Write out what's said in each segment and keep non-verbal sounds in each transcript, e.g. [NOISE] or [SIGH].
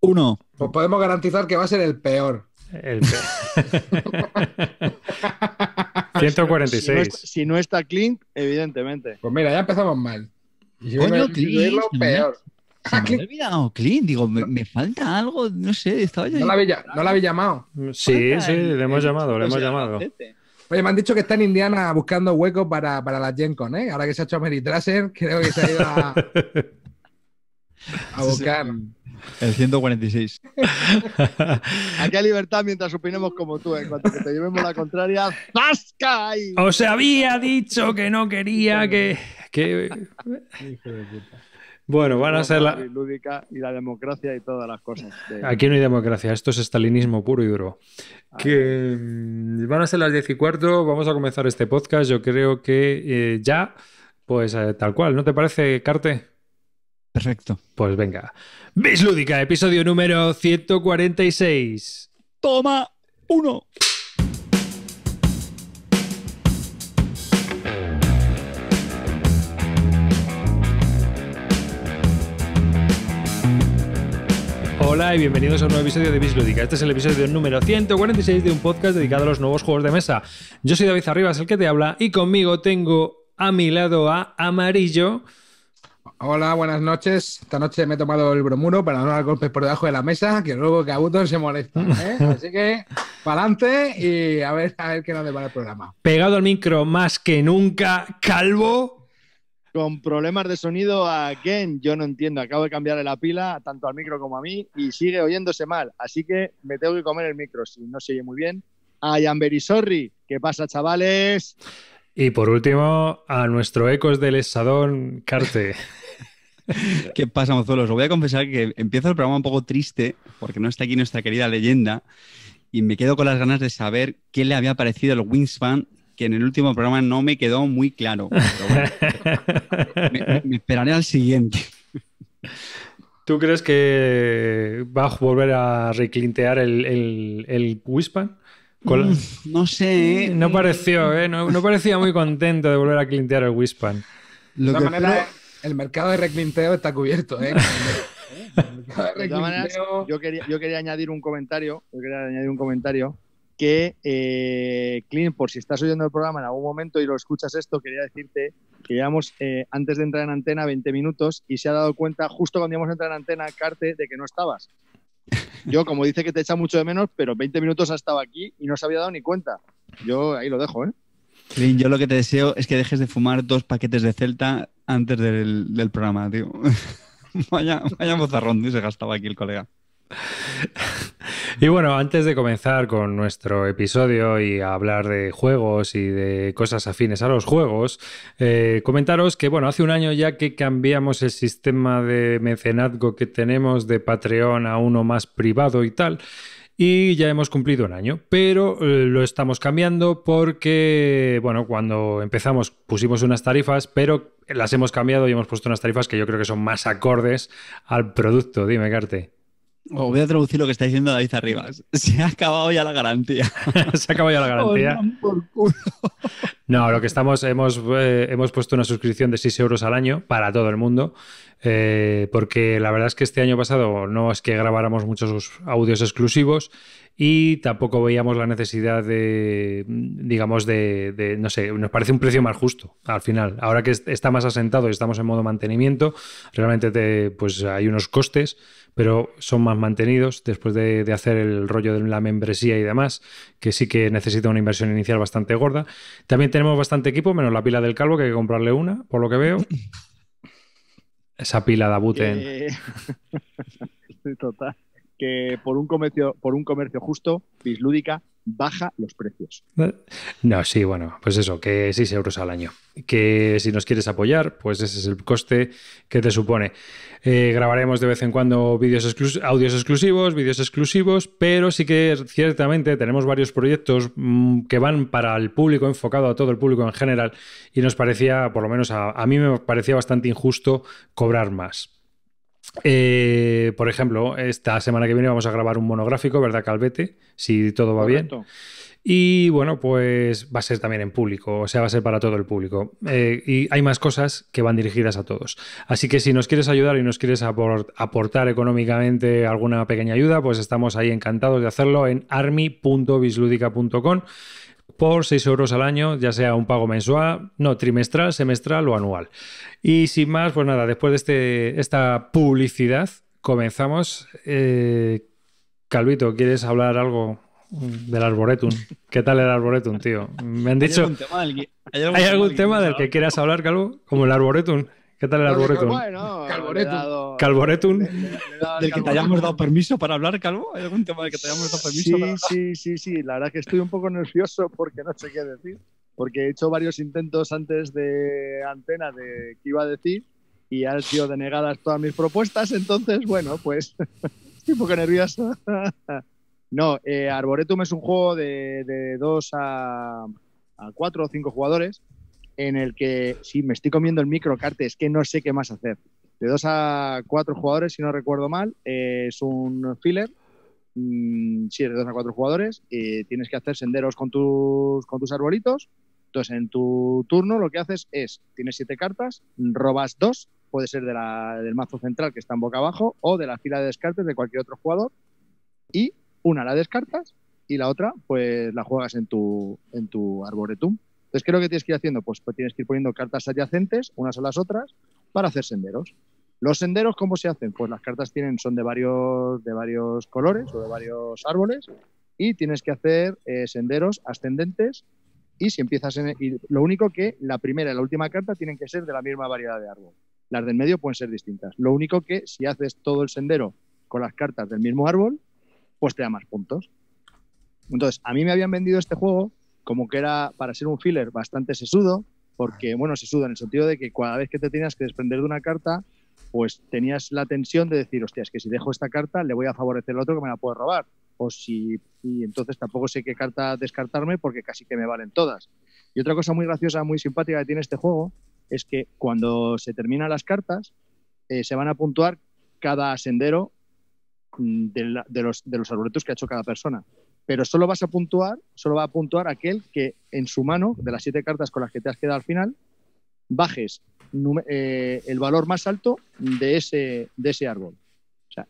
Uno. Pues podemos garantizar que va a ser el peor. El peor. 146. [LAUGHS] Si no, está, Clint, evidentemente. Pues mira, ya empezamos mal. Y yo Coño, Clint. Lo peor. Se me Clint. Olvidado, Clint. Digo, me, me, falta algo, no sé, estaba ya. No la había, llamado. Sí, sí, le hemos llamado, le hemos llamado. Oye, me han dicho que está en Indiana buscando huecos para, para la Gen Con, ¿eh? Ahora que se ha hecho Meritraser, creo que se ha ido a, [LAUGHS] a buscar. El 146. [LAUGHS] Aquí hay libertad mientras opinemos como tú. ¿eh? En cuanto que te llevemos la contraria, ¡zasca! o Os había dicho que no quería que. Bueno, van a ser la. Lúdica y la democracia y todas las cosas. Aquí no hay democracia, esto es estalinismo puro y duro. Ah, que mm, van a ser las 10 y cuarto, vamos a comenzar este podcast. Yo creo que eh, ya, pues eh, tal cual, ¿no te parece, Carte? Perfecto. Pues venga. lúdica episodio número 146. Toma uno. Hola y bienvenidos a un nuevo episodio de Bislúdica. Este es el episodio número 146 de un podcast dedicado a los nuevos juegos de mesa. Yo soy David Arribas, el que te habla, y conmigo tengo a mi lado a Amarillo. Hola, buenas noches. Esta noche me he tomado el bromuro para no dar golpes por debajo de la mesa, que luego que Cabuto se molesta. ¿eh? [LAUGHS] Así que, para adelante y a ver, a ver qué nos depara el programa. Pegado al micro más que nunca, calvo. Con problemas de sonido a again, yo no entiendo. Acabo de cambiarle la pila tanto al micro como a mí y sigue oyéndose mal. Así que me tengo que comer el micro si no se oye muy bien. A Yamberi Sorry, ¿qué pasa, chavales? Y por último, a nuestro Ecos del Esadón, Carte. [LAUGHS] [LAUGHS] ¿Qué pasa, Mozuelos? Os voy a confesar que empiezo el programa un poco triste porque no está aquí nuestra querida leyenda y me quedo con las ganas de saber qué le había parecido el Wingspan que en el último programa no me quedó muy claro. [LAUGHS] me, esperaré al siguiente. ¿Tú crees que va a volver a reclintear el, el, Wispan? Mm, no sé. ¿eh? No pareció, ¿eh? no, parecía muy contento de volver a clintear el Wispan. Lo que manera, eh, el mercado de reclinteo está cubierto. ¿eh? [LAUGHS] yo, quería, añadir un comentario. quería añadir un comentario que, eh, Clint, por si estás oyendo el programa en algún momento y lo escuchas esto, quería decirte que llevamos eh, antes de entrar en antena 20 minutos y se ha dado cuenta justo cuando íbamos a entrar en antena, Carte, de que no estabas. Yo, como dice que te echa mucho de menos, pero 20 minutos ha estado aquí y no se había dado ni cuenta. Yo ahí lo dejo, ¿eh? Clint, yo lo que te deseo es que dejes de fumar dos paquetes de Celta antes del, programa, tío. [LAUGHS] vaya, mozarrón, se gastaba aquí el colega. Y bueno, antes de comenzar con nuestro episodio y hablar de juegos y de cosas afines a los juegos, eh, comentaros que bueno, hace un año ya que cambiamos el sistema de mecenazgo que tenemos de Patreon a uno más privado y tal, y ya hemos cumplido un año, pero eh, lo estamos cambiando porque, bueno, cuando empezamos pusimos unas tarifas, pero las hemos cambiado y hemos puesto unas tarifas que yo creo que son más acordes al producto. Dime, Carte. Oh, voy a traducir lo que está diciendo David Arribas. [LAUGHS] Se ha acabado ya la garantía. [LAUGHS] Se ha acabado ya la garantía. No, lo que estamos, hemos, eh, hemos puesto una suscripción de 6 euros al año para todo el mundo, eh, porque la verdad es que este año pasado no es que grabáramos muchos audios exclusivos y tampoco veíamos la necesidad de, digamos, de, no sé, nos parece un precio más justo al final. Ahora que está más asentado y estamos en modo mantenimiento, realmente pues hay unos costes, pero son más mantenidos después de, hacer el rollo de la membresía y demás, que sí que necesita una inversión inicial bastante gorda. También tenemos bastante equipo, menos la pila del calvo, que hay que comprarle una, por lo que veo. [LAUGHS] Esa pila de buten estoy eh, [LAUGHS] Total que por un comercio, por un comercio justo, Bislúdica baja los precios. No, sí, bueno, pues eso, que 6 euros al año. Que si nos quieres apoyar, pues ese es el coste que te supone. Eh, grabaremos de vez en cuando vídeos audios exclusivos, vídeos exclusivos, pero sí que ciertamente tenemos varios proyectos mm, que van para el público, enfocado a todo el público en general, y nos parecía, por lo menos a mí me parecía bastante injusto cobrar más eh, por ejemplo, esta semana que viene vamos a grabar un monográfico, ¿verdad, Calvete? Si todo va bien. Y bueno, pues va a ser también en público, o sea, va a ser para todo el público. Eh, y hay más cosas que van dirigidas a todos. Así que si nos quieres ayudar y nos quieres aportar económicamente alguna pequeña ayuda, pues estamos ahí encantados de hacerlo en army.bisludica.com por 6 euros al año, ya sea un pago mensual, no, trimestral, semestral o anual. Y sin más, pues nada, después de este, esta publicidad, comenzamos. Eh, Calvito, ¿quieres hablar algo del Arboretum? ¿Qué tal el Arboretum, tío? Me han dicho... ¿Hay algún tema, del que quieras hablar, Calvo? Como el Arboretum. ¿Qué tal el Arboretum? Bueno, Calboretum. del que te hayamos dado permiso para hablar, Calvo. ¿Hay algún tema del que te hayamos dado permiso? Sí, sí, sí, sí. La verdad es que estoy un poco nervioso porque no sé qué decir. Porque he hecho varios intentos antes de antena de qué iba a decir y han sido denegadas todas mis propuestas. Entonces, bueno, pues [LAUGHS] estoy un poco nervioso. [LAUGHS] No, eh, Arboretum es un juego de, de dos a, a cuatro o cinco jugadores en el que, si me estoy comiendo el microcarte, es que no sé qué más hacer. De dos a cuatro jugadores, si no recuerdo mal, eh, es un filler. Mm, si eres de dos a cuatro jugadores. tienes que hacer senderos con tus, con tus arbolitos. Entonces, en tu turno lo que haces es, tienes siete cartas, robas dos, puede ser del mazo central que está en boca abajo o de la fila de descartes de cualquier otro jugador. Y una la descartas y la otra pues la juegas en tu, en tu arboretum. Entonces, ¿qué es lo que tienes que ir haciendo? Pues, pues, tienes que ir poniendo cartas adyacentes unas a las otras para hacer senderos. Los senderos, ¿cómo se hacen? Pues las cartas tienen, son de varios, de varios colores o de varios árboles y tienes que hacer eh, senderos ascendentes y si empiezas en... y lo único que la primera y la última carta tienen que ser de la misma variedad de árbol. Las del medio pueden ser distintas. Lo único que si haces todo el sendero con las cartas del mismo árbol, pues te da más puntos. Entonces, a mí me habían vendido este juego como que era para ser un filler bastante sesudo, porque ah. bueno, sesudo en el sentido de que cada vez que te tenías que desprender de una carta, pues tenías la tensión de decir, hostia, es que si dejo esta carta le voy a favorecer al otro que me la puede robar, o si, y entonces tampoco sé qué carta descartarme porque casi que me valen todas. Y otra cosa muy graciosa, muy simpática que tiene este juego, es que cuando se terminan las cartas, eh, se van a puntuar cada sendero mm, de, los, de los arboletos que ha hecho cada persona pero solo vas a puntuar, solo va a puntuar aquel que en su mano, de las siete cartas con las que te has quedado al final, bajes eh, el valor más alto de ese, de ese árbol.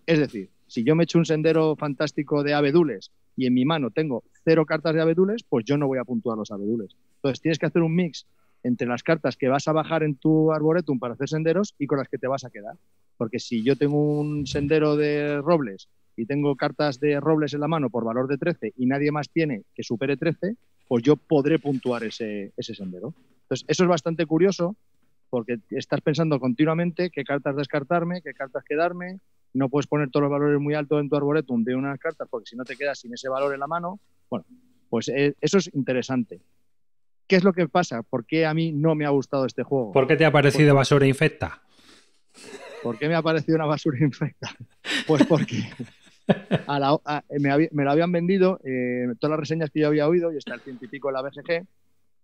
es decir, si yo me echo un sendero fantástico de abedules y en mi mano tengo cero cartas de abedules, pues yo no voy a puntuar los abedules. Entonces tienes que hacer un mix entre las cartas que vas a bajar en tu arboretum para hacer senderos y con las que te vas a quedar. Porque si yo tengo un sendero de robles y tengo cartas de robles en la mano por valor de 13 y nadie más tiene que supere 13, pues yo podré puntuar ese, sendero. Entonces, eso es bastante curioso porque estás pensando continuamente qué cartas descartarme, qué cartas quedarme, no puedes poner todos los valores muy altos en tu arboretum de unas cartas porque si no te quedas sin ese valor en la mano, bueno, pues eh, eso es interesante. ¿Qué es lo que pasa? ¿Por qué a mí no me ha gustado este juego? ¿Por qué te ha parecido basura infecta? ¿Por qué me ha parecido una basura infecta? Pues porque me, lo habían vendido, eh, todas las reseñas que yo había oído, y está el científico la BGG,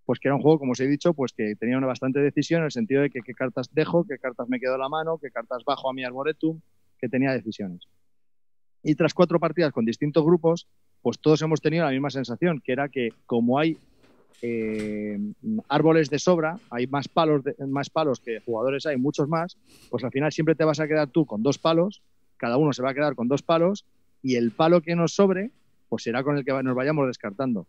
pues que era un juego, como os he dicho, pues que tenía una bastante decisión en el sentido de que qué cartas dejo, qué cartas me quedo en la mano, qué cartas bajo a mi arboretum, que tenía decisiones. Y tras cuatro partidas con distintos grupos, pues todos hemos tenido la misma sensación, que era que como hay eh, árboles de sobra, hay más palos, más palos que jugadores hay, muchos más, pues al final siempre te vas a quedar tú con dos palos, cada uno se va a quedar con dos palos y el palo que nos sobre, pues será con el que nos vayamos descartando.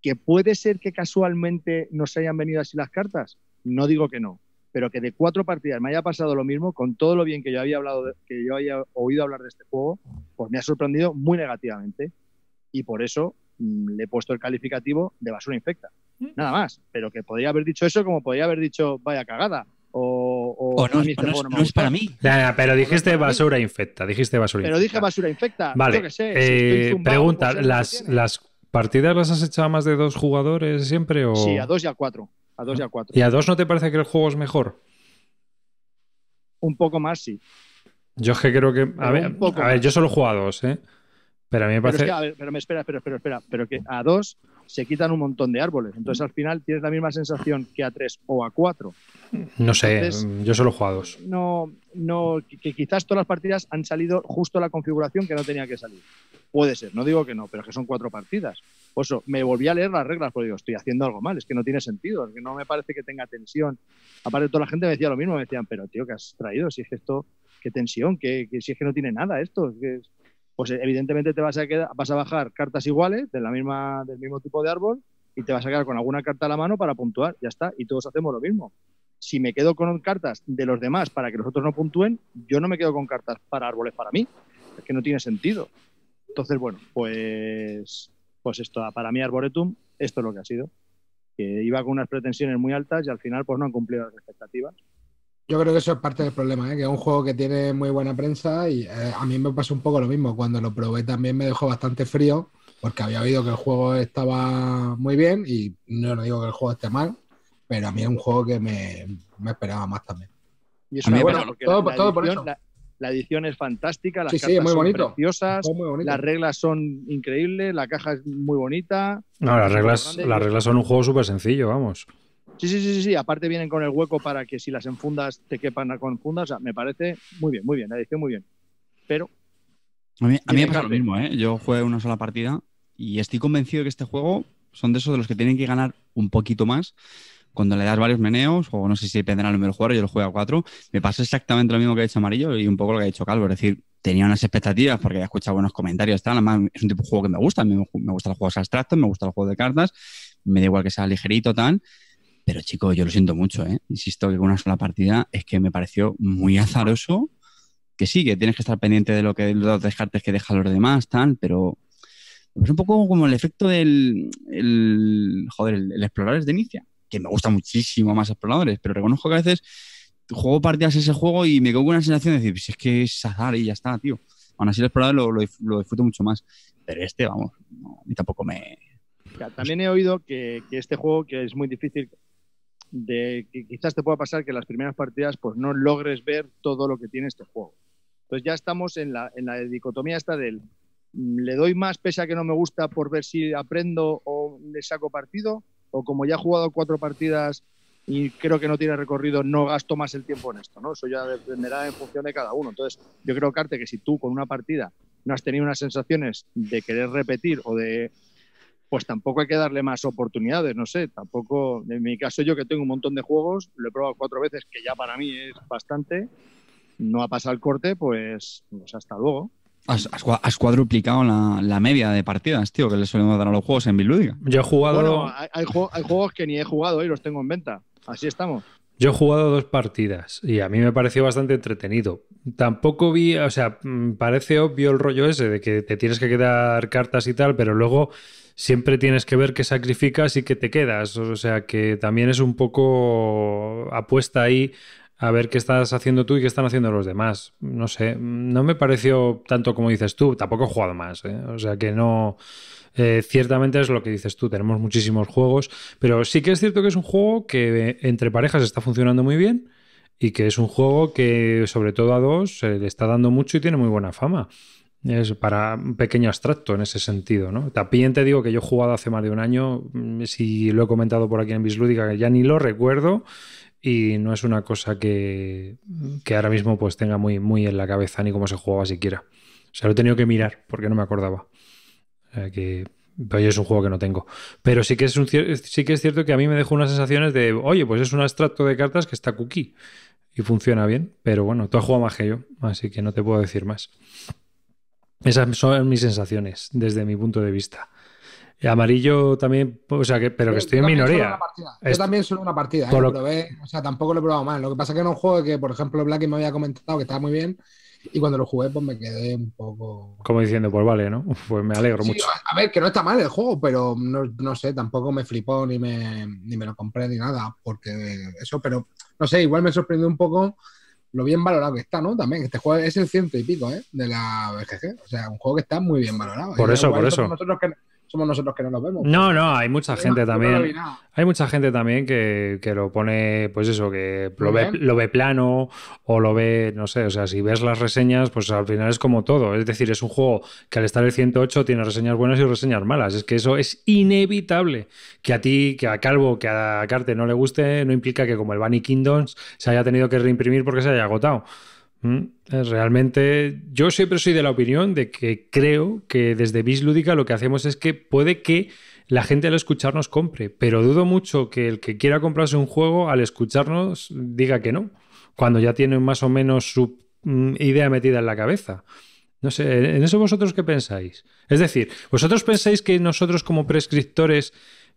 ¿Que puede ser que casualmente nos hayan venido así las cartas? No digo que no, pero que de cuatro partidas me haya pasado lo mismo, con todo lo bien que yo había, hablado que yo haya oído hablar de este juego, pues me ha sorprendido muy negativamente y por eso mm, le he puesto el calificativo de basura infecta. Mm. Nada más, pero que podría haber dicho eso como podría haber dicho vaya cagada o o, no, es, para mí. pero dijiste basura infecta, dijiste basura Pero dije basura infecta, vale. pregunta, ¿las, ¿las partidas las has echado a más de dos jugadores siempre? O... Sí, a dos y a cuatro. A dos y a cuatro. ¿Y a dos no te parece que el juego es mejor? Un poco más, sí. Yo es que creo que. A, ver, yo solo juego a dos, ¿eh? Pero a mí me parece. Pero, pero espera. Pero que a dos se quitan un montón de árboles. Entonces al final tienes la misma sensación que a tres o a cuatro. No sé, yo solo he jugado dos. No, no, que quizás todas las partidas han salido justo la configuración que no tenía que salir. Puede ser, no digo que no, pero es que son cuatro partidas. Por eso me volví a leer las reglas, porque digo, estoy haciendo algo mal, es que no tiene sentido, es que no me parece que tenga tensión. Aparte, toda la gente me decía lo mismo, me decían, pero tío, ¿qué has traído? Si es que esto, qué tensión, que, si es que no tiene nada esto, es que pues evidentemente te vas a, a bajar cartas iguales de la misma, del mismo tipo de árbol y te vas a quedar con alguna carta a la mano para puntuar, ya está, y todos hacemos lo mismo. Si me quedo con cartas de los demás para que los otros no puntúen, yo no me quedo con cartas para árboles para mí, es que no tiene sentido. Entonces, bueno, pues, pues esto, para mí Arboretum, esto es lo que ha sido, que iba con unas pretensiones muy altas y al final pues no han cumplido las expectativas. Yo creo que eso es parte del problema, ¿eh? que es un juego que tiene muy buena prensa y eh, a mí me pasó un poco lo mismo. Cuando lo probé también me dejó bastante frío porque había oído que el juego estaba muy bien y no, lo digo que el juego esté mal, pero a mí es un juego que me, esperaba más también. Y a bueno, todo, la, edición, La, edición es fantástica, las cajas cartas son preciosas, las reglas son increíbles, la caja es muy bonita. No, las reglas, las reglas son un juego súper sencillo, vamos. Sí, sí, sí, sí. Aparte vienen con el hueco para que si las enfundas te quepan con fundas. me parece muy bien, muy bien. La edición muy bien. Pero. A mí, me pasa lo mismo, ¿eh? Yo jugué una sola partida y estoy convencido de que este juego son de esos de los que tienen que ganar un poquito más. Cuando le das varios meneos, o no sé si dependerá del número de jugadores, yo lo juego a cuatro, me pasa exactamente lo mismo que ha dicho Amarillo y un poco lo que ha dicho Calvo. Es decir, tenía unas expectativas porque había escuchado buenos comentarios. es un tipo de juego que me gusta. A mí me gustan los juegos abstractos, me gusta los juegos de cartas. Me da igual que sea ligerito, tal pero chicos, yo lo siento mucho, ¿eh? insisto que con una sola partida es que me pareció muy azaroso. Que sí, que tienes que estar pendiente de lo que los descartes que dejan los demás, tal, pero es un poco como el efecto del el, joder, el, exploradores de Inicia, que me gusta muchísimo más exploradores, pero reconozco que a veces juego partidas ese juego y me quedo una sensación de decir, pues es que es azar y ya está, tío. Aún así el explorador lo, disfruto mucho más. Pero este, vamos, ni tampoco me, también he oído que, que, este juego que es muy difícil de que quizás te pueda pasar que en las primeras partidas pues no logres ver todo lo que tiene este juego. Entonces ya estamos en la, en la dicotomía esta del mm, le doy más pese a que no me gusta por ver si aprendo o le saco partido, o como ya he jugado cuatro partidas y creo que no tiene recorrido, no gasto más el tiempo en esto, ¿no? Eso ya dependerá en función de cada uno. Entonces, yo creo, Carte, que si tú con una partida no has tenido unas sensaciones de querer repetir o de pues tampoco hay que darle más oportunidades, no sé, tampoco, en mi caso yo que tengo un montón de juegos, lo he probado cuatro veces, que ya para mí es bastante, no ha pasado el corte, pues, pues hasta luego. Has, cuadruplicado la, media de partidas, tío, que le solemos dar a los juegos en Bilúdica. Yo he jugado... hay, hay, juegos que ni he jugado y los tengo en venta, así estamos. Yo he jugado dos partidas y a mí me pareció bastante entretenido. Tampoco vi, o sea, mm, parece obvio el rollo ese de que te tienes que quedar cartas y tal, pero luego siempre tienes que ver qué sacrificas y qué te quedas. O sea, que también es un poco apuesta ahí a ver qué estás haciendo tú y qué están haciendo los demás. No sé, no me pareció tanto como dices tú, tampoco he jugado más. ¿eh? O sea, que no... Eh, ciertamente es lo que dices tú, tenemos muchísimos juegos, pero sí que es cierto que es un juego que eh, entre parejas está funcionando muy bien y que es un juego que sobre todo a dos se le está dando mucho y tiene muy buena fama. Es para un pequeño abstracto en ese sentido, ¿no? También te digo que yo he jugado hace más de un año, mm, si lo he comentado por aquí en Bislúdica, que ya ni lo recuerdo y no es una cosa que, que ahora mismo pues tenga muy, muy en la cabeza ni cómo se jugaba siquiera. O sea, lo he tenido que mirar porque no me acordaba. que Oye, es un juego que no tengo. Pero sí que, es un, sí que es cierto que a mí me dejó unas sensaciones de, oye, pues es un abstracto de cartas que está cookie y funciona bien. Pero bueno, tú has jugado más que yo, así que no te puedo decir más. Esas son mis sensaciones desde mi punto de vista. amarillo también, o sea, que, pero que estoy en minoría. Yo también solo una partida, eh, lo... probé, o sea, tampoco lo he probado mal. Lo que pasa es que era un juego que, por ejemplo, Blacky me había comentado que estaba muy bien y cuando lo jugué, pues me quedé un poco... Como diciendo, pues vale, ¿no? [LAUGHS] Pues me alegro mucho. A ver, que no está mal el juego, pero no, no sé, tampoco me flipó ni me, ni me lo compré ni nada, porque eso, pero no sé, igual me sorprendió un poco lo bien valorado que está, ¿no? También, este juego es el ciento y pico, ¿eh? De la BGG. O sea, un juego que está muy bien valorado. Por eso, por eso. Nosotros que, somos nosotros que no nos vemos. No, no, hay mucha gente también. hay mucha gente también que, que, lo pone, pues eso, que lo ve, lo ve plano o lo ve, no sé, o sea, si ves las reseñas, pues al final es como todo. Es decir, es un juego que al estar el 108 tiene reseñas buenas y reseñas malas. Es que eso es inevitable. Que a ti, que a Calvo, que a Carte no le guste, no implica que como el Bunny Kingdoms se haya tenido que reimprimir porque se haya agotado. Mm. Eh, realmente yo siempre soy de la opinión de que creo que desde Bis Lúdica lo que hacemos es que puede que la gente al escucharnos compre, pero dudo mucho que el que quiera comprarse un juego al escucharnos diga que no, cuando ya tiene más o menos su mm, idea metida en la cabeza. No sé, ¿en eso vosotros qué pensáis? Es decir, ¿vosotros pensáis que nosotros como prescriptores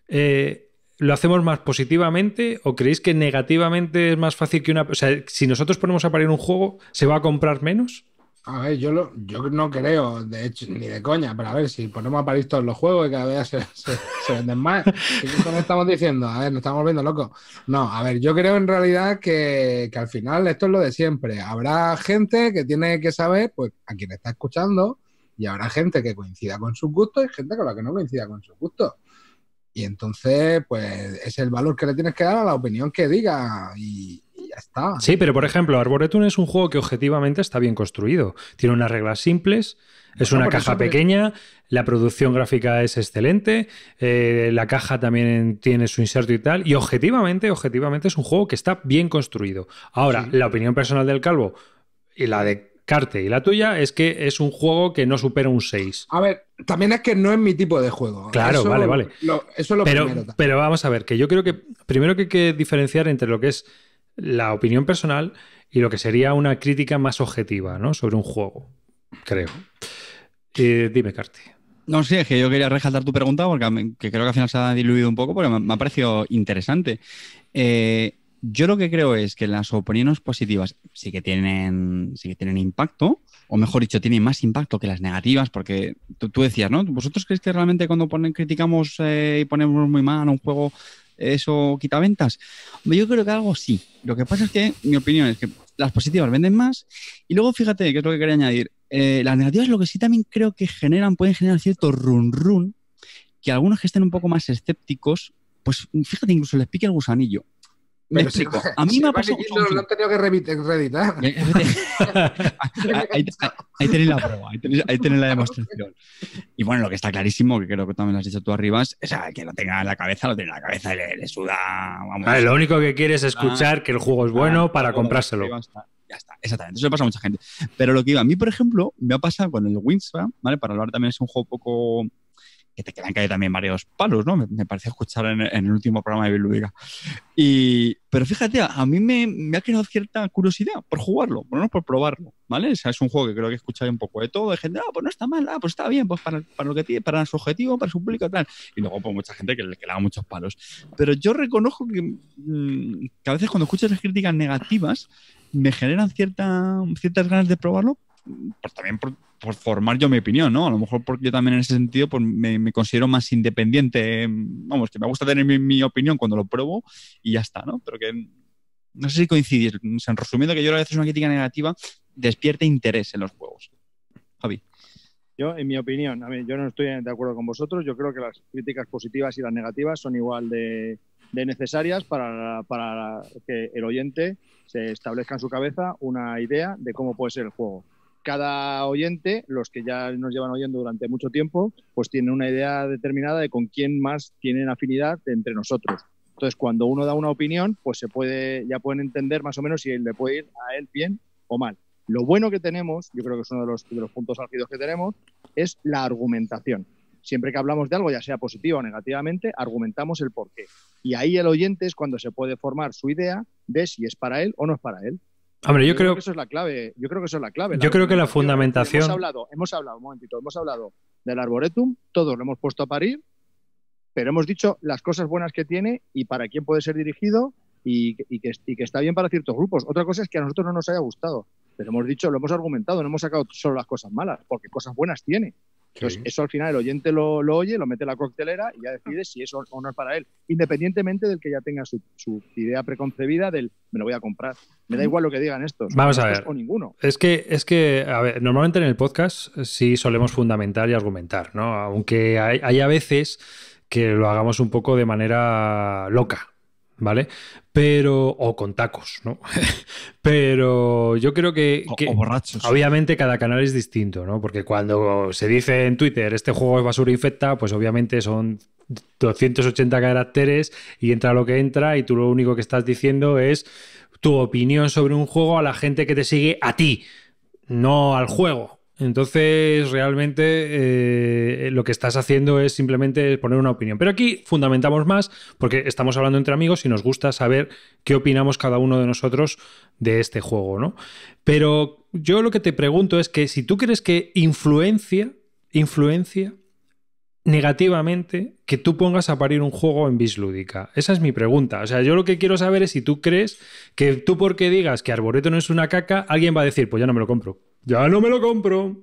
eh, ¿Lo hacemos más positivamente o creéis que negativamente es más fácil que una... O sea, si nosotros ponemos a parir un juego, ¿se va a comprar menos? A ver, yo, lo, yo no creo, de hecho, ni de coña, pero a ver, si ponemos a parir todos los juegos y cada vez se, venden más, ¿qué nos [LAUGHS] estamos diciendo? A ver, nos estamos viendo locos. No, a ver, yo creo en realidad que, que, al final esto es lo de siempre. Habrá gente que tiene que saber, pues, a quien está escuchando, y habrá gente que coincida con sus gustos y gente con la que no coincida con sus gustos. Y entonces, pues es el valor que le tienes que dar a la opinión que diga y, ya está. Sí, pero por ejemplo, Arboretum es un juego que objetivamente está bien construido. Tiene unas reglas simples, es una caja pequeña, la producción gráfica es excelente, eh, la caja también tiene su inserto y tal, y objetivamente, objetivamente es un juego que está bien construido. Ahora, la opinión personal del calvo y la de Carte y la tuya es que es un juego que no supera un 6. A ver, también es que no es mi tipo de juego. Claro, vale, vale. eso es lo pero, primero. Pero vamos a ver, que yo creo que primero que hay que diferenciar entre lo que es la opinión personal y lo que sería una crítica más objetiva, ¿no? Sobre un juego, creo. Eh, dime, Carti. No, sé, es que yo quería resaltar tu pregunta porque creo que al final se ha diluido un poco, porque me, ha parecido interesante. Eh, yo lo que creo es que las opiniones positivas sí que tienen, sí que tienen impacto, o mejor dicho, tiene más impacto que las negativas, porque tú, decías, ¿no? ¿Vosotros creéis que realmente cuando ponen, criticamos eh, y ponemos muy mal a un juego, eso quita ventas? Yo creo que algo sí. Lo que pasa es que, mi opinión es que las positivas venden más. Y luego, fíjate, que es lo que quería añadir, eh, las negativas lo que sí también creo que generan, pueden generar cierto run-run, que algunos que estén un poco más escépticos, pues fíjate, incluso les pique el gusanillo a mí me ha pasado. No han tenido que reeditar. [LAUGHS] Eh, [LAUGHS] ahí, tenéis la prueba, ahí tenéis, la demostración. Y bueno, lo que está clarísimo, que creo que también lo has dicho tú arriba, es que lo tenga en la cabeza, lo tiene en la cabeza y le, suda. lo único que quiere es escuchar ah, que el juego es bueno ah, para comprárselo. Ya está, exactamente. Eso le pasa a mucha gente. Pero lo que iba a mí, por ejemplo, me ha pasado con el Winspan, ¿vale? Para hablar también es un juego poco que te quedan caído también varios palos, ¿no? Me, pareció parecía escuchar en, el último programa de Bill Y, pero fíjate, a mí me, ha creado cierta curiosidad por jugarlo, por no por probarlo, ¿vale? O sea, es un juego que creo que he escuchado un poco de todo, de gente, ah, pues no está mal, ah, pues está bien, pues para, lo que tiene, para su objetivo, para su público, tal. Y luego, pues mucha gente que, le queda muchos palos. Pero yo reconozco que, mm, a veces cuando escuchas las críticas negativas, me generan ciertas ganas de probarlo, pues también por, por formar yo mi opinión, ¿no? A lo mejor porque yo también en ese sentido pues, me, considero más independiente, em, vamos, que me gusta tener mi, opinión cuando lo pruebo y ya está, ¿no? Pero que no sé si coincidís, en resumiendo que yo a veces una crítica negativa despierta interés en los juegos. Javi. Yo, en mi opinión, yo no estoy de acuerdo con vosotros, yo creo que las críticas positivas y las negativas son igual de, necesarias para que el oyente se establezca en su cabeza una idea de cómo puede ser el juego cada oyente, los que ya nos llevan oyendo durante mucho tiempo, pues tienen una idea determinada de con quién más tienen afinidad entre nosotros. Entonces, cuando uno da una opinión, pues se puede, ya pueden entender más o menos si le puede ir a él bien o mal. Lo bueno que tenemos, yo creo que es uno de los, puntos álgidos que tenemos, es la argumentación. Siempre que hablamos de algo, ya sea positivo o negativamente, argumentamos el porqué. Y ahí el oyente es cuando se puede formar su idea de si es para él o no es para él. Hombre, yo, creo, que eso es la clave. Yo creo que eso es la clave. yo creo que la fundamentación. Hemos hablado, hemos hablado, un momentito, hemos hablado del arboretum, todos lo hemos puesto a parir, pero hemos dicho las cosas buenas que tiene y para quién puede ser dirigido y, que, y que está bien para ciertos grupos. Otra cosa es que a nosotros no nos haya gustado, pero hemos dicho, lo hemos argumentado, no hemos sacado solo las cosas malas, porque cosas buenas tiene eso al final el oyente lo, oye, lo mete en la coctelera y ya decide si eso o no es para él, independientemente del que ya tenga su, idea preconcebida del me lo voy a comprar. Me da mm. igual lo que digan estos. Vamos a O ninguno. Es que, es que, normalmente en el podcast eh, sí solemos fundamentar y argumentar, ¿no? Aunque hay, hay a veces que lo hagamos un poco de manera loca, ¿vale? Pero, o con tacos, ¿no? [LAUGHS] Pero yo creo que, Obviamente cada canal es distinto, ¿no? Porque cuando se dice en Twitter, este juego es basura infecta, pues obviamente son 280 caracteres y entra lo que entra y tú lo único que estás diciendo es tu opinión sobre un juego a la gente que te sigue a ti, no al juego. Entonces, realmente eh, lo que estás haciendo es simplemente poner una opinión. Pero aquí fundamentamos más porque estamos hablando entre amigos y nos gusta saber qué opinamos cada uno de nosotros de este juego, ¿no? Pero yo lo que te pregunto es que si tú crees que influencia, influencia negativamente que tú pongas a parir un juego en bislúdica. Esa es mi pregunta. O sea, yo lo que quiero saber es si tú crees que tú porque digas que Arboreto no es una caca, alguien va a decir, pues ya no me lo compro. Ya no me lo compro.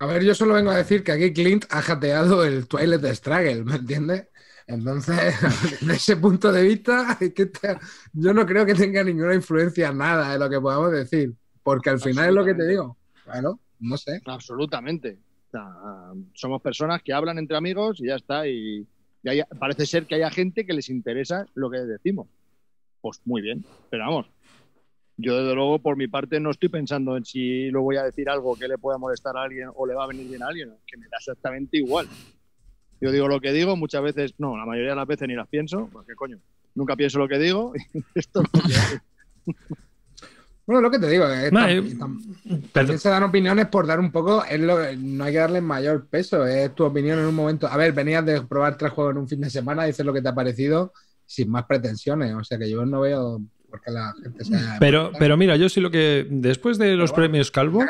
A ver, yo solo vengo a decir que aquí Clint ha jateado el Twilight Struggle, ¿me entiendes? Entonces, desde [LAUGHS] ese punto de vista, [LAUGHS] yo no creo que tenga ninguna influencia nada de lo que podamos decir, porque al final es lo que te digo. Bueno, no sé. Absolutamente. somos personas que hablan entre amigos y ya está. Y, parece ser que haya gente que les interesa lo que decimos. Pues muy bien, pero vamos, yo, desde luego, por mi parte, no estoy pensando en si lo voy a decir algo que le pueda molestar a alguien o le va a venir bien a alguien, que me da exactamente igual. Yo digo lo que digo, muchas veces, no, la mayoría de las veces ni las pienso, porque pues, coño, nunca pienso lo que digo. [LAUGHS] Bueno, lo que te digo, es eh, que eh, se dan opiniones por dar un poco, no hay que darle mayor peso, eh, es tu opinión en un momento. A ver, venías de probar tres juegos en un fin de semana, dices lo que te ha parecido, sin más pretensiones, o sea que yo no veo porque la gente se mm. Pero, pero mira, yo sí lo que. Después de los premios Calvo.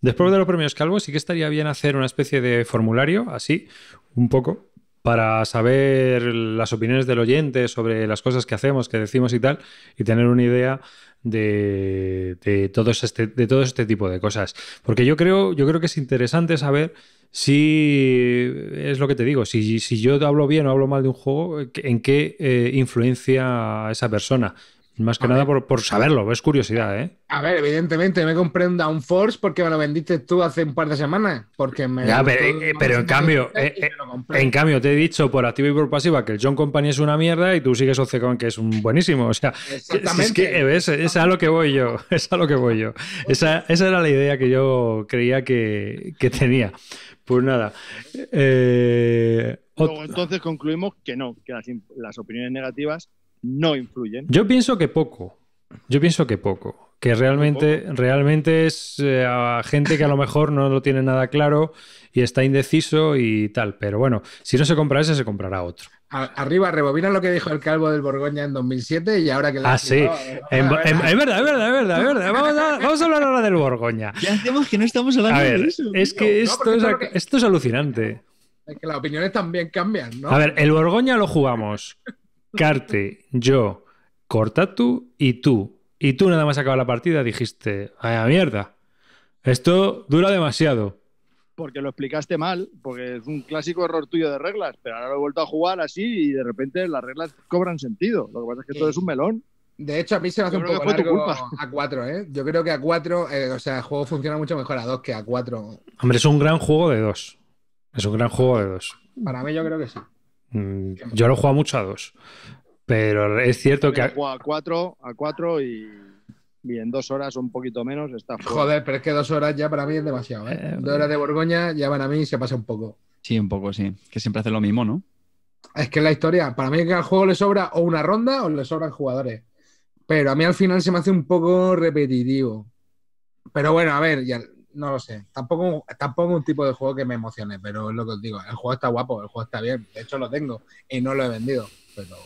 Después de los premios Calvo, sí que estaría bien hacer una especie de formulario, así, un poco, para saber las opiniones del oyente sobre las cosas que hacemos, que decimos y tal, y tener una idea de, de, todo, este, de todo este tipo de cosas. Porque yo creo, yo creo que es interesante saber si es lo que te digo, si, si yo hablo bien o hablo mal de un juego, en qué eh, influencia esa persona. Más que nada por, por, saberlo, es curiosidad, ¿eh? A ver, evidentemente me compré un Downforce porque me lo vendiste tú hace un par de semanas. Porque me eh, eh, pero, en cambio, eh, en cambio, te he dicho por activa y por pasiva que el John Company es una mierda y tú sigues Ocecon que es un buenísimo. O sea, es, que, a lo que voy yo. [LAUGHS] Es a lo que voy yo. Esa, esa era la idea que yo creía que, tenía. Pues nada. entonces concluimos que no, que las opiniones negativas no influyen. Yo pienso que poco. Yo pienso que poco. Que realmente, realmente es eh, gente que a lo mejor no lo tiene nada claro y está indeciso y tal. Pero bueno, si no se compra ese, se comprará otro. Arriba, rebobina lo que dijo el calvo del Borgoña en 2007 y ahora que la. Ah, sí. Eh, es verdad, es verdad, es verdad, es verdad. Vamos a, hablar ahora del Borgoña. Ya hacemos que no estamos hablando de eso. Es que, esto, es, esto es alucinante. Es que las opiniones también cambian, ¿no? A ver, el Borgoña lo jugamos [LAUGHS] Carte, yo, corta tú y tú. Y tú nada más acaba la partida dijiste, a mierda, esto dura demasiado. Porque lo explicaste mal, porque es un clásico error tuyo de reglas, pero ahora lo he vuelto a jugar así y de repente las reglas cobran sentido. Lo que pasa es que todo es un melón. De hecho, a mí se me hace un poco a 4, ¿eh? Yo creo que a cuatro, eh, o sea, el juego funciona mucho mejor a dos que a cuatro. Hombre, es un gran juego de dos Es un gran juego de dos. Para mí yo creo que sí. Mm, yo lo he jugado mucho a dos, pero es cierto que... a cuatro, a cuatro y, bien en dos horas o un poquito menos está... Joder, pero es que dos horas ya para mí es demasiado. ¿eh? eh dos horas de Borgoña ya a mí se pasa un poco. Sí, un poco, sí. Que siempre hace lo mismo, ¿no? Es que la historia. Para mí que al juego le sobra o una ronda o le sobran jugadores. Pero a mí al final se me hace un poco repetitivo. Pero bueno, a ver, ya, no lo sé. Tampoco, tampoco un tipo de juego que me emocione, pero es lo que os digo. El juego está guapo, el juego está bien. De hecho, lo tengo y no lo he vendido. Pero...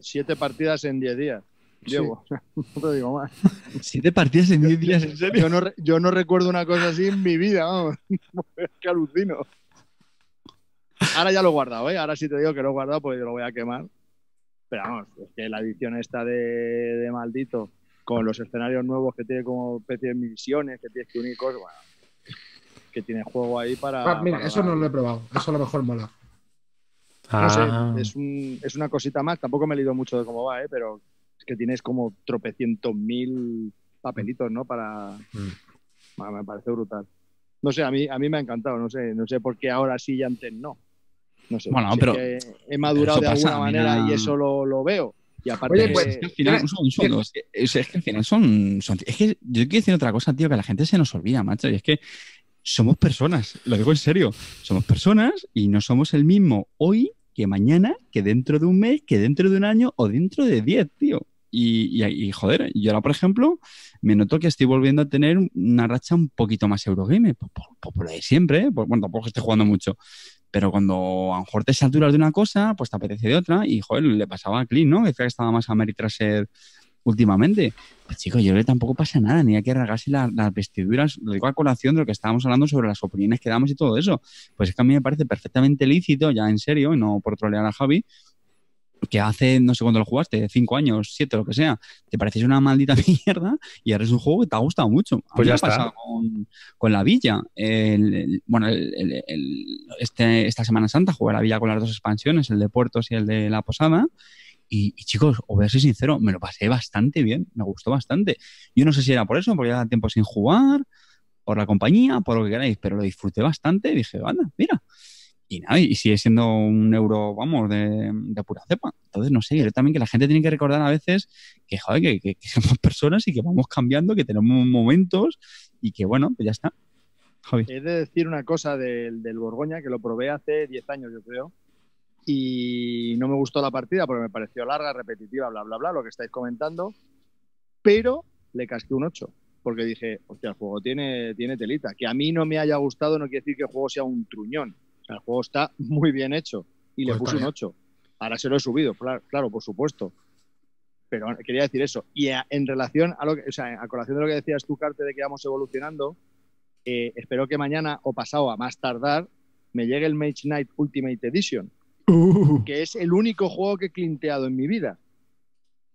Siete partidas en diez días. Llevo. [LAUGHS] no te digo más. Siete partidas en diez días, Yo no, recuerdo una cosa así en mi vida, vamos. [LAUGHS] que alucino. Ahora ya lo he guardado, ¿eh? Ahora sí te digo que lo he guardado porque lo voy a quemar. Pero vamos, es que la edición esta de, de maldito con los escenarios nuevos que tiene como especie de misiones, que tienes que que tiene juego ahí para... Ah, mira, eso no lo he probado, eso a lo mejor mola. Ah. No sé, es, una cosita más, tampoco me he leído mucho de cómo va, ¿eh? pero es que tienes como tropecientos mil papelitos, ¿no? Para... Mm. me parece brutal. No sé, a mí, a mí me ha encantado, no sé, no sé por qué ahora sí y antes no. No sé, bueno, pero he madurado de alguna manera y eso lo, lo veo y aparte, pues, es que al final, son, Es que yo quiero decir otra cosa, tío, que la gente se nos olvida, macho. Y es que somos personas, lo digo en serio. Somos personas y no somos el mismo hoy que mañana, que dentro de un mes, que dentro de un año o dentro de diez, tío. Y, y, joder, yo ahora, por ejemplo, me noto que estoy volviendo a tener una racha un poquito más Eurogame, pues, pues, por, por, de siempre, ¿eh? bueno, tampoco estoy jugando mucho, pero cuando a lo mejor te saturas de una cosa, pues te apetece de otra. Y, joder, le pasaba a Clint, ¿no? Decía que estaba más a Meritraser últimamente. Pues chicos, yo creo tampoco pasa nada, ni hay que regarse las vestiduras, digo a colación de lo que estábamos hablando sobre las opiniones que damos y todo eso. Pues es que a mí me parece perfectamente lícito, ya en serio, y no por trolear a Javi, que hace no sé cuándo lo jugaste, cinco años, siete, lo que sea, te pareces una maldita [LAUGHS] mierda y ahora es un juego que te ha gustado mucho. pues ya me está. con, la villa. bueno, este, esta Semana Santa jugar a la villa con las dos expansiones, el de Puertos y el de la Posada. Y, chicos, os voy a ser sincero, me lo pasé bastante bien, me gustó bastante. Yo no sé si era por eso, porque ya tiempo sin jugar, por la compañía, por lo que queráis, pero lo disfruté bastante y dije, anda, mira, y y sigue siendo un euro, vamos, de, pura cepa. Entonces, no sé, yo también que la gente tiene que recordar a veces que, joder, que, [LAUGHS] somos personas y que vamos cambiando, que tenemos momentos y que, bueno, pues ya está. He de decir una cosa del, del Borgoña, que lo probé hace 10 años, yo creo, y no me gustó la partida porque me pareció larga, repetitiva, bla, bla, bla, lo que estáis comentando, pero le casqué un 8 porque dije, hostia, el juego tiene, tiene telita. Que a mí no me haya gustado no quiere decir que el juego sea un truñón. El juego está muy bien hecho y le pues puse un 8. Ahora se lo he subido, claro, por supuesto. Pero quería decir eso. Y en relación a lo que, o sea, a colación de lo que decías tú, Carte, de que vamos evolucionando, eh, espero que mañana o pasado a más tardar me llegue el Mage Knight Ultimate Edition, uh. que es el único juego que he clinteado en mi vida.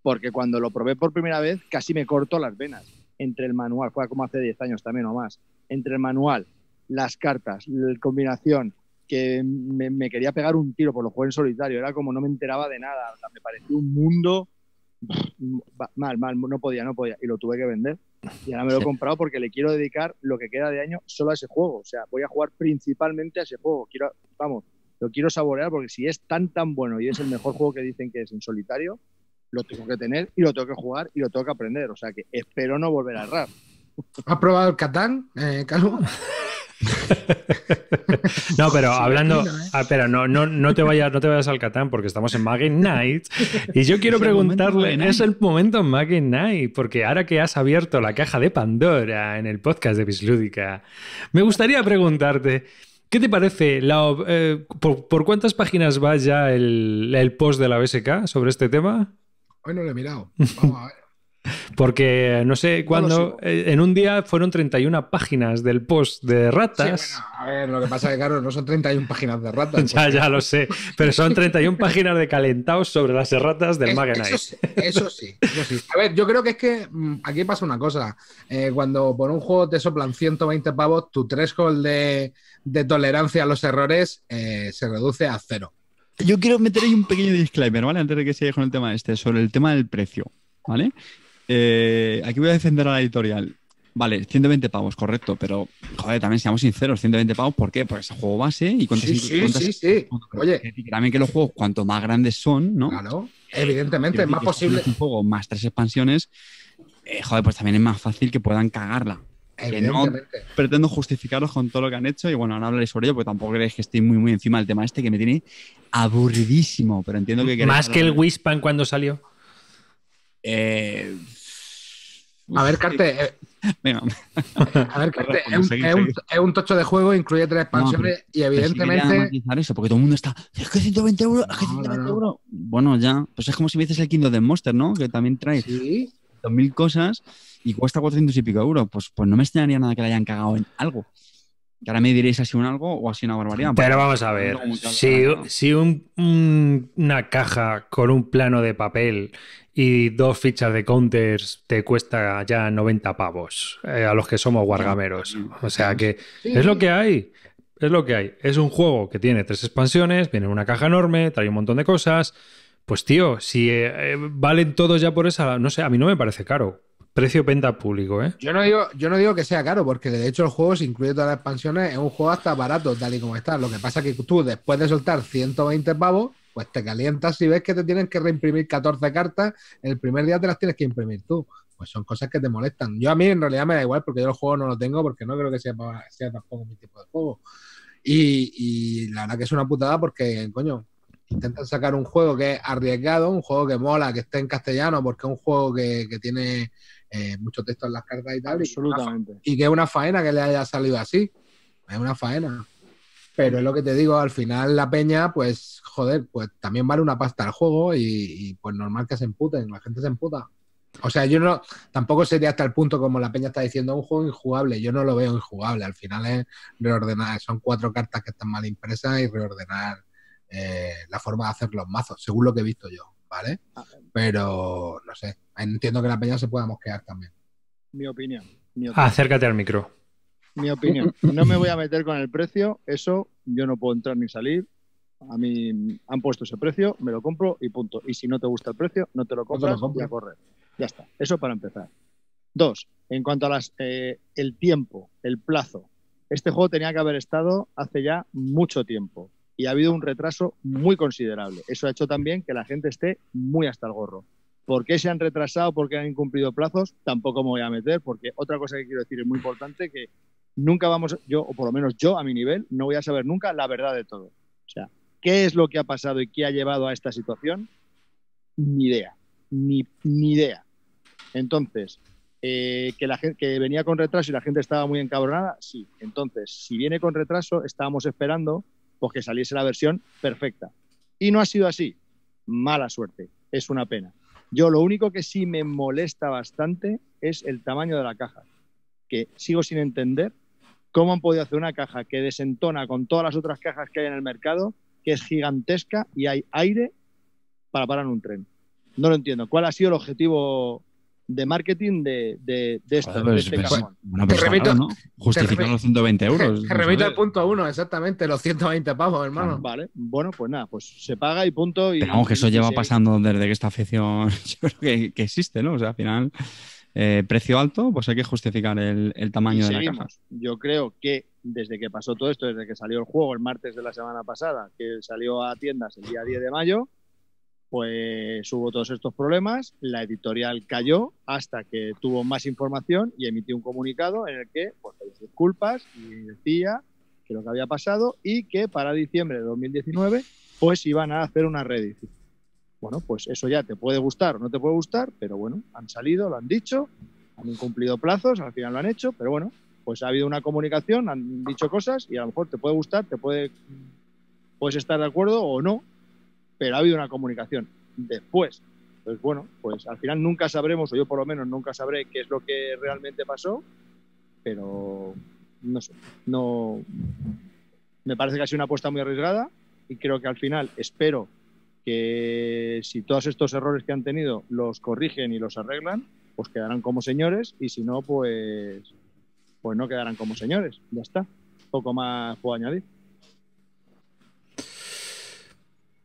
Porque cuando lo probé por primera vez casi me cortó las venas. Entre el manual, fue como hace 10 años también o más, entre el manual, las cartas, la combinación, que me, quería pegar un tiro por los juegos en solitario. Era como no me enteraba de nada. me pareció un mundo mal, mal, no podía, no podía. Y lo tuve que vender. Y ahora me lo he comprado porque le quiero dedicar lo que queda de año solo a ese juego. O sea, voy a jugar principalmente a ese juego. Quiero, vamos, lo quiero saborear porque si es tan, tan bueno y es el mejor juego que dicen que es en solitario, lo tengo que tener y lo tengo que jugar y lo tengo que aprender. O sea que espero no volver a errar. ¿Has probado el Catán, eh, [LAUGHS] [LAUGHS] no, pero hablando, ¿eh? ah, pero no, no, no te vayas, no te vayas al Catán porque estamos en Magic Night y yo quiero preguntarle, [LAUGHS] es el momento Magic Night porque ahora que has abierto la caja de Pandora en el podcast de Bislúdica, me gustaría preguntarte. ¿Qué te parece? Eh, por, cuántas páginas va ya el, el post de la BSK sobre este tema? Hoy no lo he mirado. [LAUGHS] Vamos a ver. Porque no sé cuándo, eh, en un día fueron 31 páginas del post de ratas. a ver, lo que pasa es que, claro, no son 31 páginas de ratas. [LAUGHS] ya, ya lo sé, pero son 31 [LAUGHS] páginas de calentados sobre las ratas del es, Eso, sí, eso sí. A ver, yo creo que es que mm, aquí pasa una cosa. Eh, cuando por un juego te soplan 120 pavos, tu threshold de, de tolerancia a los errores eh, se reduce a cero. Yo quiero meter ahí un pequeño disclaimer, ¿vale? Antes de que siga con el tema este, sobre el tema del precio, ¿vale? Eh, aquí voy a defender a la editorial. Vale, 120 pavos, correcto, pero joder, también seamos sinceros, 120 pavos, ¿por qué? Porque es el juego base y cuántas Sí, sí, sí, Oye. Que también que los juegos, cuanto más grandes son, ¿no? Claro, evidentemente, es más posible. Un juego más tres expansiones, eh, joder, pues también es más fácil que puedan cagarla. pretendo justificaros con todo lo que han hecho y bueno, no hablaré sobre ello porque tampoco creéis que estoy muy muy encima del tema este que me tiene aburridísimo, pero entiendo que... Más que el Wispan cuando salió. Eh, a ver, Carte. Eh, [LAUGHS] Venga. A ver, Carte, es, un, tocho de juego, incluye tres expansiones y evidentemente. eso porque todo el mundo está. Es que 120 euros, es que 120 euros. Bueno, ya. Pues es como si vieses el Kindle de Monster, ¿no? Que también trae ¿Sí? 2.000 cosas y cuesta 400 y pico euros. Pues, pues no me extrañaría nada que le hayan cagado en algo. Que ahora me diréis así un algo o así una barbaridad. Pero vamos a ver, si, si una caja con un plano de papel y dos fichas de counters te cuesta ya 90 pavos eh, a los que somos guargameros. O sea que es lo que hay. Es lo que hay. Es un juego que tiene tres expansiones, viene en una caja enorme, trae un montón de cosas. Pues tío, si eh, eh, valen todos ya por esa, no sé, a mí no me parece caro. Precio penta público, ¿eh? Yo no, digo, yo no digo que sea caro, porque de hecho el juego, si incluye todas las expansiones, es un juego hasta barato, tal y como está. Lo que pasa es que tú, después de soltar 120 pavos, pues te calientas y ves que te tienen que reimprimir 14 cartas, el primer día te las tienes que imprimir tú. Pues son cosas que te molestan. Yo a mí en realidad me da igual porque yo los juegos no los tengo porque no creo que sea, sea tampoco mi tipo de juego. Y, la verdad que es una putada porque, coño, intentan sacar un juego que es arriesgado, un juego que mola, que esté en castellano, porque es un juego que, tiene eh, mucho texto en las cartas y tal. Absolutamente. Y que, es una faena que le haya salido así. Es una faena. Pero es lo que te digo, al final la peña, pues, joder, pues también vale una pasta el juego y, pues normal que se emputen, la gente se emputa. O sea, yo no, tampoco sería hasta el punto como la peña está diciendo, un juego injugable, yo no lo veo injugable, al final es reordenar, son cuatro cartas que están mal impresas y reordenar eh, la forma de hacer los mazos, según lo que he visto yo, ¿vale? Ah, Pero, no sé, entiendo que la peña se pueda mosquear también. Mi opinión. Acércate al micro mi opinión. No me voy a meter con el precio, eso yo no puedo entrar ni salir. A mí han puesto ese precio, me lo compro y punto. Y si no te gusta el precio, no te lo compras no y a correr. Ya está, eso para empezar. Dos, en cuanto a las, eh, el tiempo, el plazo. Este juego tenía que haber estado hace ya mucho tiempo y ha habido un retraso muy considerable. Eso ha hecho también que la gente esté muy hasta el gorro. ¿Por qué se han retrasado? ¿Por qué han incumplido plazos? Tampoco me voy a meter, porque otra cosa que quiero decir es muy importante, que nunca vamos, yo, o por lo menos yo a mi nivel, no voy a saber nunca la verdad de todo. O sea, qué es lo que ha pasado y qué ha llevado a esta situación, ni idea, ni, idea. Entonces, eh, que, la, gente, que venía con retraso y la gente estaba muy encabronada, sí. Entonces, si viene con retraso, estábamos esperando pues que saliese la versión perfecta. Y no ha sido así. Mala suerte. Es una pena. Yo lo único que sí me molesta bastante es el tamaño de la caja, que sigo sin entender cómo han podido hacer una caja que desentona con todas las otras cajas que hay en el mercado, que es gigantesca y hay aire para parar un tren. No lo entiendo. ¿Cuál ha sido el objetivo de marketing de, esta, pues, este pues, bueno, pues, los 120 euros. Te remito el punto uno, exactamente, los 120 pavos, hermano. Ah, vale, bueno, pues nada, pues se paga y punto. Y, Pero que eso lleva pasando desde que esta afición [LAUGHS] yo creo que existe, ¿no? O sea, al final eh, precio alto, pues hay que justificar el, tamaño de la caja. Yo creo que desde que pasó todo esto, desde que salió el juego el martes de la semana pasada, que salió a tiendas el día 10 de mayo, pues hubo todos estos problemas, la editorial cayó hasta que tuvo más información y emitió un comunicado en el que pues, disculpas y decía que lo que había pasado y que para diciembre de 2019 pues iban a hacer una reedición. Bueno, pues eso ya te puede gustar o no te puede gustar, pero bueno, han salido, lo han dicho, han cumplido plazos, al final lo han hecho, pero bueno, pues ha habido una comunicación, han dicho cosas y a lo mejor te puede gustar, te puede puedes estar de acuerdo o no, pero ha habido una comunicación después. Pues bueno, pues al final nunca sabremos, o yo por lo menos nunca sabré qué es lo que realmente pasó, pero no sé, no me parece que ha sido una apuesta muy arriesgada y creo que al final espero que si todos estos errores que han tenido los corrigen y los arreglan, pues quedarán como señores y si no, pues, pues no quedarán como señores. Ya está. Poco más puedo añadir.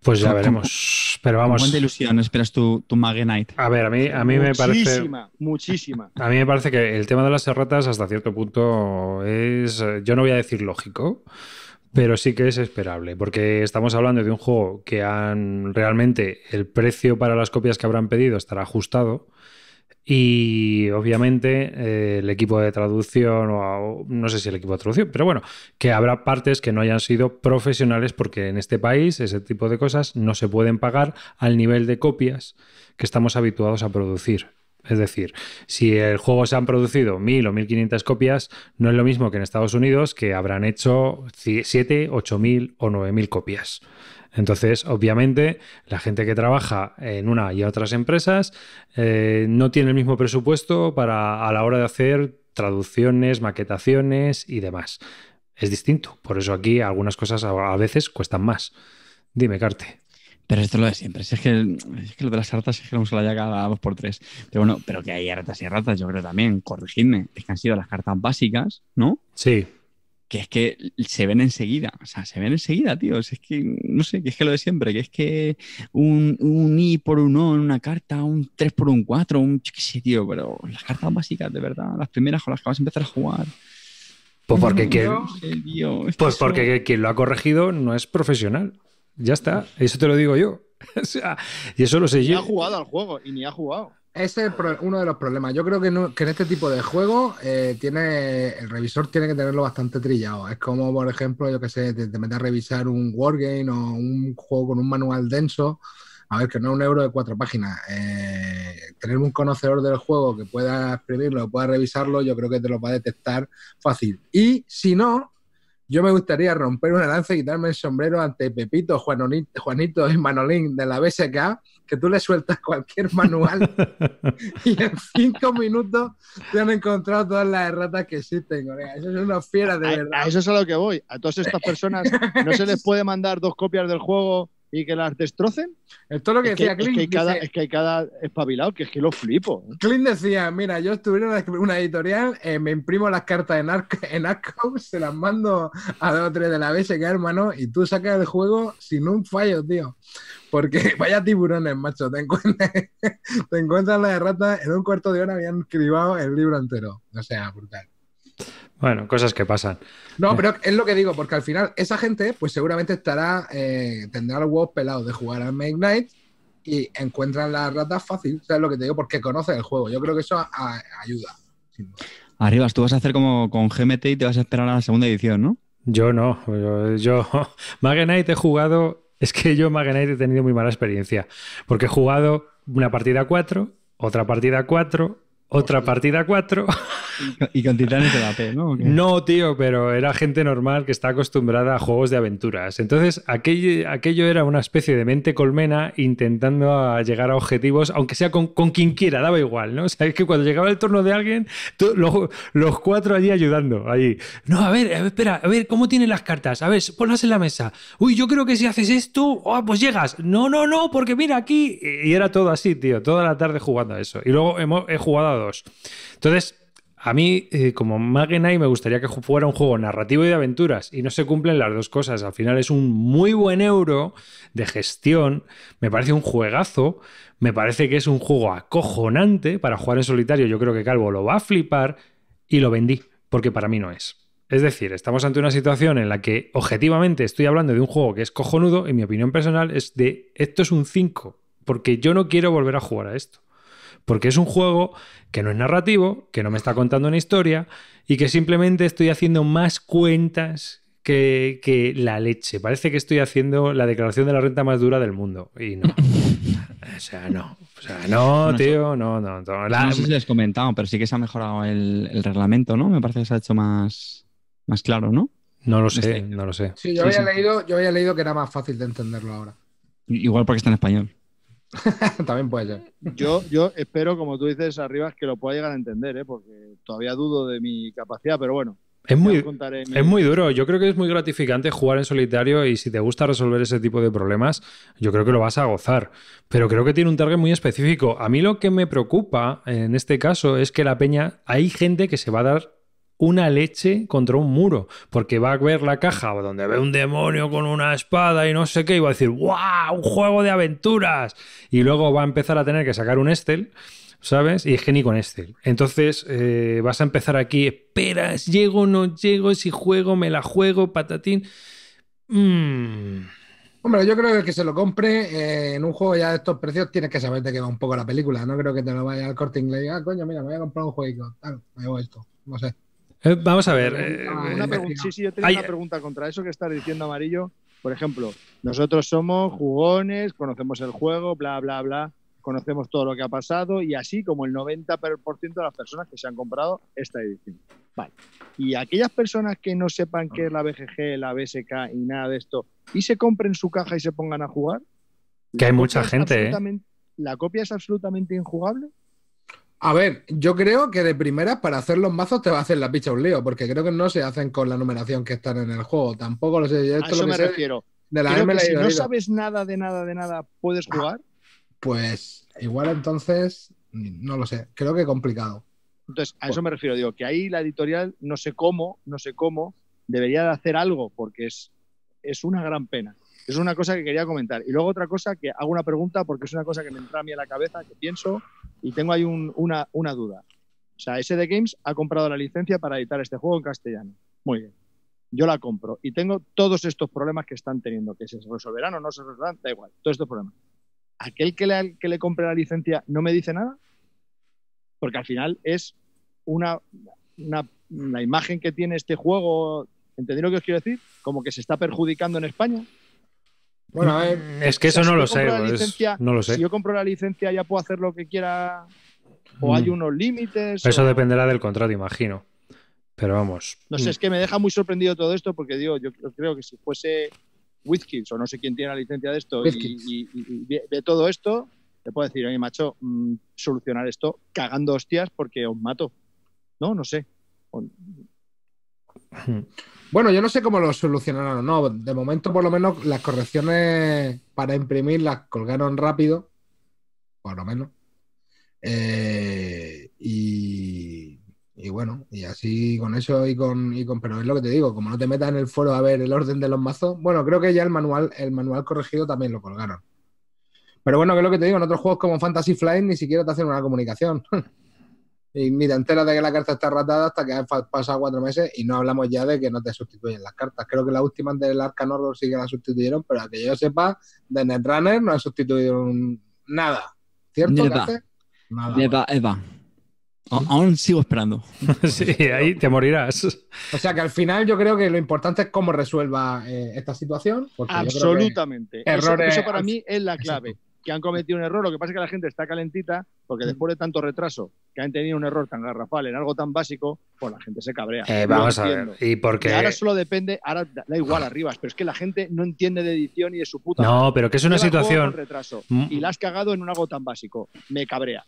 Pues ya veremos. Pero vamos. ¿Cuánta ilusión esperas tu, tu Magenite? A ver, a mí, a mí me parece. Muchísima, [LAUGHS] A mí me parece que el tema de las erratas hasta cierto punto es. Yo no voy a decir lógico, pero sí que es esperable, porque estamos hablando de un juego que han realmente el precio para las copias que habrán pedido estará ajustado. Y obviamente eh, el equipo de traducción, o, no sé si el equipo de traducción, pero bueno, que habrá partes que no hayan sido profesionales porque en este país ese tipo de cosas no se pueden pagar al nivel de copias que estamos habituados a producir. Es decir, si el juego se han producido 1.000 o 1.500 copias, no es lo mismo que en Estados Unidos, que habrán hecho 7, 8.000 o 9.000 copias. Entonces, obviamente, la gente que trabaja en una y otras empresas eh, no tiene el mismo presupuesto para a la hora de hacer traducciones, maquetaciones y demás. Es distinto. Por eso aquí algunas cosas a veces cuestan más. Dime, Carte. Pero esto es lo de siempre. es, que, es que lo de las ratas es que la llegada cada dos por tres. Pero bueno, pero que hay ratas y ratas, yo creo también, corregidme, es que han sido las cartas básicas, ¿no? Sí. Que es que se ven enseguida, o sea, se ven enseguida, tío. Es que, no sé, que es que lo de siempre, que es que un, un I por un O en una carta, un 3 por un 4, un qué sé, tío, pero las cartas básicas, de verdad, las primeras con las que vas a empezar a jugar. Pues porque, pues porque quien lo ha corregido no es profesional. Ya está, eso te lo digo yo. [LAUGHS] y eso lo sé yo. ha jugado al juego y ni ha jugado. Ese es uno de los problemas. Yo creo que, en este tipo de juego eh, tiene, el revisor tiene que tenerlo bastante trillado. Es como, por ejemplo, yo que sé, te, a revisar un Wargame o un juego con un manual denso. A ver, que no es un euro de cuatro páginas. Eh, tener un conocedor del juego que pueda escribirlo, pueda revisarlo, yo creo que te lo va a detectar fácil. Y si no, yo me gustaría romper una lanza y quitarme el sombrero ante Pepito, Juanito y Manolín de la BSK, que tú le sueltas cualquier manual [LAUGHS] y en cinco minutos te han encontrado todas las erratas que existen. tengo. eso es una fiera de verdad. eso es a lo que voy. A todas estas personas no se les puede mandar dos copias del juego y que las destrocen. Esto es lo que decía Es que, hay cada, espabilado que es que lo flipo. ¿eh? Clint decía: Mira, yo estuviera en una editorial, eh, me imprimo las cartas en, Arco, en [LAUGHS] se las mando a dos tres de la vez BSK, hermano, y tú sacas el juego sin un fallo, tío. Porque [LAUGHS] vaya tiburones, macho, te encuentras, [LAUGHS] te encuentras las en un cuarto de hora habían escribado el libro entero. O sea, brutal. Bueno, cosas que pasan. No, pero es lo que digo, porque al final esa gente, pues seguramente estará, eh, tendrá los huevos pelados de jugar al Make Night y encuentran las ratas fácil, ¿sabes lo que te digo? Porque conocen el juego. Yo creo que eso ayuda. Arribas, tú vas a hacer como con GMT y te vas a esperar a la segunda edición, ¿no? Yo no. Yo, yo [LAUGHS] Knight he jugado. Es que yo Knight he tenido muy mala experiencia. Porque he jugado una partida 4, otra partida 4, otra partida 4. Y con titanes de la ¿no? No, tío, pero era gente normal que está acostumbrada a juegos de aventuras. Entonces, aquello, era una especie de mente colmena intentando llegar a objetivos, aunque sea con, quien quiera, daba igual, ¿no? O que cuando llegaba el turno de alguien, tú, los cuatro allí ayudando, allí. No, a ver, a ver, espera, a ver, ¿cómo tienen las cartas? A ver, ponlas en la mesa. Uy, yo creo que si haces esto, ah, pues llegas. No, no, no, porque mira aquí. Y era todo así, tío, toda la tarde jugando a eso. Y luego he, he jugado entonces, a mí, eh, como Magenai, me gustaría que fuera un juego narrativo y de aventuras, y no se cumplen las dos cosas. Al final es un muy buen euro de gestión, me parece un juegazo, me parece que es un juego acojonante para jugar en solitario. Yo creo que Calvo lo va a flipar y lo vendí, porque para mí no es. Es decir, estamos ante una situación en la que objetivamente estoy hablando de un juego que es cojonudo, y mi opinión personal es de esto es un 5, porque yo no quiero volver a jugar a esto. Porque es un juego que no es narrativo, que no me está contando una historia y que simplemente estoy haciendo más cuentas que, la leche. Parece que estoy haciendo la declaración de la renta más dura del mundo y no. [LAUGHS] O sea, no. O sea, no, tío, no, no. No, sé si les comentado, pero sí que se ha mejorado el, reglamento, ¿no? Me parece que se ha hecho más, más claro, ¿no? No lo sé, este. no lo sé. Sí, yo, había Leído, yo había leído que era más fácil de entenderlo ahora. Igual porque está en español. [LAUGHS] También puede ser. Yo, yo espero, como tú dices, arriba, que lo pueda llegar a entender, ¿eh? porque todavía dudo de mi capacidad, pero bueno. Es muy, es muy duro. Yo creo que es muy gratificante jugar en solitario y si te gusta resolver ese tipo de problemas, yo creo que lo vas a gozar. Pero creo que tiene un target muy específico. A mí lo que me preocupa en este caso es que la peña, hay gente que se va a dar una leche contra un muro, porque va a ver la caja donde ve un demonio con una espada y no sé qué, y va a decir, ¡guau! ¡Un juego de aventuras! Y luego va a empezar a tener que sacar un Estel, ¿sabes? Y es que ni con Estel. Entonces eh, vas a empezar aquí, esperas, llego, no llego, si juego, me la juego, patatín. Mm. Hombre, yo creo que el que se lo compre eh, en un juego ya de estos precios tienes que saber de qué va un poco la película. No creo que te lo vaya al corte inglés y diga, ah, coño, mira, me voy a comprar un juego Claro, me llevo esto. No sé. Eh, vamos a ver. Eh, eh, sí, sí, yo tenía una pregunta contra eso que está diciendo Amarillo. Por ejemplo, nosotros somos jugones, conocemos el juego, bla, bla, bla, conocemos todo lo que ha pasado y así como el 90% de las personas que se han comprado esta edición. Vale. Y aquellas personas que no sepan qué es la BGG, la BSK y nada de esto, y se compren su caja y se pongan a jugar. Que hay mucha gente. ¿eh? ¿La copia es absolutamente injugable? A ver, yo creo que de primeras para hacer los mazos te va a hacer la picha un lío, porque creo que no se hacen con la numeración que están en el juego. Tampoco lo sé. a eso me refiero. De si no sabes nada de nada de nada, ¿puedes ah, jugar? pues igual entonces, no lo sé. Creo que complicado. Entonces, a eso pues me refiero. Digo, que ahí la editorial, no sé cómo, no sé cómo, debería de hacer algo, porque es, es una gran pena. Es una cosa que quería comentar. Y luego otra cosa que hago una pregunta porque es una cosa que me entra a mí a la cabeza, que pienso y tengo ahí una, duda. O sea, SD Games ha comprado la licencia para editar este juego en castellano. Muy bien. Yo la compro y tengo todos estos problemas que están teniendo, que se resolverán o no se resolverán, da igual, todos estos problemas. ¿Aquel que le, que le compre la licencia no me dice nada? Porque al final es una, imagen que tiene este juego, ¿entendéis lo que os quiero decir? Como que se está perjudicando en España. Bueno, mm, es que eso no, lo sé, no lo sé. Si yo compro la licencia, ya puedo hacer lo que quiera. O hay mm. unos límites. Eso dependerá del contrato, imagino. Pero vamos. No sé, mm. es que me deja muy sorprendido todo esto porque digo, yo creo que si fuese Whitkins o no sé quién tiene la licencia de esto y, de todo esto, te puedo decir, oye, macho, solucionar esto cagando hostias porque os mato. No, no sé. [LAUGHS] Bueno, yo no sé cómo lo solucionaron o no. De momento, por lo menos, las correcciones para imprimir las colgaron rápido, por lo menos. Eh, y, bueno, y así con eso y con, Pero es lo que te digo, como no te metas en el foro a ver el orden de los mazos. Bueno, creo que ya el manual, el manual corregido también lo colgaron. Pero bueno, que es lo que te digo, en otros juegos como Fantasy Flight ni siquiera te hacen una comunicación. [LAUGHS] Y enteras de que la carta está ratada hasta que han pasado cuatro meses y no hablamos ya de que no te sustituyen las cartas. Creo que las últimas del Arcanor sí que la sustituyeron, pero a que yo sepa, de Netrunner no han sustituido nada. ¿Cierto? Nada. Nada. Eva. aún sigo esperando. [LAUGHS] sí, ahí te morirás. O sea que al final yo creo que lo importante es cómo resuelva eh, esta situación. Absolutamente. eso, para mí es la clave que han cometido un error. Lo que pasa es que la gente está calentita porque mm. después de tanto retraso que han tenido un error tan garrafal en algo tan básico, pues la gente se cabrea. Eh, vamos a ver. Y porque... ahora solo depende, ahora da igual arriba, pero es que la gente no entiende de edición y de su puta. No, pero que es una situación. y la has cagado en un algo tan básico. Me cabrea.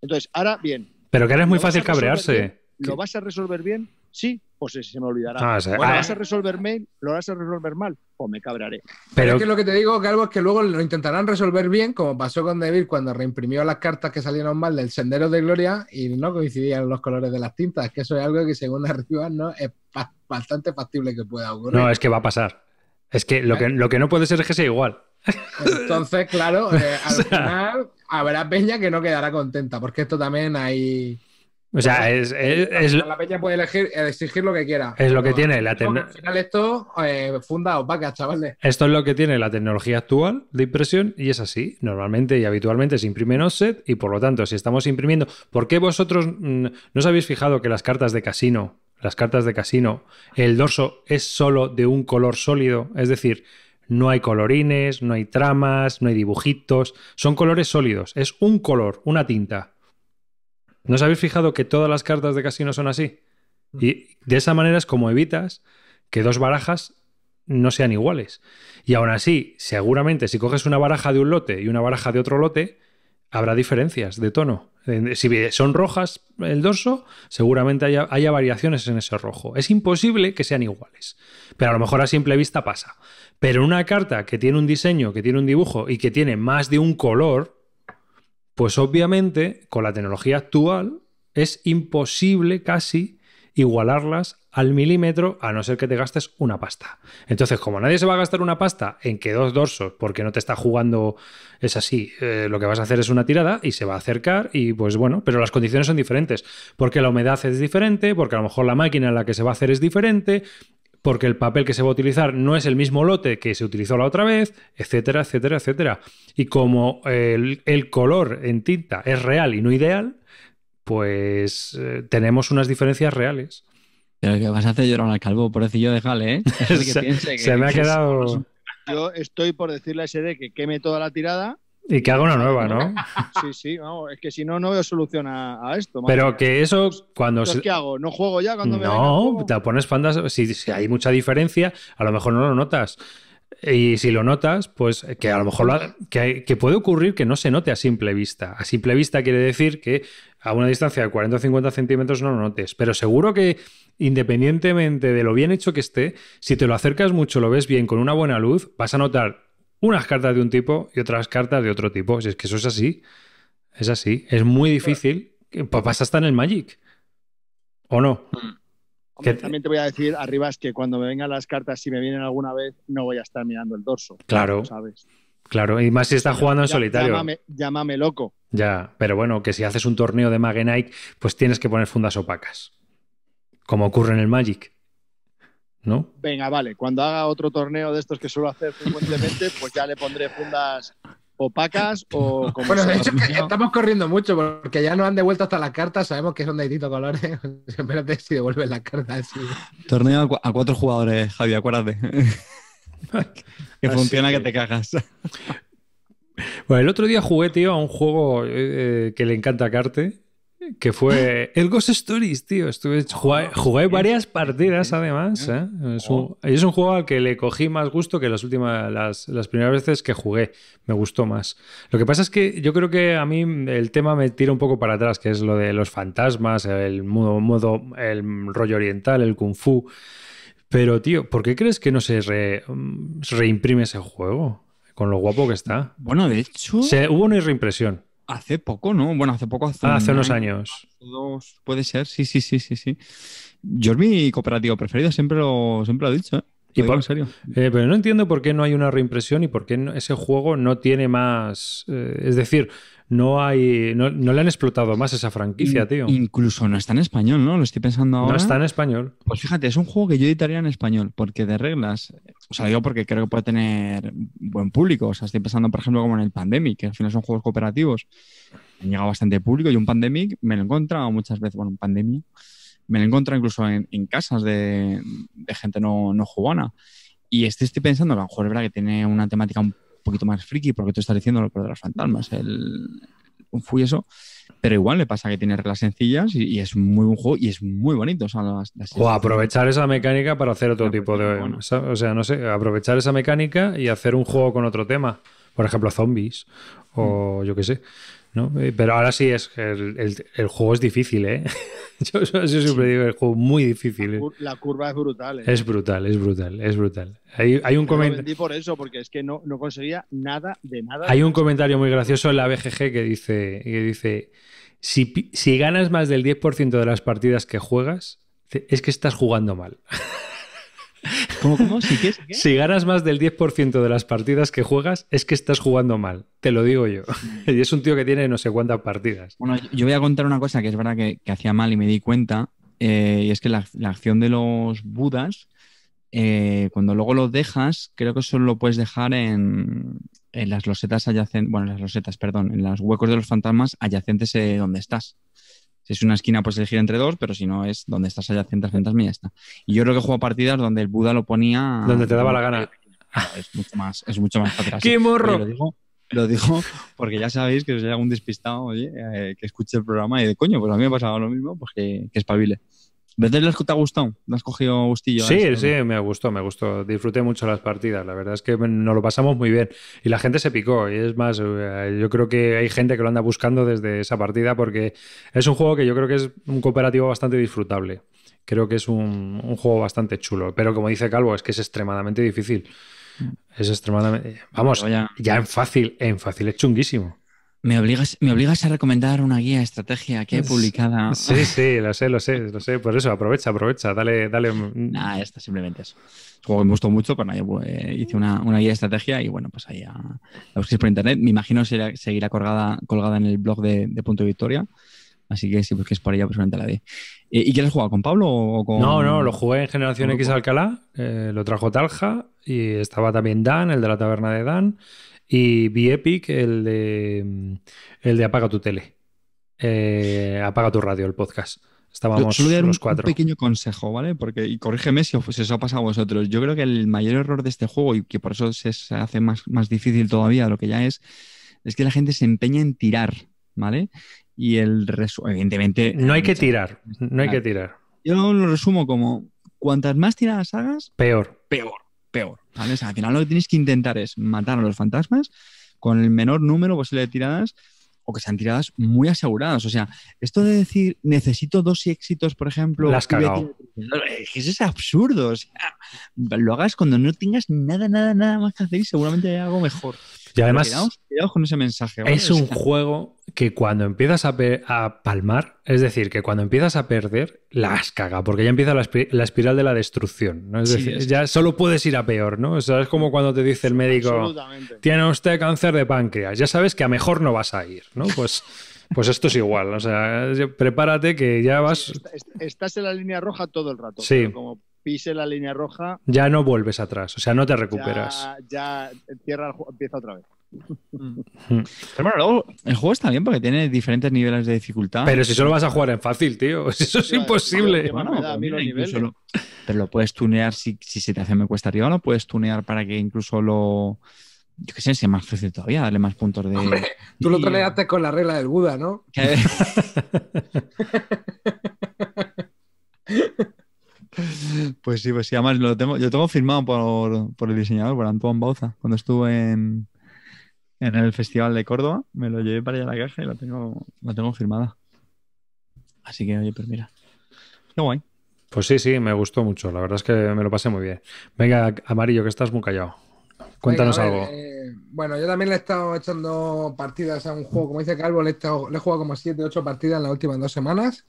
Entonces, ahora bien. Pero que ahora es muy fácil cabrearse. ¿Lo vas a resolver bien? Sí, O se me olvidará. Ah, ¿Lo ah. vas a resolver ¿Lo vas a resolver mal? o me cabraré. Pero, es que lo que te digo, Calvo, es que luego lo intentarán resolver bien, como pasó con David cuando reimprimió las cartas que salieron mal del Sendero de Gloria y no coincidían los colores de las tintas, que eso es algo que según arriba no es bastante factible que pueda ocurrir. No, es que va a pasar. Es que lo, que ¿Eh? lo que no puede ser es que sea igual. Entonces, claro, [LAUGHS] eh, al final habrá peña que no quedará contenta, porque esto también hay o sea, es, La peña puede elegir, exigir lo que quiera. Es lo que tiene la tecnología. Al final esto eh, funda opacas, chavales. Esto es lo que tiene la tecnología actual de impresión y es así. Normalmente y habitualmente se imprime en offset y por lo tanto si estamos imprimiendo... ¿Por qué vosotros mm, no os habéis fijado que las cartas de casino, las cartas de casino, el dorso es solo de un color sólido? Es decir, no hay colorines, no hay tramas, no hay dibujitos. Son colores sólidos. Es un color, una tinta. ¿No os habéis fijado que todas las cartas de casino son así? Y de esa manera es como evitas que dos barajas no sean iguales. Y aún así, seguramente si coges una baraja de un lote y una baraja de otro lote, habrá diferencias de tono. Si son rojas el dorso, seguramente haya, haya, variaciones en ese rojo. Es imposible que sean iguales, pero a lo mejor a simple vista pasa. Pero una carta que tiene un diseño, que tiene un dibujo y que tiene más de un color, pues obviamente, con la tecnología actual, es imposible casi igualarlas al milímetro a no ser que te gastes una pasta. Entonces, como nadie se va a gastar una pasta en que dos dorsos, porque no te está jugando, es así, eh, lo que vas a hacer es una tirada y se va a acercar y pues bueno, pero las condiciones son diferentes, porque la humedad es diferente, porque a lo mejor la máquina en la que se va a hacer es diferente, porque el papel que se va a utilizar no es el mismo lote que se utilizó la otra vez, etcétera, etcétera, etcétera. Y como el, color en tinta es real y no ideal, pues eh, tenemos unas diferencias reales. Pero que vas a hacer llorar al calvo, yo? déjale, ¿eh? [LAUGHS] Que se, me ha quedado... Yo estoy por decirle a ese de que queme toda la tirada y que haga una nueva, ¿no? [LAUGHS] Sí, sí, vamos, es que si no, no veo solución a, esto. Pero que eso, pues, cuando. se... ¿Qué hago? ¿No juego ya cuando me No, te pones pandas. Si, hay mucha diferencia, a lo mejor no lo notas. Y si lo notas, pues que a lo mejor que, puede ocurrir que no se note a simple vista. A simple vista quiere decir que a una distancia de 40 o 50 centímetros no lo notes. Pero seguro que independientemente de lo bien hecho que esté, si te lo acercas mucho, lo ves bien con una buena luz, vas a notar unas cartas de un tipo y otras cartas de otro tipo. Si es que eso es así. Es así. Es muy difícil. Pues pasa hasta en el Magic. ¿O no? Mm. también te voy a decir, arriba que cuando me vengan las cartas, si me vienen alguna vez, no voy a estar mirando el dorso. Claro. ¿sabes? Claro, y más si estás jugando en solitario. Llámame, llámame, loco. Ya, pero bueno, que si haces un torneo de Magenike, pues tienes que poner fundas opacas. Como ocurre en el Magic. ¿no? Venga, vale, cuando haga otro torneo de estos que suelo hacer frecuentemente, pues ya le pondré fundas opacas o Bueno, de hecho, estamos corriendo mucho porque ya nos han devuelto hasta las cartas, sabemos que son de distintos colores. ¿eh? [LAUGHS] Espérate si devuelven la carta Torneo a, cuatro jugadores, Javi, acuérdate. [LAUGHS] que funciona que te cagas. Bueno, el otro día jugué, tío, a un juego eh, eh, que le encanta a Carte, que fue ah, el Ghost Stories, tío. Estuve, jugué, ah, varias partidas además. Ah, ¿eh? Es, un, juego al que le cogí más gusto que las últimas, las, primeras veces que jugué. Me gustó más. Lo que pasa es que yo creo que a mí el tema me tira un poco para atrás, que es lo de los fantasmas, el modo, el rollo oriental, el kung fu. Pero, tío, ¿por qué crees que no se, mm, reimprime ese juego? Con lo guapo que está. Bueno, de hecho. hubo una reimpresión. Hace poco, ¿no? Bueno, hace poco. Hace, ah, hace unos años. puede ser, sí, sí, sí, sí, sí. Yo mi cooperativo preferido, siempre lo, siempre lo he dicho. ¿eh? Eh, pero no entiendo por qué no hay una reimpresión y por qué ese juego no tiene más. Eh, es decir, no hay. No, le han explotado más esa franquicia, tío. Incluso no está en español, ¿no? Lo estoy pensando ahora. No está en español. Pues fíjate, es un juego que yo editaría en español, porque de reglas. O sea, digo porque creo que puede tener buen público. O sea, estoy pensando, por ejemplo, como en el Pandemic, que al final son juegos cooperativos. Han llegado bastante público y un Pandemic me lo he encontrado muchas veces. Bueno, un Pandemic me lo encuentro incluso en, casas de, gente no, no jugona. Y este estoy pensando, a lo mejor es verdad que tiene una temática un poquito más friki, porque tú estás diciendo lo de los fantasmas, el fui eso, pero igual le pasa que tiene reglas sencillas y, es muy un juego y es muy bonito. O, aprovechar esa mecánica para hacer otro ah, tipo pues, de... O sea, no sé, aprovechar esa mecánica y hacer un juego con otro tema. Por ejemplo, zombies o mm. yo qué sé. Eh, pero ahora sí es el, el, juego es difícil, ¿eh? [LAUGHS] yo, siempre digo el juego muy difícil. ¿eh? La, curva es brutal. ¿eh? Es brutal, es brutal, es brutal. Hay, un comentario. por eso, porque es que no, no conseguía nada de nada. Hay un comentario muy gracioso en la BGG que dice, que dice si, si ganas más del 10% de las partidas que juegas, es que estás jugando mal. [LAUGHS] si ganas más del 10% de las partidas que juegas, es que estás jugando mal. Te lo digo yo. Mm. [LAUGHS] y es un tío que tiene no sé cuántas partidas. Bueno, yo voy a contar una cosa que es verdad que, hacía mal y me di cuenta. Eh, y es que la, acción de los Budas, eh, cuando luego lo dejas, creo que solo lo puedes dejar en, las losetas adyacentes. Bueno, en las losetas, perdón, en los huecos de los fantasmas adyacentes eh, donde estás. Si es una esquina, puedes elegir entre dos, pero si no, es donde estás allá, centras, centras, y está. Y yo creo que juego partidas donde el Buda lo ponía. Donde te daba la gana. [LAUGHS] Es mucho más, es mucho más ¡Qué morro! Lo dijo porque ya sabéis que si hay algún despistado, eh, que escuche el programa y de coño, pues a mí me pasaba lo mismo, pues que espabile que te ha gustado? ¿Lo has cogido gustillo? Sí, sí, me gustó, me gustó. Disfruté mucho las partidas. La verdad es que nos lo pasamos muy bien. Y la gente se picó. Y es más, eh, yo creo que hay gente que lo anda buscando desde esa partida porque es un juego que yo creo que es un cooperativo bastante disfrutable. Creo que es un, juego bastante chulo. Pero como dice Calvo, es que es extremadamente difícil. Mm. Es extremadamente. Vamos, ya en fácil, en fácil es chunguísimo. Me obligas, me obligas a recomendar una guía estrategia que he publicado Sí, sí, lo sé, lo sé, lo sé. Por eso, aprovecha, aprovecha, dale, dale. Nada, esta simplemente eso. Es juego que me gustó mucho, pues pues, eh, hice una, guía de estrategia y bueno, pues ahí a, la busquéis por internet. Me imagino que seguirá colgada, colgada en el blog de, de Punto Victoria. Así que si es por ella, pues la vi. ¿Y qué has jugado? ¿Con Pablo o con.? No, no, lo jugué en Generación X Alcalá, eh, lo trajo Talja y estaba también Dan, el de la taberna de Dan, y Epic el de, el de Apaga tu tele. Eh, apaga tu radio, el podcast. Estábamos los cuatro. un pequeño consejo, ¿vale? Porque, y corrígeme si os, ha pasado a vosotros. Yo creo que el mayor error de este juego, y que por eso se, hace más, más difícil todavía lo que ya es, es que la gente se empeña en tirar, ¿vale? Y el resumen, evidentemente. No hay que tirar, no hay que tirar. Yo lo resumo como: cuantas más tiradas hagas, peor. Peor peor. al final lo que tienes que intentar es matar a los fantasmas con el menor número posible de tiradas o que sean tiradas muy aseguradas. O sea, esto de decir necesito dos éxitos, por ejemplo, Las es absurdo. lo hagas cuando no tengas nada, nada, nada más que hacer y seguramente hay algo mejor. Y además. con ese mensaje. Es un juego que cuando empiezas a, palmar, es decir, que cuando empiezas a perder, las caga, porque ya empieza la, espiral de la destrucción. ¿no? Es decir, ya solo puedes ir a peor, ¿no? O sea, es como cuando te dice el médico: Tiene usted cáncer de páncreas. Ya sabes que a mejor no vas a ir, ¿no? Pues. Pues esto es igual, o sea, prepárate que ya vas. estás en la línea roja todo el rato. Sí pise la línea roja. Ya no vuelves atrás, o sea, no te recuperas. Ya, empieza otra vez. [LAUGHS] Pero luego el juego está bien porque tiene diferentes niveles de dificultad. Pero si solo vas a jugar en fácil, tío, [LAUGHS] eso es imposible. pero, lo puedes tunear si, se te hace me cuesta arriba, lo puedes tunear para que incluso lo. Yo qué sé, sea más fácil todavía, darle más puntos de. tú lo tuneaste con la regla del Buda, ¿no? [LAUGHS] Pues sí, pues sí, además lo tengo, yo tengo firmado por, el diseñador, por Antoine Bauza, cuando estuve en, el Festival de Córdoba, me lo llevé para allá a la caja y la tengo, la tengo firmada. Así que, oye, pero pues mira, qué guay. Pues sí, sí, me gustó mucho, la verdad es que me lo pasé muy bien. Venga, Amarillo, que estás muy callado. Cuéntanos algo. Eh, bueno, yo también le he estado echando partidas a un juego, como dice Calvo, le he, jugado como 7, 8 partidas en las últimas dos semanas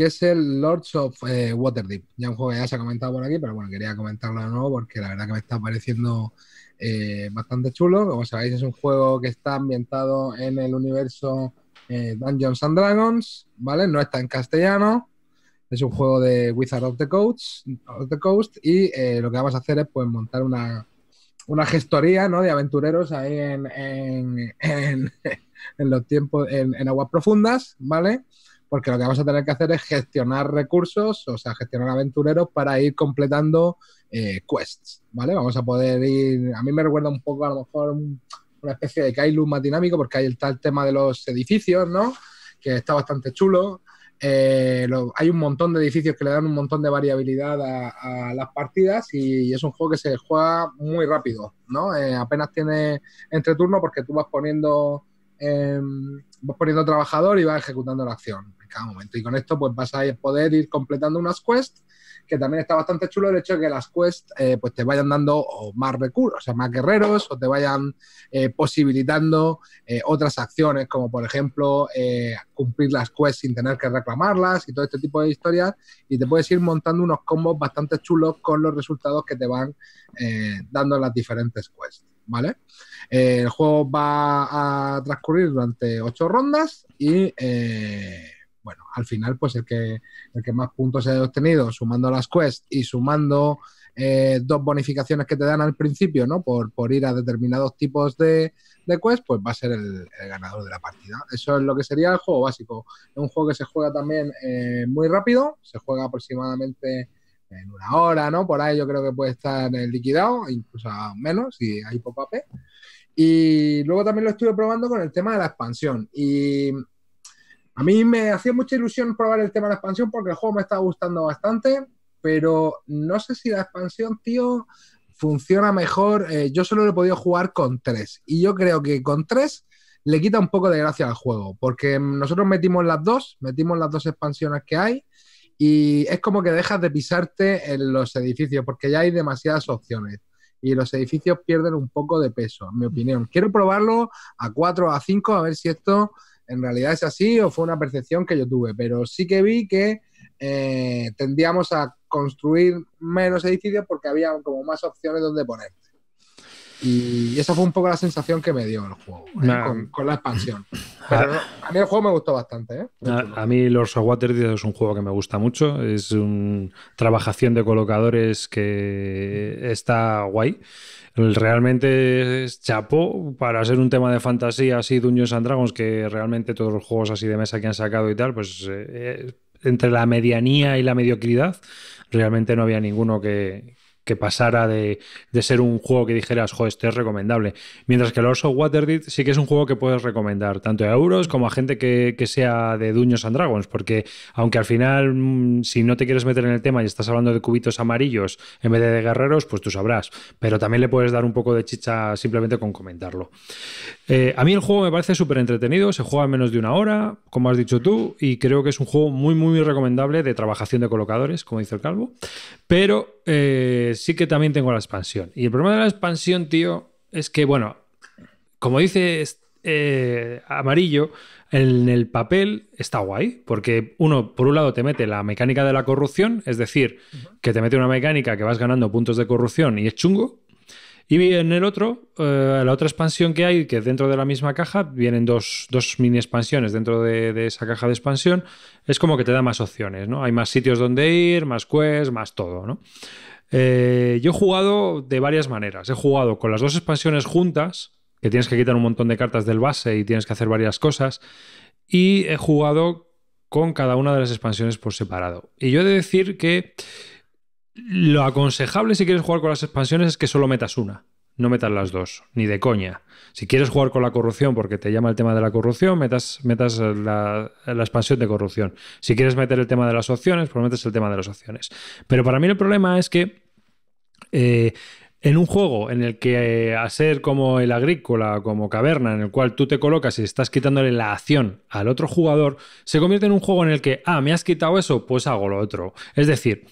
que es el Lords of eh, Waterdeep. Ya un juego que ya se ha comentado por aquí, pero bueno, quería comentarlo de nuevo porque la verdad que me está pareciendo eh, bastante chulo. Como sabéis, es un juego que está ambientado en el universo eh, Dungeons and Dragons, ¿vale? No está en castellano. Es un juego de Wizard of the Coast, of the Coast y lo que vamos a hacer es pues montar una, una gestoría ¿no? de aventureros ahí en, en, en [LAUGHS] los tiempos, en aguas profundas, ¿vale? porque lo que vamos a tener que hacer es gestionar recursos, o sea, gestionar aventureros para ir completando eh, quests, ¿vale? Vamos a poder ir, a mí me recuerda un poco a lo mejor una especie de Kailu más dinámico, porque hay el tal tema de los edificios, ¿no? Que está bastante chulo. Eh, hay un montón de edificios que le dan un montón de variabilidad a, las partidas y, es un juego que se juega muy rápido, ¿no? Eh, apenas tiene entre turno porque tú vas poniendo, em, vas poniendo trabajador y vas ejecutando la acción cada momento. Y con esto pues vas a poder ir completando unas quests, que también está bastante chulo el hecho de que las quests eh, pues te vayan dando más recursos, o sea, más guerreros, o te vayan eh, posibilitando eh, otras acciones, como por ejemplo cumplir las quests sin tener que reclamarlas y todo este tipo de historias, y te puedes ir montando unos combos bastante chulos con los resultados que te van dando las diferentes quests. ¿vale? el juego va a transcurrir durante ocho rondas y bueno, al final, pues el que, el que más puntos haya obtenido sumando las quests y sumando eh, dos bonificaciones que te dan al principio, ¿no? Por, por ir a determinados tipos de, quests, pues va a ser el, ganador de la partida. Eso es lo que sería el juego básico. Es un juego que se juega también eh, muy rápido, se juega aproximadamente en una hora, ¿no? Por ahí yo creo que puede estar liquidado, incluso menos, si hay poco papel Y luego también lo estuve probando con el tema de la expansión. Y a mí me hacía mucha ilusión probar el tema de la expansión porque el juego me está gustando bastante, pero no sé si la expansión, tío, funciona mejor. Eh, yo solo lo he podido jugar con tres y yo creo que con tres le quita un poco de gracia al juego, porque nosotros metimos las dos, metimos las dos expansiones que hay y es como que dejas de pisarte en los edificios porque ya hay demasiadas opciones y los edificios pierden un poco de peso, en mi opinión. Quiero probarlo a 4 a cinco a ver si esto en realidad es así o fue una percepción que yo tuve, pero sí que vi que eh, tendíamos a construir menos edificios porque había como más opciones donde ponerte. Y esa fue un poco la sensación que me dio el juego ¿eh? con, la expansión. [LAUGHS] a mí el juego me gustó bastante. ¿eh? A, mí los of es un juego que me gusta mucho. Es una trabajación de colocadores que está guay. Realmente es chapo para ser un tema de fantasía así, Dungeons and Dragons, que realmente todos los juegos así de mesa que han sacado y tal, pues eh, entre la medianía y la mediocridad, realmente no había ninguno que, que pasara de, ser un juego que dijeras, joder este es recomendable. Mientras que el Orso Waterdeep sí que es un juego que puedes recomendar, tanto a euros como a gente que, sea de Duños and Dragons, porque aunque al final, mm, si no te quieres meter en el tema y estás hablando de cubitos amarillos en vez de, guerreros, pues tú sabrás. Pero también le puedes dar un poco de chicha simplemente con comentarlo. Eh, a mí el juego me parece súper entretenido, se juega en menos de una hora, como has dicho tú, y creo que es un juego muy, muy recomendable de trabajación de colocadores, como dice el calvo. Pero eh, sí que también tengo la expansión. Y el problema de la expansión, tío, es que, bueno, como dice eh, amarillo, en el papel está guay, porque uno, por un lado, te mete la mecánica de la corrupción, es decir, que te mete una mecánica que vas ganando puntos de corrupción y es chungo. Y en el otro, eh, la otra expansión que hay, que dentro de la misma caja vienen dos, mini expansiones dentro de, de, esa caja de expansión, es como que te da más opciones, ¿no? Hay más sitios donde ir, más quests, más todo, ¿no? Eh, yo he jugado de varias maneras. He jugado con las dos expansiones juntas, que tienes que quitar un montón de cartas del base y tienes que hacer varias cosas. Y he jugado con cada una de las expansiones por separado. Y yo he de decir que lo aconsejable si quieres jugar con las expansiones es que solo metas una no metas las dos, ni de coña. Si quieres jugar con la corrupción porque te llama el tema de la corrupción, metas, metas la, expansión de corrupción. Si quieres meter el tema de las opciones, pues metes el tema de las opciones. Pero para mí el problema es que eh, en un juego en el que, hacer eh, a ser como el agrícola, como caverna, en el cual tú te colocas y estás quitándole la acción al otro jugador, se convierte en un juego en el que, ah, me has quitado eso, pues hago lo otro. Es decir,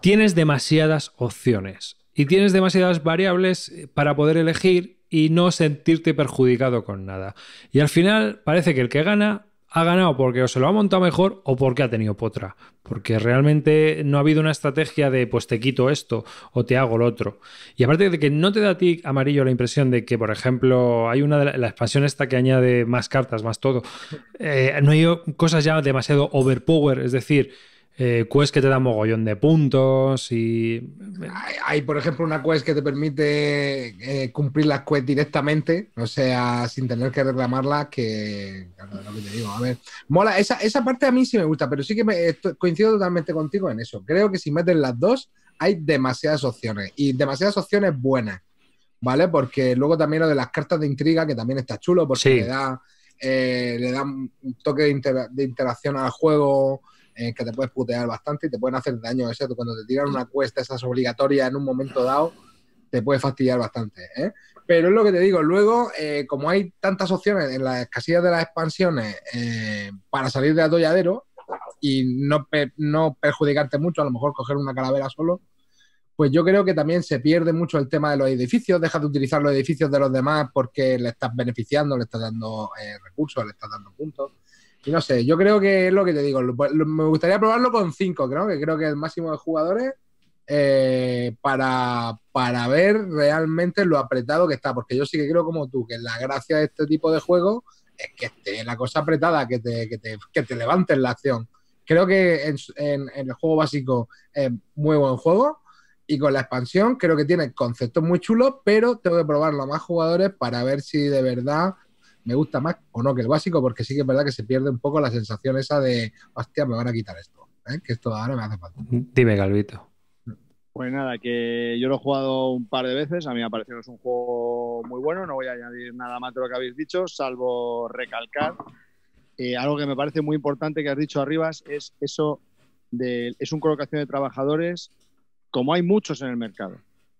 tienes demasiadas opciones y tienes demasiadas variables eh, para poder elegir y no sentirte perjudicado con nada. Y al final parece que el que gana ha ganado porque o se lo ha montado mejor o porque ha tenido potra. Porque realmente no ha habido una estrategia de pues te quito esto o te hago lo otro. Y aparte de que no te da a ti amarillo la impresión de que, por ejemplo, hay una de las expansión esta que añade más cartas, más todo. Eh, no hay cosas ya demasiado overpower, es decir, eh, que te da mogollón de puntos y... Hay, por ejemplo, una quest que te permite eh, cumplir las quests directamente, o sea, sin tener que reclamarlas, que... lo que te digo, a ver. Mola, esa, esa parte a mí sí me gusta, pero sí que me, coincido totalmente contigo en eso. Creo que si metes las dos, hay demasiadas opciones y demasiadas opciones buenas, ¿vale? Porque luego también lo de las cartas de intriga, que también está chulo, porque le da... Eh, le da un toque de, de interacción al juego, eh, que te puedes putear bastante y te pueden hacer daño. Eso, cuando te tiran una cuesta, esas obligatorias en un momento dado, te puede fastidiar bastante. ¿eh? Pero es lo que te digo, luego, eh, como hay tantas opciones en la casillas de las expansiones eh, para salir del atolladero y no, no perjudicarte mucho, a lo mejor coger una calavera solo, pues yo creo que también se pierde mucho el tema de los edificios, deja de utilizar los edificios de los demás porque le estás beneficiando, le estás dando recursos, le estás dando puntos no sé, yo creo que es lo que te digo. me gustaría probarlo con cinco creo que creo que es el máximo de jugadores eh, para, para ver realmente lo apretado que está. Porque yo sí que creo como tú, que la gracia de este tipo de juego es que esté la cosa apretada, que te, que te, la acción. Creo que en, el juego básico es muy buen juego, y con la expansión creo que tiene conceptos muy chulos, pero tengo que probarlo a más jugadores para ver si de verdad me gusta más o no que el básico, porque sí que es verdad que se pierde un poco la sensación esa de, hostia, me van a quitar esto, ¿eh? que esto ahora me hace falta. Dime, Calvito. Pues nada, que yo lo he jugado un par de veces, a mí me ha parecido es un juego muy bueno, no voy a añadir nada más de lo que habéis dicho, salvo recalcar eh, algo que me parece muy importante que has dicho arribas, es eso de, es un colocación de trabajadores como hay muchos en el mercado,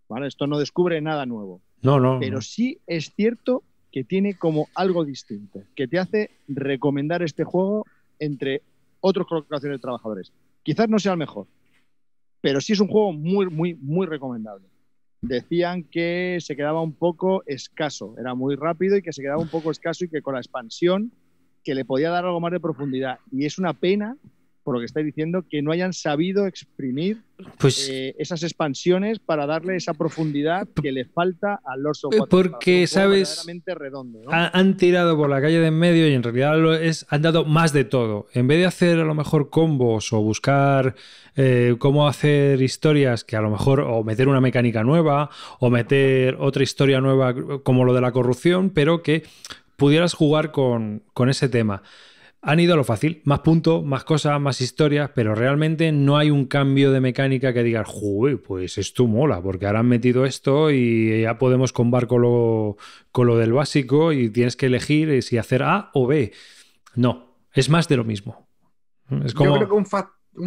¿vale? Esto no descubre nada nuevo. No, no. Pero sí es cierto que tiene como algo distinto, que te hace recomendar este juego entre otros colocaciones de trabajadores. Quizás no sea el mejor, pero sí es un juego muy, muy, muy recomendable. Decían que se quedaba un poco escaso, era muy rápido y que se quedaba un poco escaso y que con la expansión que le podía dar algo más de profundidad. Y es una pena por lo que estáis diciendo, que no hayan sabido exprimir pues eh, esas expansiones para darle esa profundidad que le falta a los of Porque, sabes, redondo, han, tirado por la calle de en medio y en realidad han dado más de todo. En vez de hacer a lo mejor combos o buscar eh, cómo hacer historias que a lo mejor o meter una mecánica nueva o meter otra historia nueva como lo de la corrupción, pero que pudieras jugar con, con ese tema han ido a lo fácil, más puntos, más cosas, más historias, pero realmente no hay un cambio de mecánica que digas, Joder, pues esto mola, porque ahora han metido esto y ya podemos combar con lo, del básico y tienes que elegir si hacer A o B. No, es más de lo mismo. Es Yo creo que un,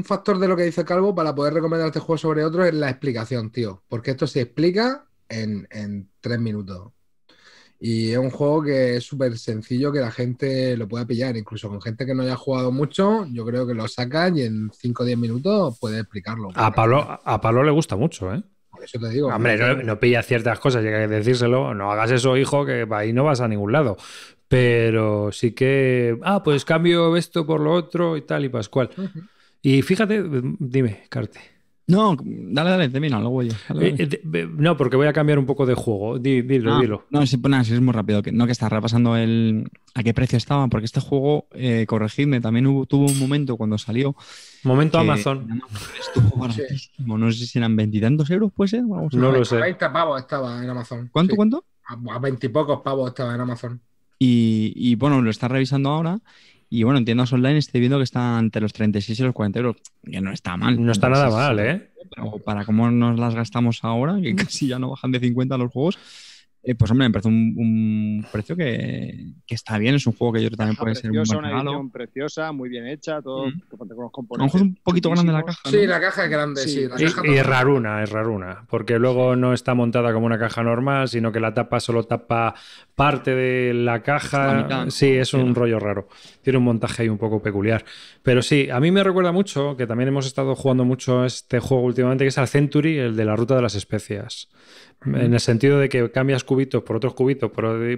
factor de lo que dice Calvo para poder recomendar este juego sobre otro es la explicación, tío, porque esto se explica en tres minutos. Y es un juego que es súper sencillo que la gente lo pueda pillar, incluso con gente que no haya jugado mucho, yo creo que lo sacan y en 5 o 10 minutos puede explicarlo. A Pablo, a Pablo le gusta mucho, ¿eh? Por eso te digo. Hombre, no, pilla ciertas cosas, llega que decírselo, no hagas eso, hijo, que ahí no vas a ningún lado. Pero sí que, ah, pues cambio esto por lo otro y tal y Pascual. Y fíjate, dime, Carte. No, dale, dale, termina, luego yo. Eh, eh, eh, no, porque voy a cambiar un poco de juego. dilo, ah, dilo. No, si es muy rápido. Que, no, que estás repasando el a qué precio estaba, porque este juego, corregidme, también hubo, tuvo un momento cuando salió. Momento Amazon. No, sé si eran veintitantos euros, puede ser. no lo sé. veinte pavos estaba en Amazon. ¿Cuánto, cuánto? A veintipocos pavos estaba en Amazon. Y, y bueno, lo está revisando ahora y bueno, en tiendas online estoy viendo que está entre los 36 y los 40 euros, que no está mal. No está nada mal, ¿eh? para cómo nos las gastamos ahora, que [LAUGHS] casi ya no bajan de 50 los juegos, eh, pues hombre, me parece un, precio que, está bien, es un juego que yo también puede ser un Una preciosa, muy bien hecha, todo, con mm. los componentes. A lo mejor es un poquito grande la caja. Sí, la caja es grande, sí. y, es raruna, es raruna, porque luego no está montada como una caja normal, sino que la tapa solo tapa parte de la caja. sí, es un rollo raro. Tiene un montaje ahí un poco peculiar. Pero sí, a mí me recuerda mucho, que también hemos estado jugando mucho este juego últimamente, que es el Century, el de la ruta de las especias. Mm. En el sentido de que cambias cubiertas cubitos por otros cubitos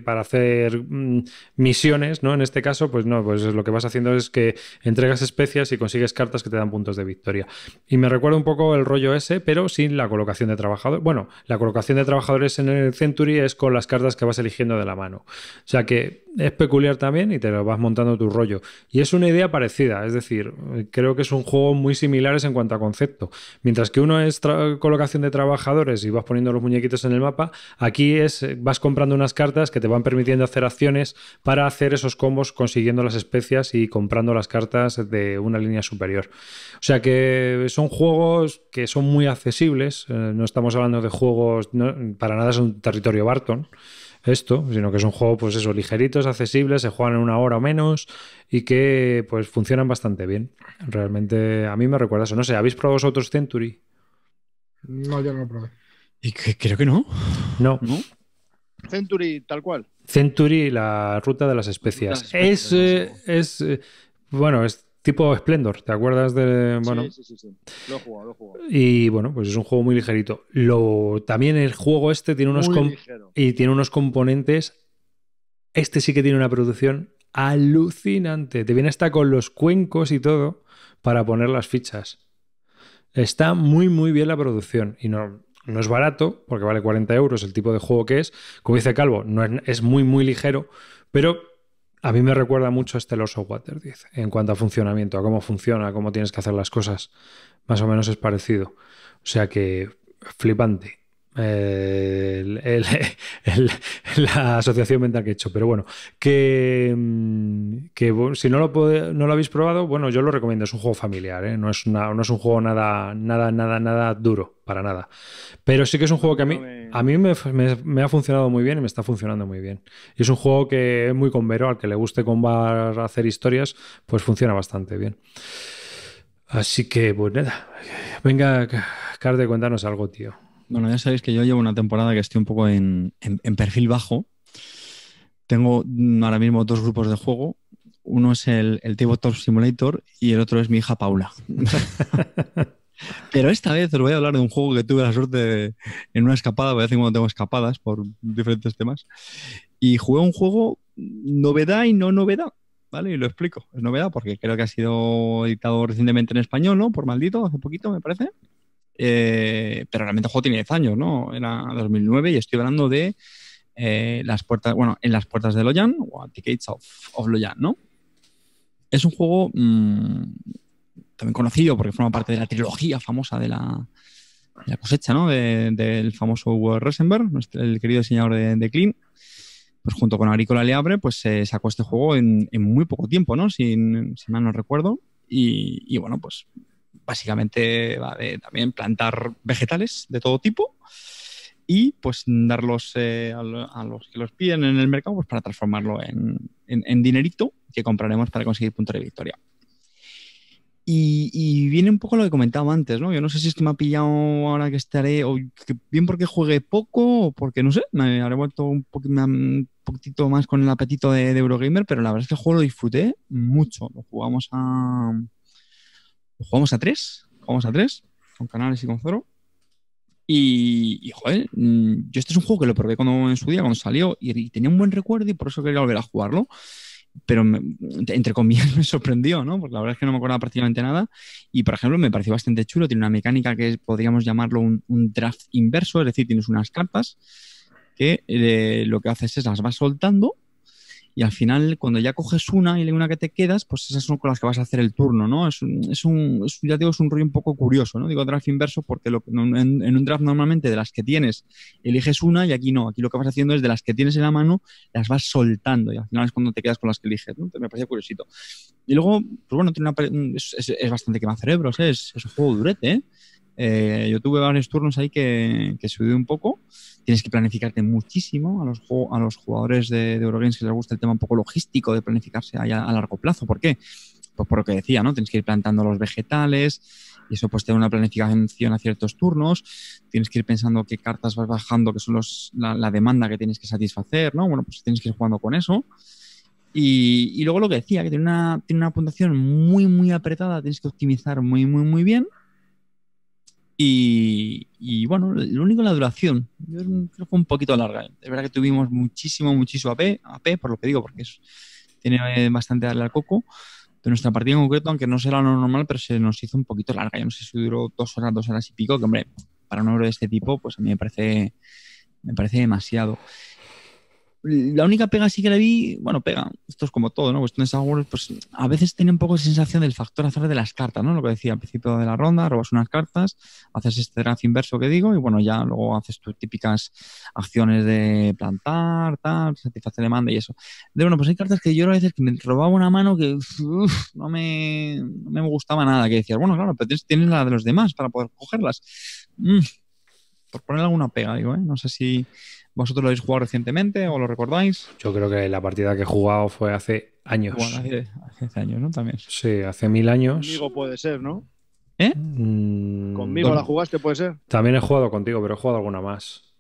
para hacer mm, misiones, ¿no? En este caso, pues no, pues lo que vas haciendo es que entregas especias y consigues cartas que te dan puntos de victoria. Y me recuerda un poco el rollo ese, pero sin la colocación de trabajadores. Bueno, la colocación de trabajadores en el Century es con las cartas que vas eligiendo de la mano. O sea que es peculiar también y te lo vas montando tu rollo. Y es una idea parecida, es decir, creo que es un juego muy similares en cuanto a concepto. Mientras que uno es colocación de trabajadores y vas poniendo los muñequitos en el mapa, aquí es vas comprando unas cartas que te van permitiendo hacer acciones para hacer esos combos consiguiendo las especias y comprando las cartas de una línea superior. O sea que son juegos que son muy accesibles, eh, no estamos hablando de juegos, para nada es un territorio Barton esto, sino que es un juego, pues eso, ligeritos, accesibles, se juegan en una hora o menos y que pues funcionan bastante bien. Realmente a mí me recuerda eso. No sé, ¿habéis probado vosotros Century? No, yo no lo probé. Y creo que no. No. Century, tal cual. Century, la ruta de las especias. es, es eh, bueno, es tipo Splendor, ¿te acuerdas de...? Bueno, sí, sí, sí, Lo he jugado, lo he jugado. Y bueno, pues es un juego muy ligerito. Lo, también el juego este tiene unos... Y tiene unos componentes... Este sí que tiene una producción alucinante. Te viene hasta con los cuencos y todo para poner las fichas. Está muy, muy bien la producción. Y no, no es barato, porque vale 40 euros el tipo de juego que es. Como dice Calvo, no es, es muy, muy ligero, pero a mí me recuerda mucho este Loso Water 10 en cuanto a funcionamiento, a cómo funciona, a cómo tienes que hacer las cosas. Más o menos es parecido. O sea que flipante. [LAUGHS] la asociación mental que he hecho. Pero bueno, que, mm, si no lo, no lo habéis probado, bueno, yo lo recomiendo. Es un juego familiar, ¿eh? no, es una, no es un juego nada, nada, nada, nada duro, para nada. Pero sí que es un juego que a mí a mí me, ha funcionado muy bien y me está funcionando muy bien. Y es un juego que es muy convero, al que le guste combar hacer historias, pues funciona bastante bien. Así que, pues nada. Venga, Carde, cuéntanos algo, tío. Bueno, ya sabéis que yo llevo una temporada que estoy un poco en, perfil bajo. Tengo mm, ahora mismo dos grupos de juego. Uno es el, el Tabletop Simulator y el otro es mi hija Paula. [LAUGHS] Pero esta vez os voy a hablar de un juego que tuve la suerte en una escapada, voy a decir cuando tengo escapadas por diferentes temas. Y jugué un juego novedad y no novedad, ¿vale? Y lo explico. Es novedad porque creo que ha sido editado recientemente en español, ¿no? Por maldito, hace poquito, me parece. Eh, pero realmente el juego tiene 10 años, ¿no? Era 2009 y estoy hablando de eh, las puertas, bueno, en las puertas de Loyan o Tickets of, of Loyan, ¿no? Es un juego mm, también conocido porque forma parte de la trilogía famosa de la, cosecha, ¿no? del famoso Hugo Rosenberg, el querido diseñador de, de Clean. Pues junto con Agrícola Leabre, pues se eh, sacó este juego en, muy poco tiempo, ¿no? si mal no recuerdo. Y, bueno, pues básicamente va de también plantar vegetales de todo tipo y pues darlos eh, a, los que los piden en el mercado pues para transformarlo en, en, en, dinerito que compraremos para conseguir puntos de victoria. Y, viene un poco lo que comentaba antes, ¿no? Yo no sé si que me ha pillado ahora que estaré, o bien porque jugué poco, o porque no sé, me habré vuelto un, poquito más con el apetito de, Eurogamer, pero la verdad es que el juego lo disfruté mucho. Lo jugamos a. Lo jugamos a tres, jugamos a tres, con Canales y con Zoro. Y, y, joder, mm, yo este es un juego que lo probé cuando, en su día, cuando salió, y tenía un buen recuerdo y por eso quería volver a jugarlo pero entre comillas [LAUGHS] me sorprendió, ¿no? Porque la verdad es que no me acordaba prácticamente nada. Y por ejemplo, me pareció bastante chulo. Tiene una mecánica que podríamos llamarlo un, draft inverso, es decir, tienes unas cartas que eh, lo que haces es las vas soltando y al final cuando ya coges una y una que te quedas, pues esas son con las que vas a hacer el turno, ¿no? Es un, es un ya digo, es un rollo un poco curioso, ¿no? Digo draft inverso porque en, un draft normalmente de las que tienes eliges una y aquí no, aquí lo que vas haciendo es de las que tienes en la mano las vas soltando y al final es cuando te quedas con las que eliges, ¿no? me parece curiosito. Y luego, pues bueno, tiene es, es bastante que cerebros, ¿eh? es, es un juego durete, ¿eh? Eh, yo tuve varios turnos ahí que, que un poco. Tienes que planificarte muchísimo a los, a los jugadores de, Eurogames que les gusta el tema un poco logístico de planificarse a, a largo plazo. ¿Por qué? Pues por lo que decía, ¿no? Tienes que ir plantando los vegetales y eso pues tener una planificación a ciertos turnos. Tienes que ir pensando qué cartas vas bajando, que son la, demanda que tienes que satisfacer, ¿no? Bueno, pues tienes que ir jugando con eso. Y, y luego lo que decía, que tiene una, tiene una puntuación muy, muy apretada, tienes que optimizar muy, muy, muy bien y, bueno, lo único la duración. Yo creo que fue un poquito larga. ¿eh? Es verdad que tuvimos muchísimo, muchísimo AP, AP por lo que digo, porque es, tiene bastante darle al coco. De nuestra partida en concreto, aunque no será lo normal, pero se nos hizo un poquito larga. Yo no sé si duró dos horas, dos horas y pico, que hombre, para un euro de este tipo, pues a mí me parece, me parece demasiado. La única pega sí que la vi, bueno, pega, esto es como todo, ¿no? Cuestiones pues a veces tiene un poco de sensación del factor azar de las cartas, ¿no? Lo que decía al principio de la ronda, robas unas cartas, haces este draft inverso que digo, y bueno, ya luego haces tus típicas acciones de plantar, tal, satisfacer demanda y eso. De bueno, pues hay cartas que yo a veces que me robaba una mano que no, me, no me gustaba nada, que decías, bueno, claro, pero tienes, la de los demás para poder cogerlas. Mm, por poner alguna pega, digo, ¿eh? No sé si ¿Vosotros lo habéis jugado recientemente o lo recordáis? Yo creo que la partida que he jugado fue hace años. hace, años, ¿no? También. Sí, hace mil años. Conmigo puede ser, ¿no? ¿Eh? Mm, conmigo la jugaste, puede ser. También he jugado contigo, pero he jugado alguna más.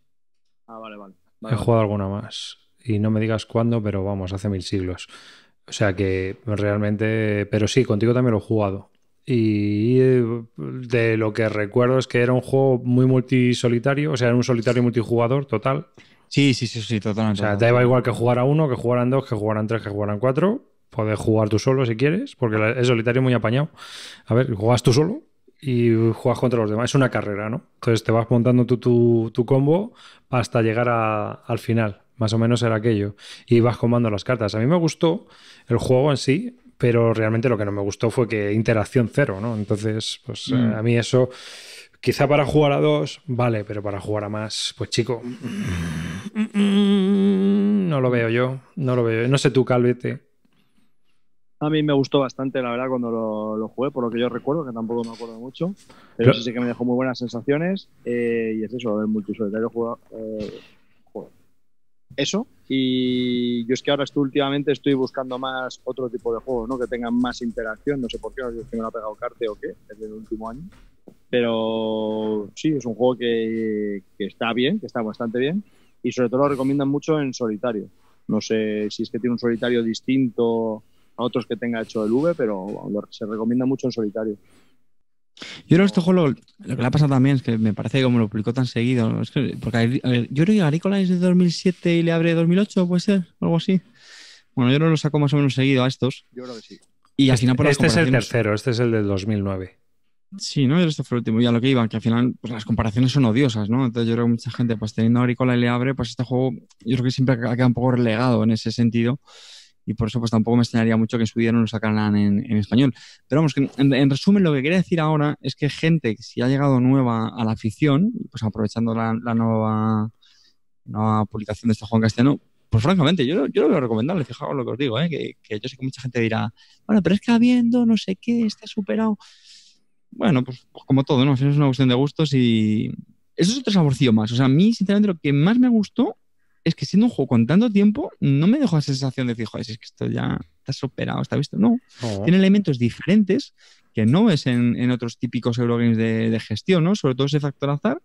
Ah, vale, vale. he jugado alguna más. Y no me digas cuándo, pero vamos, hace mil siglos. O sea que realmente. Pero sí, contigo también lo he jugado. Y eh, de lo que recuerdo es que era un juego muy multisolitario, o sea, era un solitario multijugador total. Sí, sí, sí, sí, totalmente. O sea, te iba igual que jugar a uno, que jugaran dos, que jugaran tres, que jugaran cuatro. Puedes jugar tú solo si quieres, porque es solitario muy apañado. A ver, juegas tú solo y juegas contra los demás. Es una carrera, ¿no? Entonces te vas montando tu, tu, combo hasta llegar al final. Más o menos era aquello. Y vas comando las cartas. A mí me gustó el juego en sí pero realmente lo que no me gustó fue que interacción cero, ¿no? Entonces, pues eh, mm. a mí eso, quizá para jugar a dos, vale, pero para jugar a más, pues chico, no lo veo yo, no lo veo. No sé tú, Calvete. A mí me gustó bastante, la verdad, cuando lo, jugué, por lo que yo recuerdo, que tampoco me acuerdo mucho, pero, sí que me dejó muy buenas sensaciones eh, y es eso, el multisolitario eh, eso. Y yo es que ahora estoy, últimamente estoy buscando más otro tipo de juegos, ¿no? Que tengan más interacción, no sé por qué, no sé si me lo ha pegado Carte o qué, desde el último año. Pero sí, es un juego que, está bien, que está bastante bien. Y sobre todo lo recomiendan mucho en solitario. No sé si es que tiene un solitario distinto a otros que tenga hecho el V, pero se recomienda mucho en solitario. Yo creo que este juego lo, que le ha pasado también es que me parece que como lo publicó tan seguido. porque yo creo que Agricola es de 2007 y le abre 2008, puede ser, algo así. Bueno, yo no lo saco más o menos seguido a estos. Yo creo que sí. Y así no por Este, es el tercero, este es el del 2009. Sí, ¿no? esto fue el último. Ya lo que iba, que al final pues, las comparaciones son odiosas, ¿no? Entonces yo creo que mucha gente, pues teniendo Agricola y le abre, pues este juego yo creo que siempre ha quedado un poco relegado en ese sentido y por eso pues tampoco me extrañaría mucho que en su día no lo sacaran en, español. Pero vamos, que en, resumen lo que quería decir ahora es que gente que si ha llegado nueva a la afición, pues aprovechando la, nueva, nueva publicación de este Juan castellano, pues francamente, yo, yo lo a recomendable, fijaos lo que os digo, ¿eh? que, yo sé que mucha gente dirá, bueno, pero es que habiendo no sé qué, está superado. Bueno, pues, pues, como todo, ¿no? es una cuestión de gustos y eso es otro saborcillo más. O sea, a mí, sinceramente, lo que más me gustó es que siendo un juego con tanto tiempo, no me dejó la sensación de decir, joder, es que esto ya está superado, está visto. No, tiene elementos diferentes que no es en, otros típicos Eurogames de, gestión, ¿no? Sobre todo ese factor azar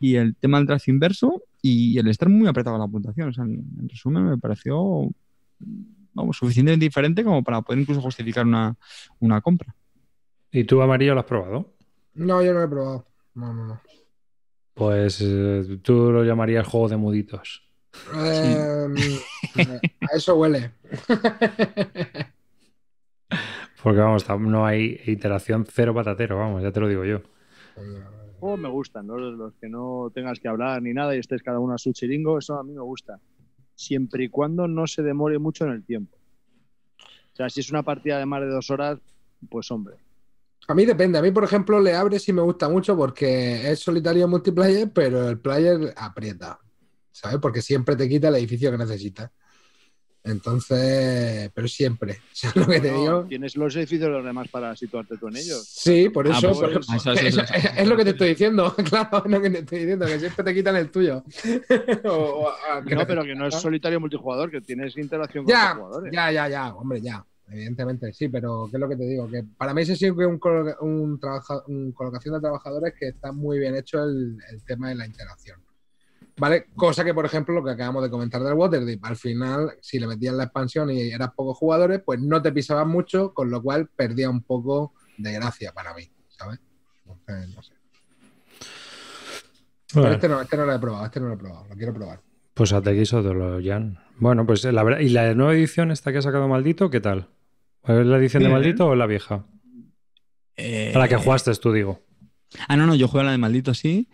y el tema del trazo inverso y el estar muy apretado a la puntuación. en, resumen, me pareció vamos, suficientemente diferente como para poder incluso justificar una, una compra. ¿Y tú, Amarillo, lo has probado? No, yo no lo he probado. No, no, no. Pues eh, tú lo llamarías juego de muditos. Eh, a eso huele. [LAUGHS] Porque vamos, no hay iteración cero patatero, vamos, ya te lo digo yo. Oh, me gustan los que no tengas que hablar ni nada y estés cada uno a su chiringo, eso a mí me gusta. Siempre y cuando no se demore mucho en el tiempo. O sea, si es una partida de más de dos horas, pues hombre. A mí depende. A mí, por ejemplo, le abre si me gusta mucho porque es solitario multiplayer, pero el player aprieta. ¿sabes? Porque siempre te quita el edificio que necesitas. Entonces, pero siempre. [LAUGHS] Tienes los edificios de los demás para situarte tú en ellos. Sí, por eso. es, lo que te estoy diciendo, [LAUGHS] claro, es lo que te estoy diciendo, que siempre te quitan el tuyo. [LAUGHS] no, pero que no es solitario multijugador, que tienes interacción con los jugadores. Ya, ya, ya, hombre, ya. Evidentemente, sí, pero ¿qué es lo que te digo? Que para mí ese sirve un, un, un colocación de trabajadores que está muy bien hecho el tema de la interacción. ¿Vale? Cosa que, por ejemplo, lo que acabamos de comentar del Waterdeep, al final, si le metías la expansión y eras pocos jugadores, pues no te pisabas mucho, con lo cual perdía un poco de gracia para mí, ¿sabes? no sé. Este, este no, lo he probado, este no lo he probado, lo quiero probar. Pues aquí hasta de lo Jan. Bueno, pues eh, la verdad, ¿y la nueva edición esta que ha sacado Maldito, qué tal? ¿Es la edición de Maldito eh. o la vieja? Eh, la que jugaste tú, digo. Ah, no, no, yo juego la de Maldito, sí.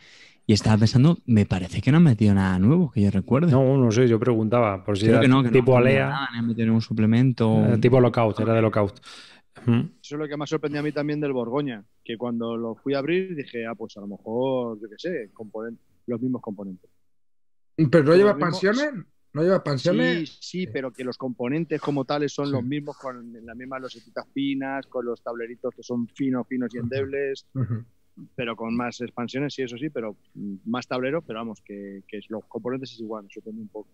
Y estaba pensando, me parece que no han metido nada nuevo que yo recuerde. No, no sé, yo preguntaba por si Creo era que no, que tipo no, Alea. Nada, han metido un suplemento. Era eh, tipo Lockout, era de Lockout. Eso es lo que más sorprendió a mí también del Borgoña, que cuando lo fui a abrir dije, ah, pues a lo mejor, yo qué sé, los mismos componentes. ¿Pero no lleva expansiones? ¿No lleva expansiones? Sí, sí, pero que los componentes como tales son los mismos, con las mismas losetitas finas, con los tableritos que son finos, finos y endebles pero con más expansiones, sí, eso sí, pero más tablero, pero vamos, que, que los componentes es igual, supongo un poco.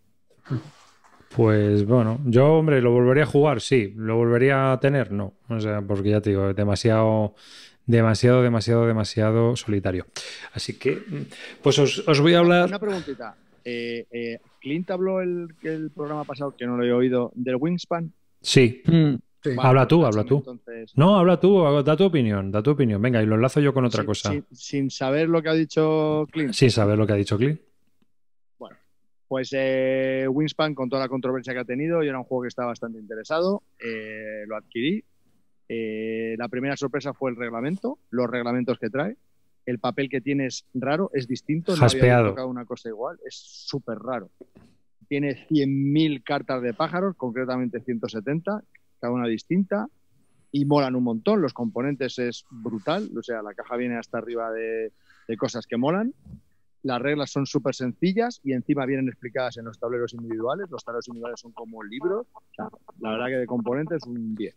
Pues bueno, yo, hombre, lo volvería a jugar, sí. ¿Lo volvería a tener? No. O sea, porque ya te digo, demasiado, demasiado, demasiado, demasiado solitario. Así que, pues os, voy a hablar. Una preguntita. Eh, eh, ¿Clint habló el, el, programa pasado, que no lo he oído, del Wingspan? Sí. Mm habla tú, pues, habla tú. No, habla tú, da tu opinión, da tu opinión. Venga, y lo enlazo yo con otra cosa. Sin, saber lo que ha dicho Clint. Sin saber lo que ha dicho Clint. Bueno, pues eh, Wingspan, con toda la controversia que ha tenido, Y era un juego que estaba bastante interesado, eh, lo adquirí. Eh, la primera sorpresa fue el reglamento, los reglamentos que trae. El papel que tiene es raro, es distinto. No había tocado una cosa igual, es súper raro tiene 100.000 cartas de pájaros, concretamente 170, cada una distinta y molan un montón. Los componentes es brutal, o sea, la caja viene hasta arriba de, cosas que molan. Las reglas son súper sencillas y encima vienen explicadas en los tableros individuales. Los tableros individuales son como libros. la verdad que de componentes un 10.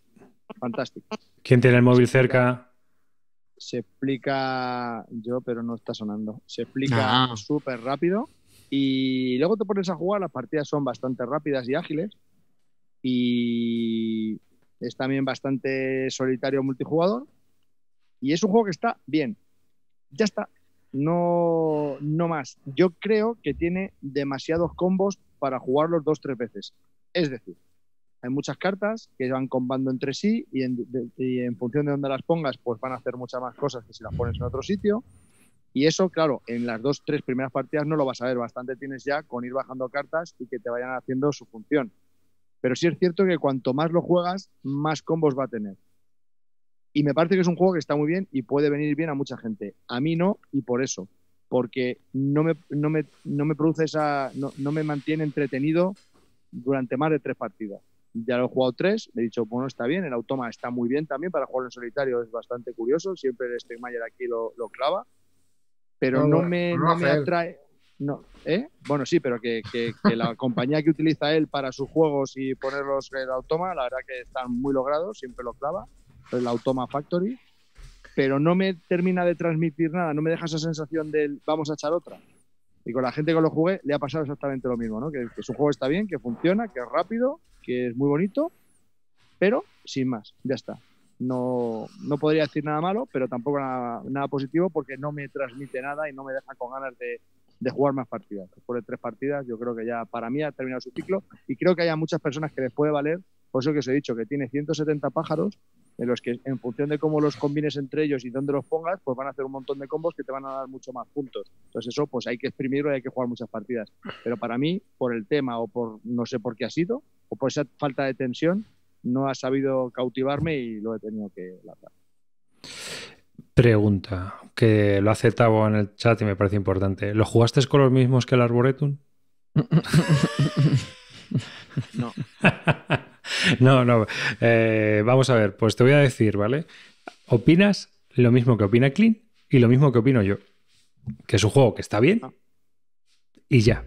Fantástico. ¿Quién tiene el móvil cerca? Se explica, yo, pero no está sonando. Se explica ah. súper rápido. Y luego te pones a jugar, las partidas son bastante rápidas y ágiles y es también bastante solitario multijugador. Y es un juego que está bien. Ya está. No, no más. Yo creo que tiene demasiados combos para jugarlos dos, tres veces. Es decir, hay muchas cartas que van combando entre sí y en, función de dónde las pongas, pues van a hacer muchas más cosas que si las pones en otro sitio. Y eso, claro, en las dos, tres primeras partidas no lo vas a ver. Bastante tienes ya con ir bajando cartas y que te vayan haciendo su función. Pero sí es cierto que cuanto más lo juegas, más combos va a tener. Y me parece que es un juego que está muy bien y puede venir bien a mucha gente. A mí no, y por eso. Porque no me, no me, produce No, me mantiene entretenido durante más de tres partidas. Ya lo he jugado tres, he dicho, bueno, está bien, el automa está muy bien también para jugar en solitario, es bastante curioso, siempre el Stegmayer aquí lo, clava, pero no, me, no me atrae, no, ¿eh? Bueno, sí, pero que, la compañía que utiliza él para sus juegos y ponerlos en automa, la verdad que están muy logrados, siempre lo clava, el Automa Factory, pero no me termina de transmitir nada, no me deja esa sensación del vamos a echar otra. Y con la gente que lo jugué le ha pasado exactamente lo mismo, ¿no? Que, su juego está bien, que funciona, que es rápido, que es muy bonito, pero sin más, ya está. No, no, podría decir nada malo, pero tampoco nada, positivo porque no me transmite nada y no me deja con ganas de, de jugar más partidas. Después de tres partidas, yo creo que ya para mí ha terminado su ciclo y creo que hay muchas personas que les puede valer, por eso que os he dicho que tiene 170 pájaros en los que en función de cómo los combines entre ellos y dónde los pongas, pues van a hacer un montón de combos que te van a dar mucho más puntos. Entonces eso pues hay que exprimirlo y hay que jugar muchas partidas. Pero para mí, por el tema o por no sé por qué ha sido, o por esa falta de tensión, no ha sabido cautivarme y lo he tenido que lanzar. Pregunta, que lo aceptaba en el chat y me parece importante. ¿Lo jugaste con los mismos que el Arboretum? no. [LAUGHS] no, no. Eh, vamos a ver, pues te voy a decir, ¿vale? Opinas lo mismo que opina Clean y lo mismo que opino yo. Que es un juego que está bien ah. y ya.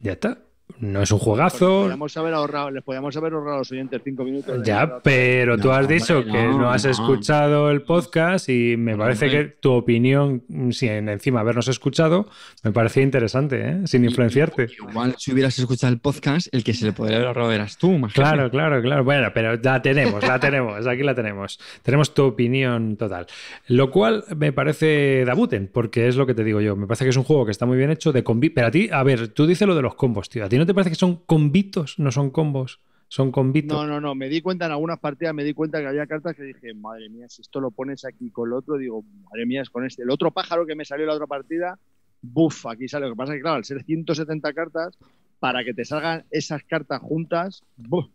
Ya está no es un juegazo. Pues Podríamos haber ahorrado, les podíamos haber ahorrado los oyentes cinco minutos. Ya, pero tú has dicho que no, has escuchado el podcast y me parece que tu opinión, mm, sin encima habernos escuchado, me parece interesante, ¿eh? sin influenciarte. Igual si hubieras escuchado el podcast, el que se le podría haber ahorrado eras tú, Claro, claro, claro. Bueno, pero ya tenemos, la tenemos, aquí la tenemos. Tenemos tu opinión total. Lo cual me parece Dabuten, porque es lo que te digo yo. Me parece que es un juego que está muy bien hecho de combi. Pero a ti, a ver, tú dices lo de los combos, tío. A ti no te parece que son convitos, no son combos? Son convitos. No, no, no. Me di cuenta en algunas partidas, me di cuenta que había cartas que dije, madre mía, si esto lo pones aquí con el otro, digo, madre mía, es con este. El otro pájaro que me salió en la otra partida, buf, aquí sale. Lo que pasa es que, claro, al ser 170 cartas, para que te salgan esas cartas juntas, buf,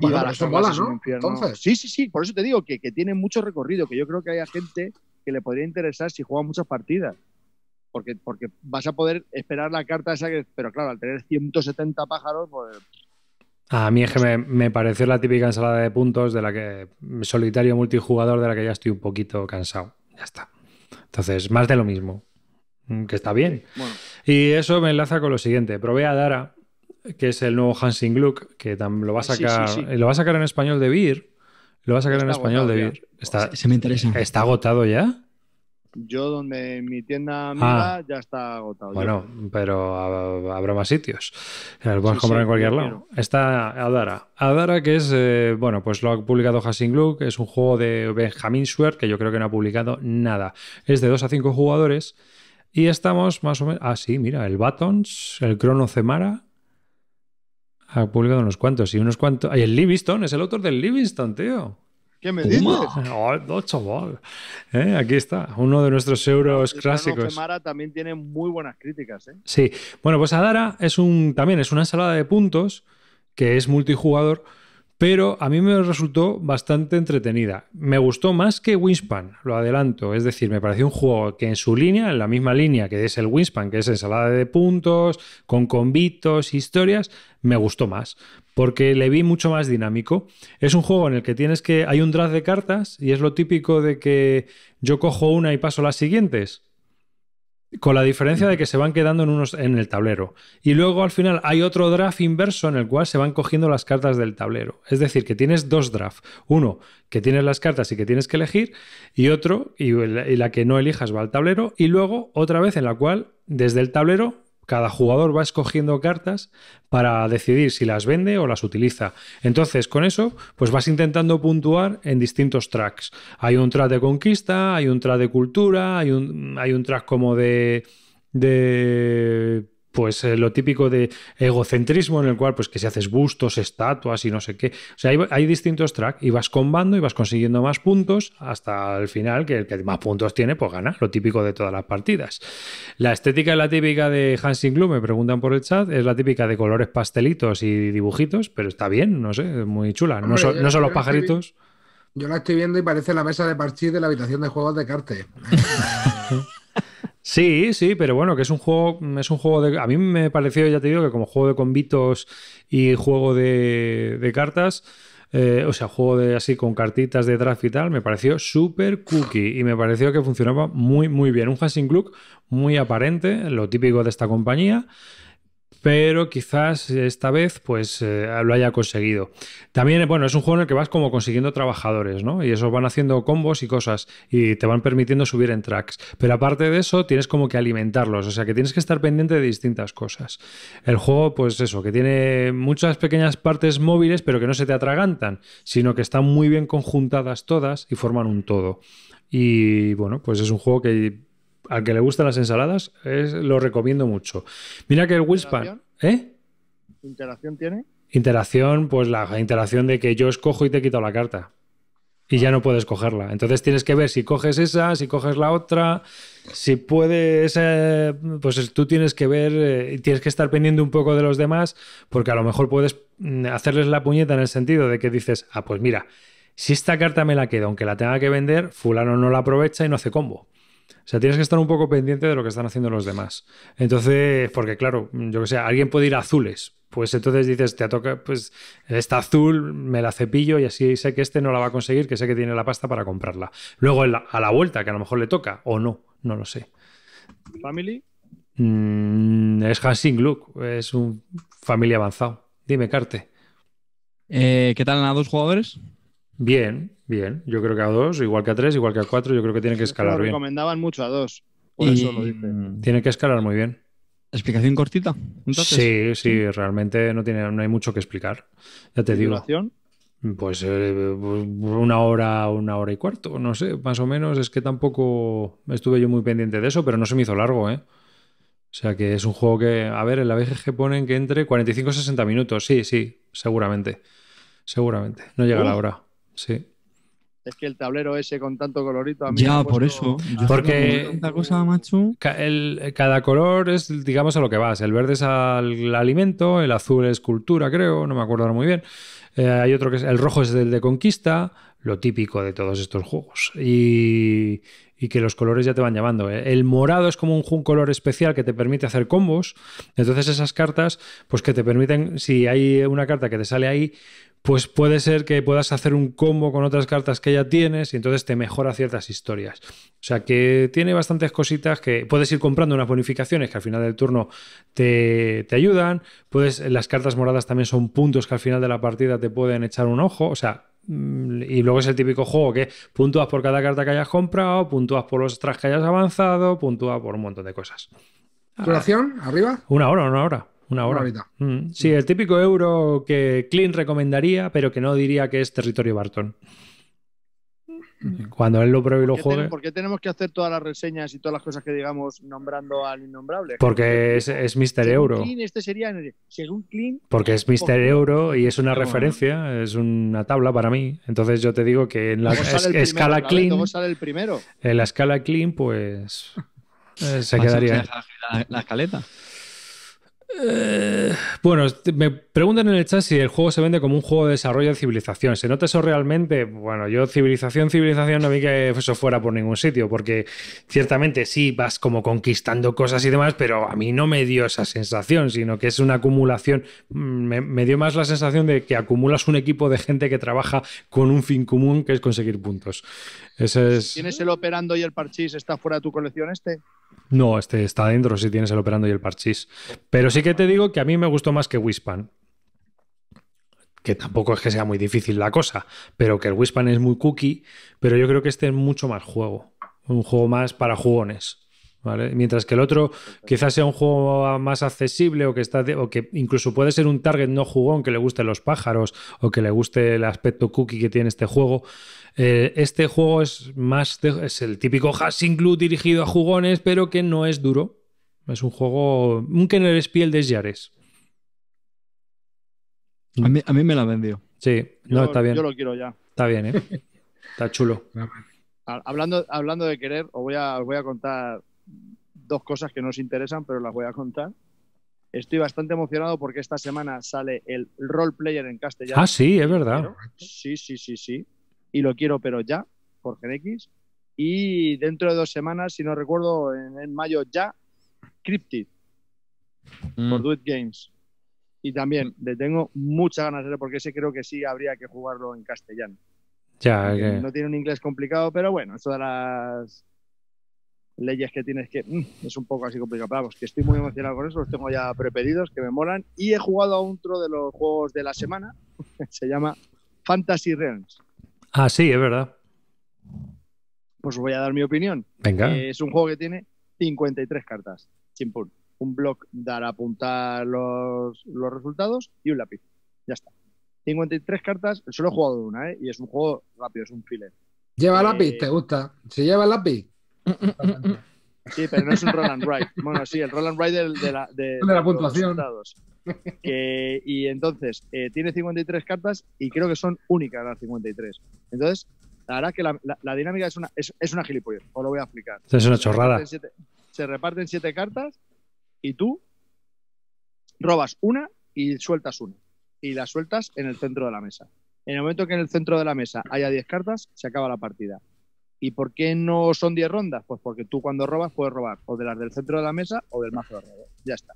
y para eso ¿no? Sí, sí, sí, por eso te digo que, que, tiene mucho recorrido, que yo creo que hay gente que le podría interesar si juega muchas partidas porque, vas a poder esperar la carta esa que, pero claro, al tener 170 pájaros, pues... A mí es que me, me, pareció la típica ensalada de puntos de la que solitario multijugador de la que ya estoy un poquito cansado. Ya está. Entonces, más de lo mismo. Mm, que está bien. Y eso me enlaza con lo siguiente. Probé a Dara, que es el nuevo Hansing Gluck, que lo va a ah, sacar. Lo va a sacar en español de Vir Lo va a sacar en español de Beer. se me interesa. ¿Está agotado ya? Yo donde mi tienda ah. amiga ya está agotado. Bueno, pero habrá más sitios. Lo [LAUGHS] puedes comprar en cualquier lado. Está Adara. Adara que es, eh, bueno, pues lo ha publicado que es un juego de Benjamin Schwer que yo creo que no ha publicado nada. Es de 2 a 5 jugadores y estamos más o menos... Ah, sí, mira, el Batons, el Crono Cemara, ha publicado unos cuantos y unos cuantos. Y el Livingston, es el autor del Livingston, tío. ¿Qué me dices? Oh, eh, aquí está, uno de nuestros euros clásicos. Adara también tiene muy buenas críticas. ¿eh? Sí, bueno, pues Adara es un, también es una ensalada de puntos que es multijugador, pero a mí me resultó bastante entretenida. Me gustó más que Winspan lo adelanto. Es decir, me pareció un juego que en su línea, en la misma línea que es el Winspan, que es ensalada de puntos, con convitos, historias, me gustó más porque le vi mucho más dinámico. Es un juego en el que tienes que. Hay un draft de cartas y es lo típico de que yo cojo una y paso las siguientes. Con la diferencia de que se van quedando en, unos, en el tablero. Y luego al final hay otro draft inverso en el cual se van cogiendo las cartas del tablero. Es decir, que tienes dos drafts. Uno, que tienes las cartas y que tienes que elegir. Y otro, y la que no elijas va al tablero. Y luego otra vez en la cual desde el tablero cada jugador va escogiendo cartas para decidir si las vende o las utiliza. Entonces, con eso, pues vas intentando puntuar en distintos tracks. Hay un track de conquista, hay un track de cultura, hay un, hay un track como de, de pues eh, lo típico de egocentrismo en el cual pues que si haces bustos, estatuas y no sé qué. O sea, hay, distintos tracks y vas combando y vas consiguiendo más puntos hasta el final que el que más puntos tiene pues gana, lo típico de todas las partidas. La estética es la típica de Hansing Gloom, me preguntan por el chat, es la típica de colores pastelitos y dibujitos, pero está bien, no sé, muy chula. no, son los pajaritos. Yo la estoy viendo y parece la mesa de parchís de la habitación de juegos de cartes. [LAUGHS] Sí, sí, pero bueno, que es un juego, es un juego de. A mí me pareció, ya te digo, que como juego de convitos y juego de, de cartas. Eh, o sea, juego de así con cartitas de draft y tal, me pareció súper cookie y me pareció que funcionaba muy, muy bien. Un Hashing Club muy aparente, lo típico de esta compañía pero quizás esta vez pues eh, lo haya conseguido. También, bueno, es un juego en el que vas como consiguiendo trabajadores, ¿no? Y esos van haciendo combos y cosas y te van permitiendo subir en tracks. Pero aparte de eso, tienes como que alimentarlos, o sea que tienes que estar pendiente de distintas cosas. El juego, pues eso, que tiene muchas pequeñas partes móviles, pero que no se te atragantan, sino que están muy bien conjuntadas todas y forman un todo. Y bueno, pues es un juego que al que le gustan las ensaladas, es, lo recomiendo mucho. Mira que el Wispan. ¿Eh? ¿Interacción tiene? Interacción, pues la interacción de que yo escojo y te quito la carta. Y ya no puedes cogerla. Entonces tienes que ver si coges esa, si coges la otra, si puedes. pues tú tienes que ver, eh, tienes que estar pendiente un poco de los demás, porque a lo mejor puedes mm, hacerles la puñeta en el sentido de que dices, ah, pues mira, si esta carta me la quedo, aunque la tenga que vender, Fulano no la aprovecha y no hace combo. O sea, tienes que estar un poco pendiente de lo que están haciendo los demás. Entonces, porque claro, yo que sé, alguien puede ir a azules. Pues entonces dices, te toca, pues esta azul me la cepillo y así sé que este no la va a conseguir, que sé que tiene la pasta para comprarla. Luego a la vuelta, que a lo mejor le toca o no, no lo sé. ¿Family? Mm, es Hansing Luke. es un familia avanzado. Dime, Carte. Eh, ¿Qué tal a dos jugadores? Bien, bien. Yo creo que a dos, igual que a tres, igual que a cuatro, yo creo que tiene que escalar lo recomendaban mucho a dos. Por eso lo Tiene que escalar muy bien. ¿Explicación cortita? Sí, sí, realmente no, tiene, no hay mucho que explicar. Ya te digo. Duración? Pues eh, una hora, una hora y cuarto, no sé, más o menos. Es que tampoco estuve yo muy pendiente de eso, pero no se me hizo largo, ¿eh? O sea que es un juego que, a ver, en la BGG ponen que entre 45 y 60 minutos, sí, sí, seguramente. Seguramente, no llega la hora. Sí. Es que el tablero ese con tanto colorito a mí Ya, por eso. Porque tanta cosa, macho. El, cada color es, digamos, a lo que vas. El verde es al alimento, el azul es cultura, creo, no me acuerdo muy bien. Eh, hay otro que es. El rojo es el de conquista, lo típico de todos estos juegos. Y, que los colores ya te van llamando. Eh, el morado es como un, color especial que te permite hacer combos. Entonces esas cartas, pues que te permiten, si hay una carta que te sale ahí, pues puede ser que puedas hacer un combo con otras cartas que ya tienes y entonces te mejora ciertas historias. O sea que tiene bastantes cositas que puedes ir comprando unas bonificaciones que al final del turno te, te ayudan. Puedes, las cartas moradas también son puntos que al final de la partida te pueden echar un ojo. O sea, mm, y luego es el típico juego que puntúas por cada carta que hayas comprado, puntúas por los trajes que hayas avanzado, puntúas por un montón de cosas. ¿Duración? ¿Arriba? Una hora, una hora. Una hora. Mm. Sí, mm. el típico euro que Clint recomendaría, pero que no diría que es territorio Barton. Mm. Cuando él lo pruebe y lo juegue. ¿Por qué tenemos que hacer todas las reseñas y todas las cosas que digamos nombrando al innombrable? Porque es, es Mr. euro. este sería, según Porque es Mr. Euro y es una referencia, es una tabla para mí. Entonces yo te digo que en la escala Clean. sale el primero? En la escala Clean, pues. [LAUGHS] Eh, se quedaría. la escaleta. Eh, bueno, me preguntan en el chat si el juego se vende como un juego de desarrollo de civilización. ¿Se nota eso realmente? Bueno, yo civilización, civilización no vi que eso fuera por ningún sitio, porque ciertamente sí vas como conquistando cosas y demás, pero a mí no me dio esa sensación, sino que es una acumulación. Mm, me, dio más la sensación de que acumulas un equipo de gente que trabaja con un fin común, que es conseguir puntos. ¿Tienes el operando y el parchís? ¿Está fuera de tu colección este? No, este está dentro si tienes el operando y el parchís. Pero sí que te digo que a mí me gustó más que Wispan. Que tampoco es que sea muy difícil la cosa, pero que el Wispan es muy cookie, pero yo creo que este es mucho más juego. Un juego más para jugones. ¿Vale? Mientras que el otro quizás sea un juego más accesible o que, está o que incluso puede ser un target no jugón que le gusten los pájaros o que le guste el aspecto cookie que tiene este juego. Eh, este juego es más es el típico Hassing Club dirigido a jugones, pero que no es duro. Es un juego. Un que no de Yares. A mí, me la vendió. Sí, no, está bien. Yo lo quiero ya. Está bien, ¿eh? está chulo. Hablando, hablando de querer, os voy, a, contar dos cosas que no os interesan, pero las voy a contar. Estoy bastante emocionado porque esta semana sale el role player en castellano. Ah, sí, es verdad. Sí, sí, sí, sí. Y lo quiero, pero ya, por X. Y dentro de dos semanas, si no recuerdo, en mayo ya Cryptid mm. por Duet Games. Y también mm. le tengo muchas ganas de porque ese creo que sí habría que jugarlo en castellano. Ya, No tiene un inglés complicado, pero bueno, eso de las leyes que tienes que. Mm, es un poco así complicado. Pero vamos, que estoy muy emocionado con eso, los tengo ya prepedidos, que me molan. Y he jugado a un otro de los juegos de la semana, [LAUGHS] se llama Fantasy Realms. Ah, sí, es verdad. Pues voy a dar mi opinión. Venga. Eh, es un juego que tiene 53 cartas un un dar a apuntar los, resultados y un lápiz. Ya está. 53 cartas, solo he jugado una, ¿eh? Y es un juego rápido, es un filler. ¿Lleva eh, lápiz? ¿Te gusta? ¿Se lleva lápiz? [LAUGHS] Sí, pero no es un Roland Ride. Bueno, sí, el Roland Ride de, la, [LAUGHS] puntuación. y entonces, eh, tiene 53 cartas y creo que son únicas las 53. Entonces, la verdad que la, dinámica es una, es, una os lo voy a explicar. Es una chorrada se reparten siete cartas y tú robas una y sueltas una. Y la sueltas en el centro de la mesa. En el momento que en el centro de la mesa haya 10 cartas, se acaba la partida. ¿Y por qué no son 10 rondas? Pues porque tú cuando robas puedes robar o de las del centro de la mesa o del mazo de Ya está.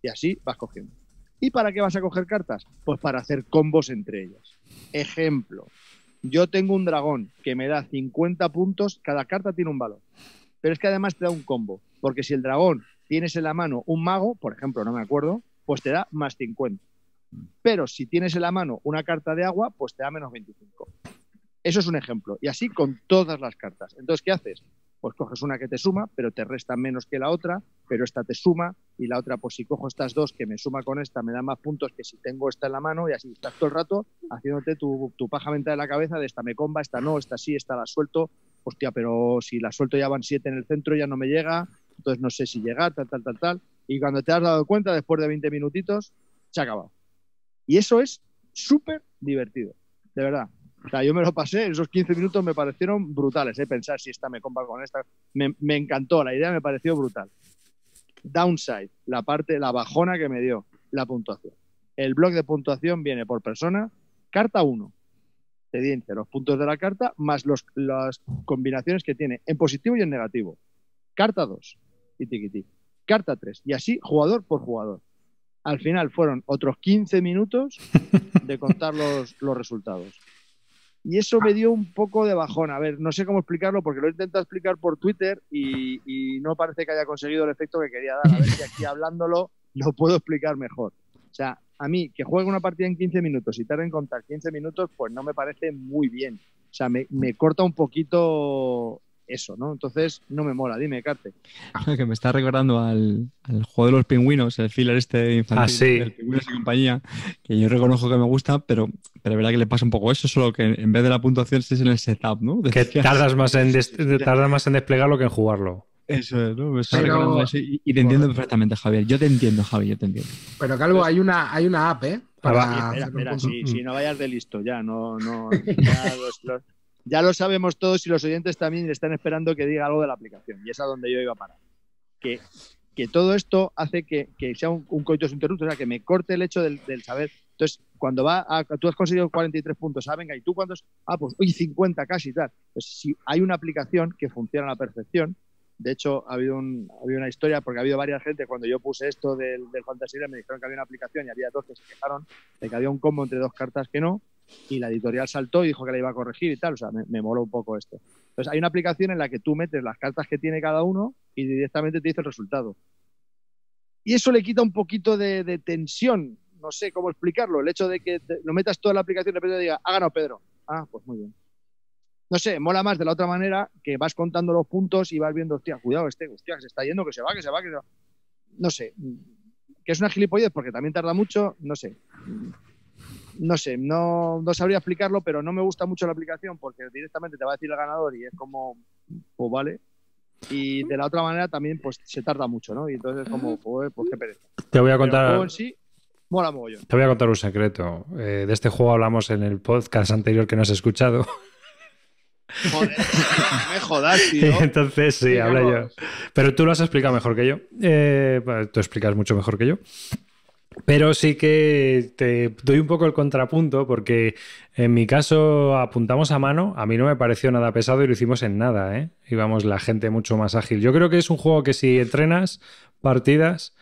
Y así vas cogiendo. ¿Y para qué vas a coger cartas? Pues para hacer combos entre ellas. Ejemplo, yo tengo un dragón que me da 50 puntos, cada carta tiene un valor, pero es que además te da un combo. Porque si el dragón tienes en la mano un mago, por ejemplo, no me acuerdo, pues te da más 50. Pero si tienes en la mano una carta de agua, pues te da menos 25. Eso es un ejemplo. Y así con todas las cartas. Entonces, ¿qué haces? Pues coges una que te suma, pero te resta menos que la otra, pero esta te suma y la otra, pues si cojo estas dos que me suma con esta, me da más puntos que si tengo esta en la mano y así estás todo el rato haciéndote tu, tu paja mental de la cabeza de esta me comba, esta no, esta sí, esta la suelto. Hostia, pero si la suelto ya van siete en el centro, ya no me llega, entonces no sé si llegar, tal, tal, tal, tal. Y cuando te has dado cuenta, después de 20 minutitos, se ha acabado. Y eso es súper divertido, de verdad. O sea, yo me lo pasé, esos 15 minutos me parecieron brutales, ¿eh? pensar si esta me compra con esta. Me, encantó, la idea me pareció brutal. Downside, la parte, la bajona que me dio la puntuación. El blog de puntuación viene por persona, carta 1, te los puntos de la carta más los, las combinaciones que tiene en positivo y en negativo. Carta 2, y Carta 3. Y así, jugador por jugador. Al final fueron otros 15 minutos de [LAUGHS] contar los, resultados. Y eso me dio un poco de bajón. A ver, no sé cómo explicarlo porque lo he intentado explicar por Twitter y, no parece que haya conseguido el efecto que quería dar. A ver si aquí hablándolo lo puedo explicar mejor. O sea, a mí que juegue una partida en 15 minutos y tarde en contar 15 minutos, pues no me parece muy bien. O sea, me, me corta un poquito eso, ¿no? Entonces no me mola, dime, Cate. [LAUGHS] que me está recordando al, juego de los pingüinos, el filler este infantil, ah, pingüinos y compañía, que yo reconozco que me gusta, pero, pero es verdad que le pasa un poco eso, solo que en vez de la puntuación estés en el setup, ¿no? que tardas más, en [LAUGHS] tardas más en desplegarlo que en jugarlo. Eso es, ¿no? Y, te entiendo perfectamente, Javier. Yo te entiendo, Javier, yo te entiendo. Pero Calvo, hay una, hay una app, ¿eh? Ah, Para... espera, si, no vayas de listo ya, no, no [LAUGHS] ya lo sabemos todos y los oyentes también están esperando que diga algo de la aplicación. Y es a donde yo iba a parar. Que, que todo esto hace que, sea un, un sin interrupciones o sea, que me corte el hecho del, saber. Entonces, cuando va a, tú has conseguido 43 puntos, ah, venga, ¿y tú cuántos? Ah, pues, hoy 50 casi, tal. Pues si hay una aplicación que funciona a la perfección, de hecho, ha habido, una historia, porque ha habido varias gente, cuando yo puse esto del, del Fantasy me dijeron que había una aplicación y había dos que se quejaron de que había un combo entre dos cartas que no, y la editorial saltó y dijo que la iba a corregir y tal. O sea, me, mola un poco esto. Entonces, hay una aplicación en la que tú metes las cartas que tiene cada uno y directamente te dice el resultado. Y eso le quita un poquito de, tensión. No sé cómo explicarlo. El hecho de que lo metas toda la aplicación y de repente diga, ha Pedro. Ah, pues muy bien. No sé, mola más de la otra manera que vas contando los puntos y vas viendo, hostia, cuidado este, hostia, que se está yendo, que se va, que se va, que se va. No sé. Que es una gilipollez porque también tarda mucho, no sé no sé, no, sabría explicarlo, pero no me gusta mucho la aplicación porque directamente te va a decir el ganador y es como, pues vale. Y de la otra manera también pues se tarda mucho, ¿no? Y entonces como, pues, qué pereza. Te voy a contar... Te voy a contar un secreto. Eh, de este juego hablamos en el podcast anterior que no has escuchado. [LAUGHS] Joder, me jodas, tío. [LAUGHS] Entonces, sí, hablé yo. Pero tú lo has explicado mejor que yo. Eh, tú explicas mucho mejor que yo. Pero sí que te doy un poco el contrapunto porque en mi caso apuntamos a mano, a mí no me pareció nada pesado y lo hicimos en nada, ¿eh? Íbamos la gente mucho más ágil. Yo creo que es un juego que si entrenas partidas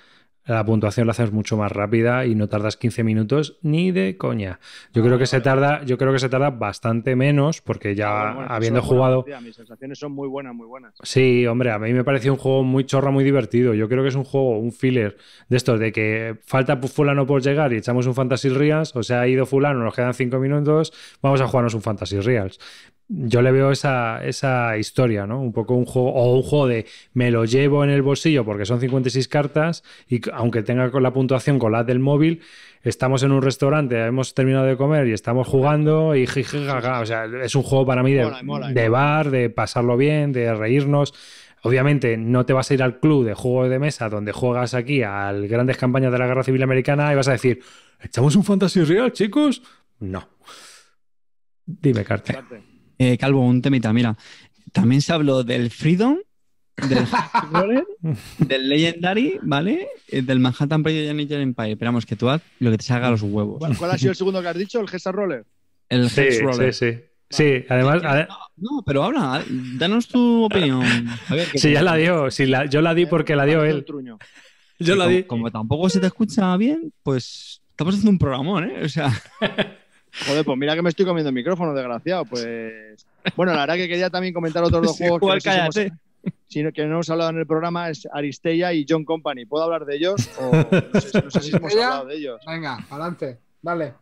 la puntuación la haces mucho más rápida y no tardas 15 minutos ni de coña. Yo creo que se tarda, yo creo que se tarda bastante menos porque ya habiendo jugado mis sensaciones son muy buenas, muy buenas. Sí, hombre, a mí me pareció un juego muy chorra, muy divertido. Yo creo que es un juego, un filler de estos de que falta fulano por llegar y echamos un Fantasy Reals, o sea, ha ido fulano, nos quedan 5 minutos, vamos a jugarnos un Fantasy Reals yo le veo esa, historia, ¿no? Un poco un juego, o un juego de me lo llevo en el bolsillo porque son 56 cartas y aunque tenga la puntuación con la del móvil, estamos en un restaurante, hemos terminado de comer y estamos jugando y jijijaja, o sea, es un juego para mí de, de bar, de pasarlo bien, de reírnos. Obviamente no te vas a ir al club de juegos de mesa donde juegas aquí al grandes campañas de la Guerra Civil Americana y vas a decir, ¿echamos un fantasy real, chicos? No. Dime, Carter. Eh, Calvo, un temita, mira. También se habló del Freedom, del [LAUGHS] Roller, del Legendary, ¿vale? Eh, del Manhattan Project Empire. Esperamos que tú haz lo que te salga a los huevos. ¿Cuál ha sido el segundo que has dicho? ¿El Gesta Roller? El sí, Roller. Sí, sí. Sí, además. Eh, no, pero habla, danos tu opinión. sí, ya la dio. la, yo la di porque la dio él. Yo la di. Como, como, tampoco se te escucha bien, pues estamos haciendo un programón, ¿eh? O sea. [LAUGHS] Joder, pues mira que me estoy comiendo el micrófono, desgraciado. Pues bueno, la verdad que quería también comentar otros dos [LAUGHS] juegos que, no hemos, no hemos hablado en el programa es Aristeia y John Company. ¿Puedo hablar de ellos? O no sé, si hemos hablado de ellos. Venga, adelante, dale.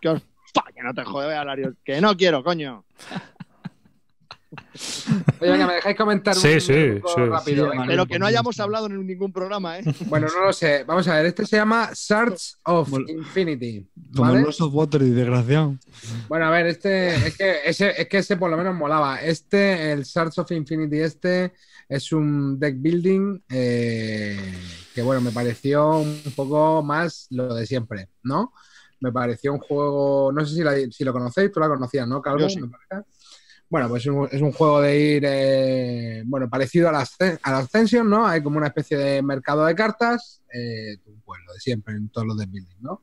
Que no te jode, Alario. Que no quiero, coño. Oye, venga, me dejáis comentar un, sí, rápido. pero que no hayamos hablado en ningún programa, ¿eh? [LAUGHS] Bueno, no lo sé. Vamos a ver, este se llama Search of Infinity. ¿vale? Como of Water, y desgraciado. Bueno, a ver, este. Es que ese, por lo menos molaba. Este, el Search of Infinity, este es un deck building eh, que, bueno, me pareció un poco más lo de siempre, ¿no? Me pareció un juego. No sé si, lo conocéis, tú la conocías, ¿no, Calvo? Me parece. Bueno, pues es un, juego de ir, eh, bueno, parecido a la a ¿no? Hay como una especie de mercado de cartas, eh, pues lo de siempre en todos los de building, ¿no?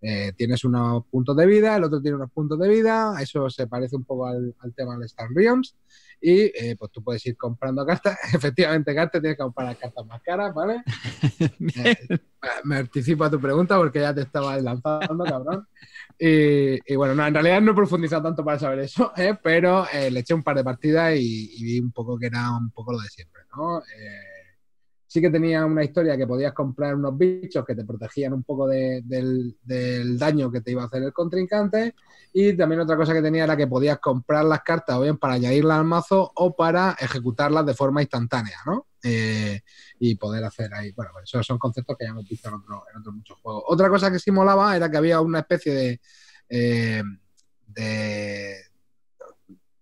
Eh, tienes unos puntos de vida, el otro tiene unos puntos de vida, eso se parece un poco al, tema de Star Realms, y pues tú puedes ir comprando cartas, [LAUGHS] efectivamente cartas, tienes que comprar cartas más caras, ¿vale? [LAUGHS] me anticipo a tu pregunta porque ya te estaba lanzando, cabrón. Y, bueno, en realidad no he profundizado tanto para saber eso, [LAUGHS] ¿eh? pero eh, le eché un par de partidas y, vi un poco que era un poco lo de siempre, ¿no? Eh, sí que tenía una historia que podías comprar unos bichos que te protegían un poco del, daño que te iba a hacer el contrincante. Y también otra cosa que tenía era que podías comprar las cartas o bien para añadirlas al mazo o para ejecutarlas de forma instantánea, ¿no? Eh, y poder hacer ahí. Bueno, pues esos son conceptos que ya hemos visto en otros en muchos juegos. Otra cosa que sí molaba era que había una especie eh, de,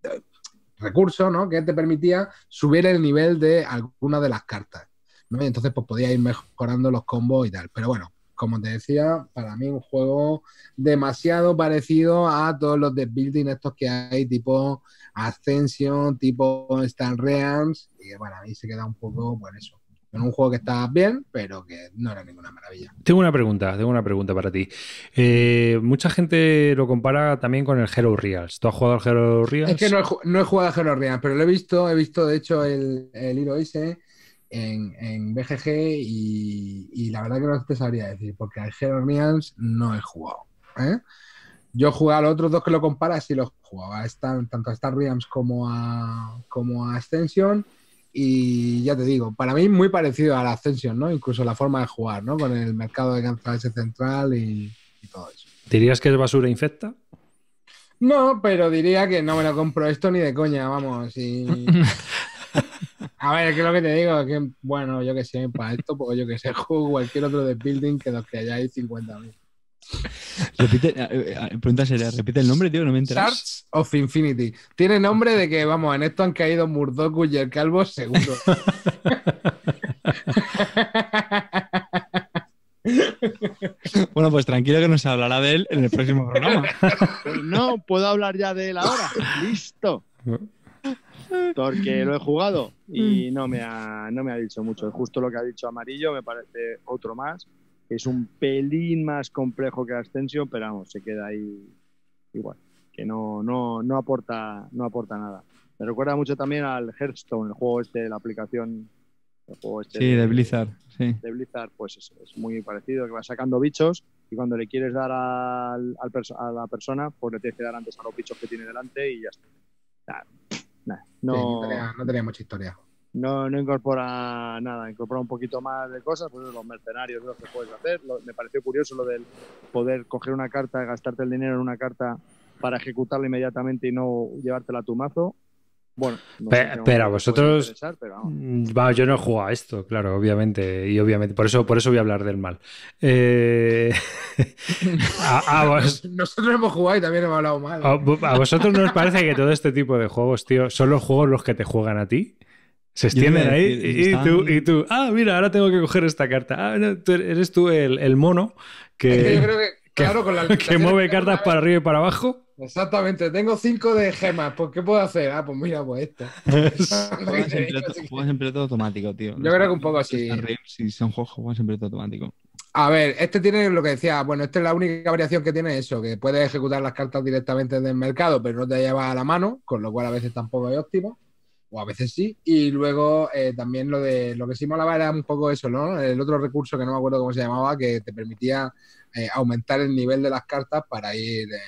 de, recurso ¿no? que te permitía subir el nivel de alguna de las cartas. ¿no? Y entonces pues podía ir mejorando los combos y tal. Pero bueno, como te decía, para mí un juego demasiado parecido a todos los de building estos que hay, tipo Ascension, tipo Star Realms, y bueno, para mí se queda un poco, por eso, en un juego que estaba bien, pero que no era ninguna maravilla. Tengo una pregunta, tengo una pregunta para ti. Eh, mucha gente lo compara también con el Hero Realms. ¿Tú has jugado al Hero Realms? Es que no he, jugado al Hero Realms, pero lo he visto, he visto de hecho el, el hilo ese en, en BGG y, y, la verdad que no te sabría decir, porque al Realms no he jugado. ¿eh? Yo jugado a los otros dos que lo comparas y los jugaba, tanto a Star Realms como a, como a Ascension. Y ya te digo, para mí muy parecido a la Ascension, ¿no? Incluso la forma de jugar, ¿no? Con el mercado de ese central y, y todo eso. ¿Dirías que es basura infecta? No, pero diría que no me lo compro esto ni de coña, vamos. Y... [LAUGHS] A ver, es que lo que te digo es que, bueno, yo que sé, para esto, porque yo que sé, [LAUGHS] juego cualquier otro de building que los que hayáis 50.000. Repite, eh, eh, eh, pregunta seria, repite el nombre, tío, no me enteras. Shards of Infinity. Tiene nombre de que, vamos, en esto han caído Murdoku y el Calvo, seguro. [LAUGHS] bueno, pues tranquilo que nos hablará de él en el próximo programa. [LAUGHS] no, puedo hablar ya de él ahora. Listo porque lo he jugado y mm. no me ha, no me ha dicho mucho. Justo lo que ha dicho Amarillo me parece otro más. Es un pelín más complejo que Ascension, pero vamos, se queda ahí igual, que no, no, aporta, no aporta nada. Me recuerda mucho también al Hearthstone, el juego este, la aplicación. Este sí, de, Blizzard. Sí. De Blizzard, pues es, muy parecido, que va sacando bichos y cuando le quieres dar a la persona, pues le tienes que dar antes a los bichos que tiene delante y ya está no, no, tenía, mucha historia. No, no incorpora nada, incorpora un poquito más de cosas, pues los mercenarios, lo que puedes hacer. me pareció curioso lo del poder coger una carta, gastarte el dinero en una carta para ejecutarla inmediatamente y no llevártela a tu mazo. Bueno, pero, a vosotros. Mm, yo no he jugado a esto, claro, obviamente. Y obviamente, por eso, por eso voy a hablar del mal. Eh, [LAUGHS] [LAUGHS] Nosotros hemos jugado y también hemos hablado mal. ¿A, vosotros no os parece que todo este tipo de juegos, tío, son los juegos los que te juegan a ti? Se extienden ahí y, tú, y tú, ah, mira, ahora tengo que coger esta carta. Ah, eres tú el, mono que yo creo que Claro, con la [LAUGHS] que mueve cartas para, arriba y para abajo. Exactamente, tengo cinco de gemas, pues ¿qué puedo hacer? Ah, pues mira, pues esto. juegas, en plato, automático, tío. Yo creo que un poco así. Si son juegos, juegas en automático. A ver, este tiene lo que decía, bueno, esta es la única variación que tiene eso, que puedes ejecutar las cartas directamente del mercado, pero no te lleva a la mano, con lo cual a veces tampoco es óptimo o a veces sí. Y luego eh, también lo de lo que sí molaba era un poco eso, ¿no? El otro recurso que no me acuerdo cómo se llamaba, que te permitía eh, aumentar el nivel de las cartas para ir eh,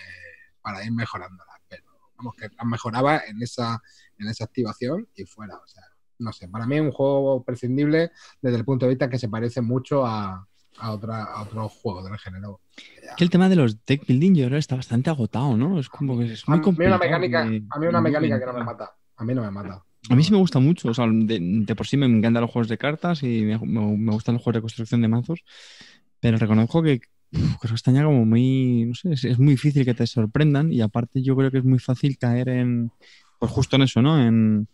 para ir mejorándolas. Pero vamos, que las mejoraba en esa, en esa activación y fuera. O sea, no sé, para mí es un juego prescindible desde el punto de vista que se parece mucho a, a, otra, a otro juego del género. Que el tema de los deck building yo creo está bastante agotado, ¿no? Es como que es muy complicado. A mí una mecánica, a mí una mecánica que no me mata. A mí no me mata. A mí sí me gusta mucho, o sea, de, por sí me encantan los juegos de cartas y me, gustan los juegos de construcción de mazos, pero reconozco que están ya como muy, no sé, es, muy difícil que te sorprendan y aparte yo creo que es muy fácil caer en, pues justo en eso, ¿no? En,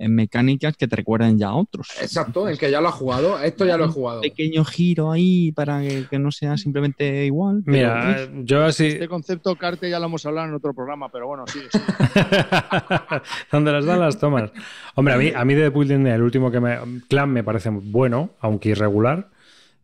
en mecánicas que te recuerden ya a otros. Exacto, el que ya lo ha jugado, esto ya lo he jugado. pequeño giro ahí para que, no sea simplemente igual. Mira, eh, yo así. Este concepto carte ya lo hemos hablado en otro programa, pero bueno, sí. [LAUGHS] Donde las dan las tomas. Hombre, a mí, a mí de The Building, el último que me. Clan me parece bueno, aunque irregular.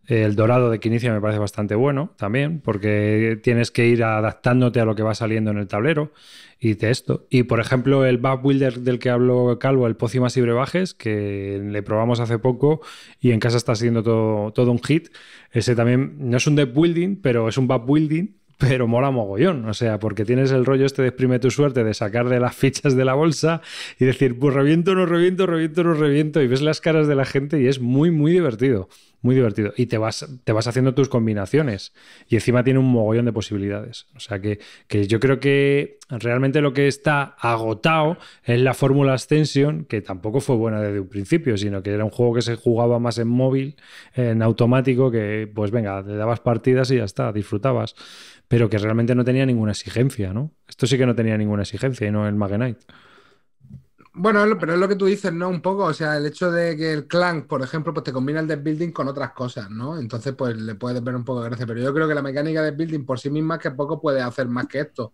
El dorado de que inicia me parece bastante bueno también, porque tienes que ir adaptándote a lo que va saliendo en el tablero y de esto. Y por ejemplo, el Bab Builder del que habló Calvo, el Pócimas y Brebajes, que le probamos hace poco y en casa está siendo todo, un hit. Ese también no es un deck building, pero es un Bab Building pero mola mogollón, o sea, porque tienes el rollo este de exprime tu suerte, de sacar de las fichas de la bolsa y decir, pues reviento, no reviento, reviento, no reviento, y ves las caras de la gente y es muy, muy divertido. Muy divertido. Y te vas, te vas haciendo tus combinaciones. Y encima tiene un mogollón de posibilidades. O sea que, que yo creo que realmente lo que está agotado es la fórmula Ascension, que tampoco fue buena desde un principio, sino que era un juego que se jugaba más en móvil, en automático, que pues venga, le dabas partidas y ya está, disfrutabas. Pero que realmente no tenía ninguna exigencia, ¿no? Esto sí que no tenía ninguna exigencia y no el Magnite. Bueno, pero es lo que tú dices, ¿no? Un poco, o sea, el hecho de que el clan, por ejemplo, pues te combina el building con otras cosas, ¿no? Entonces, pues le puedes ver un poco de gracia. Pero yo creo que la mecánica de building por sí misma es que poco puede hacer más que esto.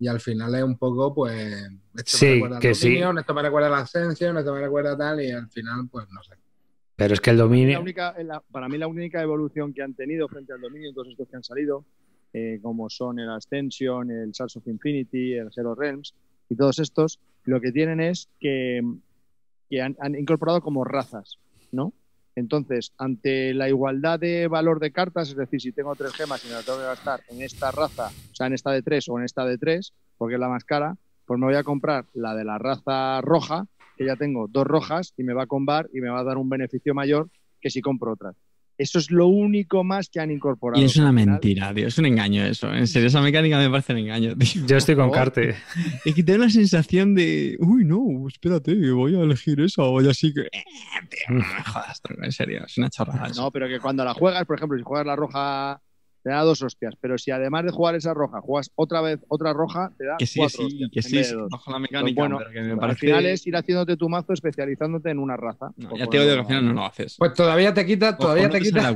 Y al final es un poco, pues, esto sí, que sí. esto me recuerda la Ascension, esto me recuerda tal, y al final, pues, no sé. Pero es que el dominio... para mí la única evolución que han tenido frente al dominio todos estos que han salido, eh, como son el Ascension, el Sars of Infinity, el Zero Realms, y todos estos, lo que tienen es que, han, incorporado como razas, ¿no? Entonces, ante la igualdad de valor de cartas, es decir, si tengo tres gemas y me las tengo que gastar en esta raza, o sea, en esta de tres o en esta de tres, porque es la más cara, pues me voy a comprar la de la raza roja, que ya tengo dos rojas y me va a combar y me va a dar un beneficio mayor que si compro otras. Eso es lo único más que han incorporado. Y es una mentira, tío. Es un engaño eso. En serio, esa mecánica me parece un engaño, Yo estoy con oh. Carte. Y [LAUGHS] que tengo la sensación de. Uy, no, espérate, voy a elegir eso. Voy así que. Eh, no en serio. Es una chorrada. No, pero que cuando la juegas, por ejemplo, si juegas la roja te da dos hostias. Pero si además de jugar esa roja, juegas otra vez otra roja, te da que sí, Que sí, la Al final es ir haciéndote tu mazo especializándote en una raza. ya te digo que al final no lo haces. Pues todavía te quita, todavía te, quita.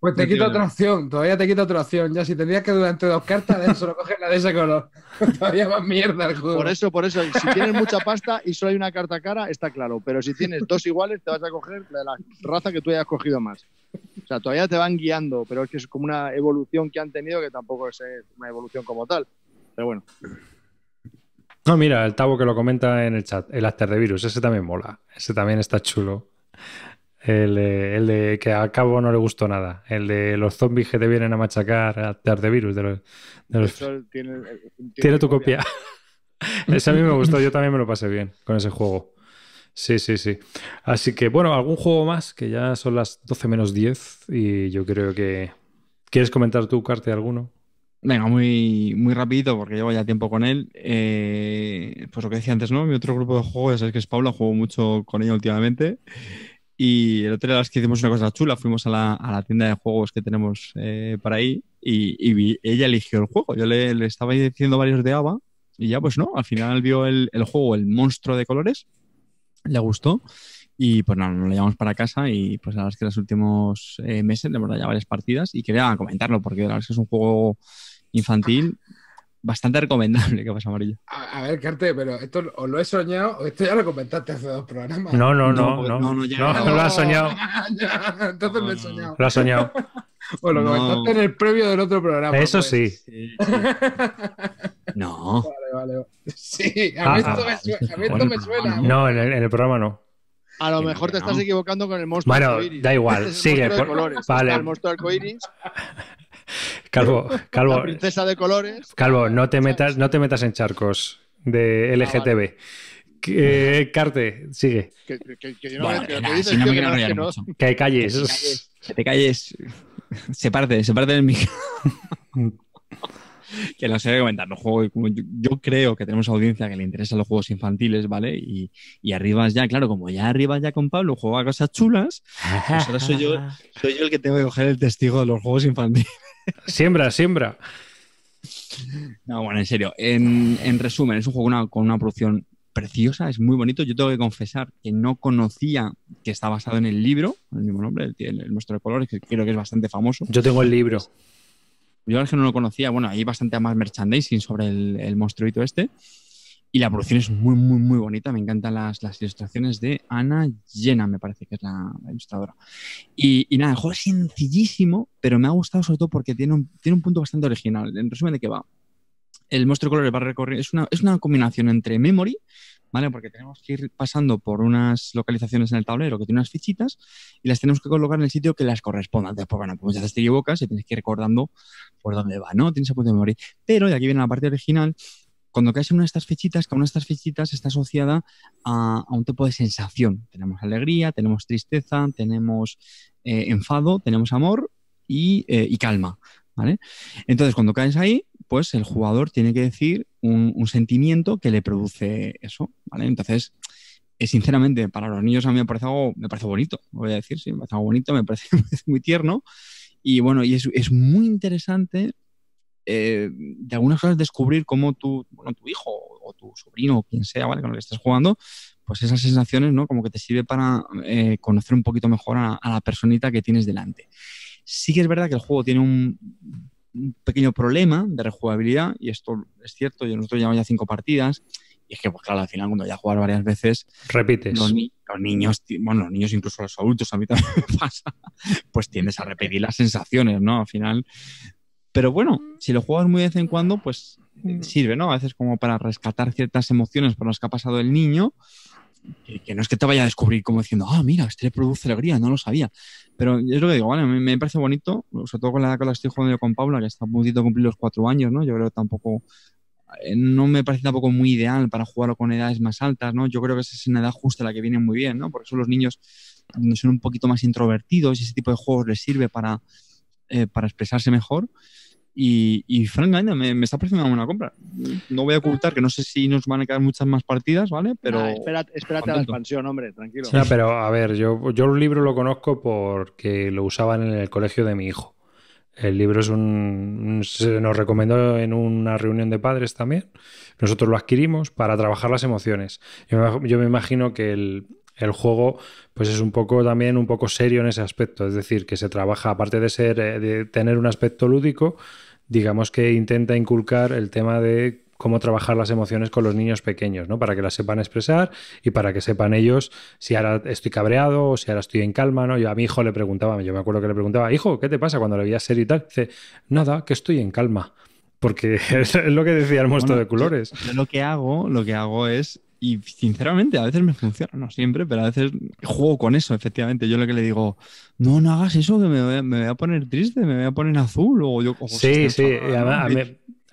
Pues te, quita otra opción, todavía te quita otra opción. Ya si tendrías que durante dos cartas, de solo coges la de ese color. [LAUGHS] todavía más mierda el juego. Por eso, por eso, si tienes mucha pasta y solo hay una carta cara, está claro. Pero si tienes dos iguales, te vas a coger la, de la raza que tú hayas cogido más. O sea, todavía te van guiando, pero es que es como una evolución que han tenido que tampoco es eh, una evolución como tal. Pero bueno. No, mira, el Tavo que lo comenta en el chat, el Aster de Virus, ese también mola, ese también está chulo. El, de que al cabo no le gustó nada, el de los zombies que te vienen a machacar, After de Virus, de los... Eh, tiene, tu copia. [LAUGHS] ese a mí me gustó, yo también me lo pasé bien con ese juego. Sí, sí, sí. Así que, bueno, algún juego más, que ya son las 12 menos 10 y yo creo que... ¿Quieres comentar tú, Carte, alguno? Venga, muy, muy rápido porque llevo ya tiempo con él. Eh, pues lo que decía antes, ¿no? Mi otro grupo de juegos ya sabes que es Paula, juego mucho con ella últimamente. Y el otro día las que hicimos una cosa chula, fuimos a la, tienda de juegos que tenemos eh, para ahí y, y ella eligió el juego. Yo le, estaba diciendo varios de Ava y ya pues no, al final vio el, el juego, el monstruo de colores, le gustó y pues nada, nos lo llevamos para casa y pues la verdad es que en los últimos eh, meses le hemos dado ya varias partidas y quería comentarlo porque la verdad es que es un juego infantil bastante recomendable [LAUGHS] que pasa amarillo. A, ver, Carte, pero esto o lo he soñado o esto ya lo comentaste hace dos programas. No, no, no, no, no, no, no, no, lo has soñado. [LAUGHS] Entonces me he soñado. Lo has soñado. [LAUGHS] Bueno, lo no. comentaste en el previo del otro programa. Eso pues. sí. no. Vale, vale. Sí, ah, ah. a mí esto, me, suena, No, en el, programa no. A lo mejor te estás equivocando con el monstruo Bueno, da igual, [LAUGHS] sigue. El monstruo Vale. el monstruo [LAUGHS] Calvo, Calvo. La princesa de colores. Calvo, no te metas, no te metas en charcos de ah, LGTB. Eh, Carte, sigue. Que, que, que yo no me, que, Que calles. Que te calles. Se parte, se parte del micro. [LAUGHS] que lo de comentar los juegos. Yo, creo que tenemos audiencia que le interesa los juegos infantiles, ¿vale? Y, y arriba ya, claro, como ya arriba ya con Pablo juega cosas chulas, pues ahora soy yo, soy yo el que tengo que coger el testigo de los juegos infantiles. Siembra, siembra. No, bueno, en serio. En, en resumen, es un juego con una producción preciosa, es muy bonito. Yo tengo que confesar que no conocía que está basado en el libro, el mismo nombre, el, monstruo de colores, que creo que es bastante famoso. Yo tengo el libro. Yo es que no lo conocía, bueno, hay bastante más merchandising sobre el, el monstruito este. Y la producción es muy, muy, muy bonita. Me encantan las, las ilustraciones de Ana Llena, me parece que es la, ilustradora. Y, y, nada, el juego es sencillísimo, pero me ha gustado sobre todo porque tiene un, tiene un punto bastante original. En resumen, ¿de qué va? el monstruo colores va Es una, es una combinación entre memory, ¿vale? Porque tenemos que ir pasando por unas localizaciones en el tablero que tiene unas fichitas y las tenemos que colocar en el sitio que las corresponda. Después, bueno, pues ya te equivocas y tienes que ir recordando por dónde va, ¿no? Tienes apunte de memory, Pero, y aquí viene la parte original, cuando caes en una de estas fichitas, cada una de estas fichitas está asociada a, un tipo de sensación. Tenemos alegría, tenemos tristeza, tenemos eh, enfado, tenemos amor y, eh, y calma, entonces, cuando caes ahí, pues el jugador tiene que decir un, sentimiento que le produce eso, Entonces, eh, sinceramente, para los niños a mí me parece algo, me parece bonito, voy a decir, sí, me parece bonito, [LAUGHS] me parece, muy tierno. Y bueno, y es, es muy interesante eh, de algunas cosas descubrir cómo tu, bueno, tu hijo o tu sobrino o quien sea, ¿vale? Con el que estés jugando, pues esas sensaciones, ¿no? Como que te sirve para eh, conocer un poquito mejor a, la personita que tienes delante. Sí que es verdad que el juego tiene un, pequeño problema de rejugabilidad, y esto es cierto, yo nosotros llevamos ya cinco partidas, y es que, pues claro, al final cuando ya juegas varias veces, repites. Los, niños, bueno, los niños, incluso los adultos, a mí también me [LAUGHS] pasa, pues tiendes a repetir las sensaciones, ¿no? Al final. Pero bueno, si lo juegas muy de vez en cuando, pues mm. sirve, ¿no? A veces como para rescatar ciertas emociones por las que ha pasado el niño que, no es que te vaya a descubrir como diciendo, ah, mira, este le produce alegría, no lo sabía. Pero es lo que digo, vale, me, parece bonito, sobre todo con la edad que la estoy jugando yo con Paula, que está a puntito de cumplir los cuatro años, ¿no? Yo creo que tampoco, eh, no me parece tampoco muy ideal para jugarlo con edades más altas, ¿no? Yo creo que esa es una edad justa la que viene muy bien, ¿no? Porque son los niños son un poquito más introvertidos y ese tipo de juegos les sirve para, eh, para expresarse mejor. Y, Frank me, está pareciendo una compra. No voy a ocultar que no sé si nos van a quedar muchas más partidas, ¿vale? Pero. espérate, a la expansión, hombre, tranquilo. pero a ver, yo, yo el libro lo conozco porque lo usaban en el colegio de mi hijo. El libro es un, se nos recomendó en una reunión de padres también. Nosotros lo adquirimos para trabajar las emociones. Yo me, imagino que el, el, juego pues es un poco también un poco serio en ese aspecto. Es decir, que se trabaja, aparte de ser eh, de tener un aspecto lúdico, digamos que intenta inculcar el tema de cómo trabajar las emociones con los niños pequeños, ¿no? Para que las sepan expresar y para que sepan ellos si ahora estoy cabreado o si ahora estoy en calma, ¿no? Yo a mi hijo le preguntaba, yo me acuerdo que le preguntaba, hijo, ¿qué te pasa cuando le veías ser y tal? Dice, nada, que estoy en calma. Porque [LAUGHS] es lo que decía el monstruo de colores. lo que hago, lo que hago es y sinceramente, a veces me funciona, no siempre, pero a veces juego con eso, efectivamente. Yo lo que le digo, no, no hagas eso, que me voy, a poner triste, me voy a poner azul. O yo, sí, sí, a,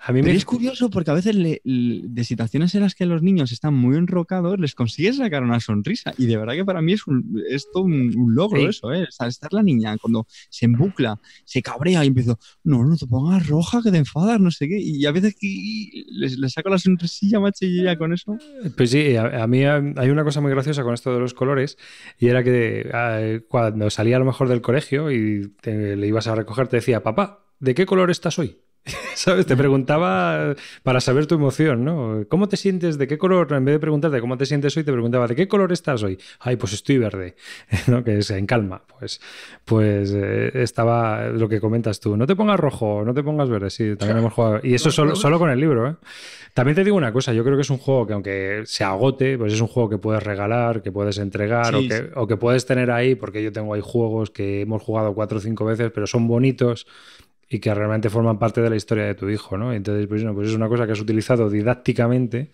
a mí Pero es curioso porque a veces de situaciones en las que los niños están muy enrocados les consigues sacar una sonrisa y de verdad que para mí es, un, todo un, logro eso, ¿eh? estar la niña cuando se embucla, se cabrea y empieza, no, no te pongas roja que te enfadas, no sé qué, y a veces les, saco la sonrisilla machillilla con eso. Pues sí, a, mí hay una cosa muy graciosa con esto de los colores y era que ah, cuando salía a lo mejor del colegio y le ibas a recoger te decía, papá, ¿de qué color estás hoy? [LAUGHS] ¿Sabes? Te preguntaba para saber tu emoción, ¿no? ¿Cómo te sientes? ¿De qué color? En vez de preguntarte cómo te sientes hoy, te preguntaba ¿de qué color estás hoy? Ay, pues estoy verde, [LAUGHS] ¿no? Que es en calma. Pues, pues eh, estaba lo que comentas tú. No te pongas rojo, no te pongas verde. Sí, también Y eso solo, con el libro, ¿eh? También te digo una cosa. Yo creo que es un juego que, aunque se agote, pues es un juego que puedes regalar, que puedes entregar o, que, o que puedes tener ahí, porque yo tengo ahí juegos que hemos jugado cuatro o cinco veces, pero son bonitos y que realmente forman parte de la historia de tu hijo, ¿no? Entonces, pues, pues, es una cosa que has utilizado didácticamente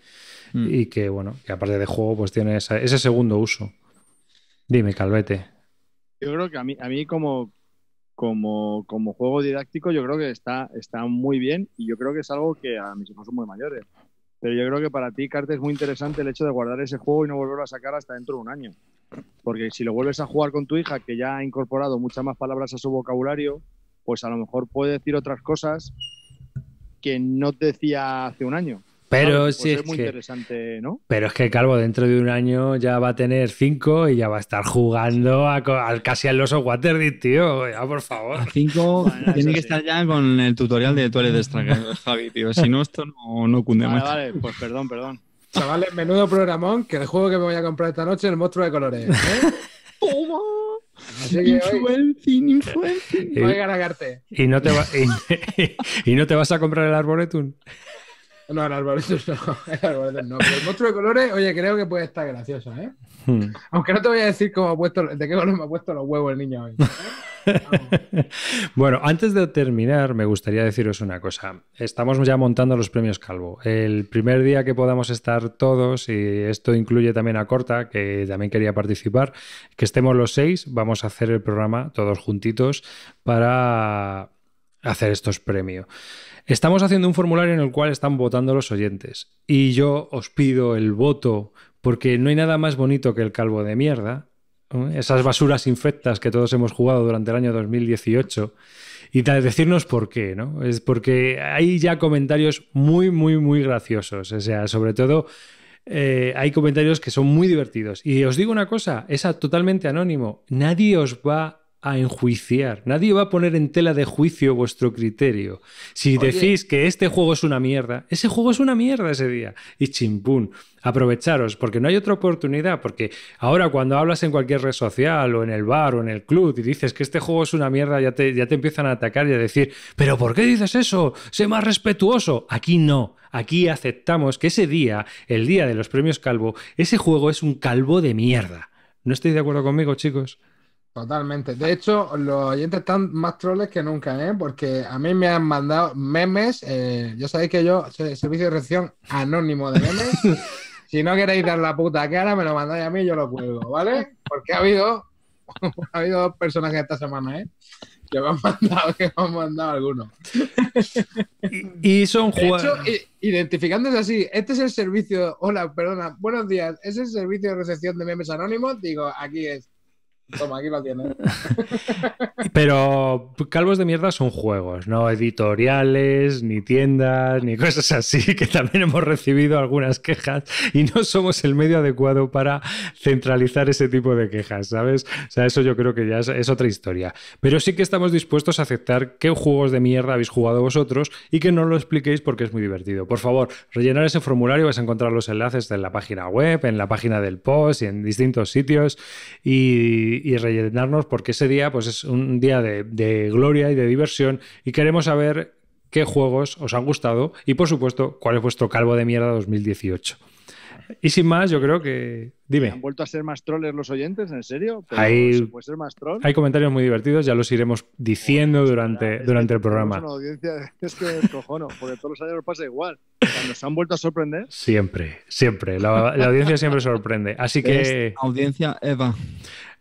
mm. y que, bueno, que aparte de juego, pues tiene ese segundo uso. Dime, Calvete. Yo creo que a mí, a mí como, juego didáctico, yo creo que está, está muy bien y yo creo que es algo que a mis hijos son muy mayores. Pero yo creo que para ti, Carte, es muy interesante el hecho de guardar ese juego y no volverlo a sacar hasta dentro de un año. Porque si lo vuelves a jugar con tu hija, que ya ha incorporado muchas más palabras a su vocabulario, pues a lo mejor puede decir otras cosas que no te decía hace un año. Pero sí, pues es, muy interesante, ¿no? Pero es que Calvo dentro de un año ya va a tener cinco y ya va a estar jugando al casi al oso Waterdeep, tío. Ya, por favor. A cinco tiene que estar ya con el tutorial de de Extract, Javi, tío. Si no, esto no, no cunde más. Vale, pues perdón, perdón. Chavales, menudo programón que el juego que me voy a comprar esta noche es el monstruo de colores. ¿eh? [LAUGHS] Influencing, influencing. Y, y, no te [LAUGHS] y, no te vas a comprar el arboretum. No, el arboretum no. El arboretum no. Pero el monstruo de colores, oye, creo que puede estar gracioso, ¿eh? Hmm. Aunque no te voy a decir cómo ha puesto, de qué color me ha puesto los huevos el niño hoy. ¿eh? [LAUGHS] [LAUGHS] bueno, antes de terminar, me gustaría deciros una cosa. Estamos ya montando los premios Calvo. El primer día que podamos estar todos, y esto incluye también a Corta, que también quería participar, que estemos los seis, vamos a hacer el programa todos juntitos para hacer estos premios. Estamos haciendo un formulario en el cual están votando los oyentes y yo os pido el voto porque no hay nada más bonito que el calvo de mierda esas basuras infectas que todos hemos jugado durante el año 2018 y decirnos por qué, ¿no? Es porque hay ya comentarios muy, muy, muy graciosos, o sea, sobre todo eh, hay comentarios que son muy divertidos. Y os digo una cosa, es totalmente anónimo, nadie os va a enjuiciar. Nadie va a poner en tela de juicio vuestro criterio. Si decís que este juego es una mierda, ese juego es una mierda ese día. Y chimpún, aprovecharos, porque no hay otra oportunidad, porque ahora cuando hablas en cualquier red social o en el bar o en el club y dices que este juego es una mierda, ya te, ya te empiezan a atacar y a decir, pero ¿por qué dices eso? Sé más respetuoso. Aquí no. Aquí aceptamos que ese día, el día de los premios Calvo, ese juego es un calvo de mierda. ¿No estáis de acuerdo conmigo, chicos? Totalmente. De hecho, los oyentes están más troles que nunca, ¿eh? Porque a mí me han mandado memes. Eh, yo sabéis que yo soy servicio de recepción anónimo de memes. [LAUGHS] si no queréis dar la puta cara, me lo mandáis a mí y yo lo cuelgo, ¿vale? Porque ha habido, [LAUGHS] ha habido dos personas esta semana, ¿eh? que me han mandado, que han mandado algunos. y, son jugadores. Identificándose así, este es el servicio, hola, perdona, buenos días, es el servicio de recepción de memes anónimos, digo, aquí es. Toma, aquí [LAUGHS] Pero Calvos de Mierda son juegos, no editoriales, ni tiendas, ni cosas así, [LAUGHS] que también hemos recibido algunas quejas y no somos el medio adecuado para centralizar ese tipo de quejas, ¿sabes? O sea, eso yo creo que ya es, otra historia. Pero sí que estamos dispuestos a aceptar qué juegos de mierda habéis jugado vosotros y que no lo expliquéis porque es muy divertido. Por favor, rellenar ese formulario, vas a encontrar los enlaces en la página web, en la página del post y en distintos sitios. Y, y, rellenarnos porque ese día pues, es un día de, de gloria y de diversión y queremos saber qué juegos os han gustado y por supuesto cuál es vuestro calvo de mierda 2018. Y sin más, yo creo que. Dime. ¿Han vuelto a ser más troles los oyentes? ¿En serio? Hay, ser más troll? hay comentarios muy divertidos, ya los iremos diciendo durante, durante el programa. [LAUGHS] es que cojono, porque todos los años nos pasa igual. se han vuelto a sorprender? Siempre, siempre. La, audiencia siempre sorprende. Así que. audiencia Eva.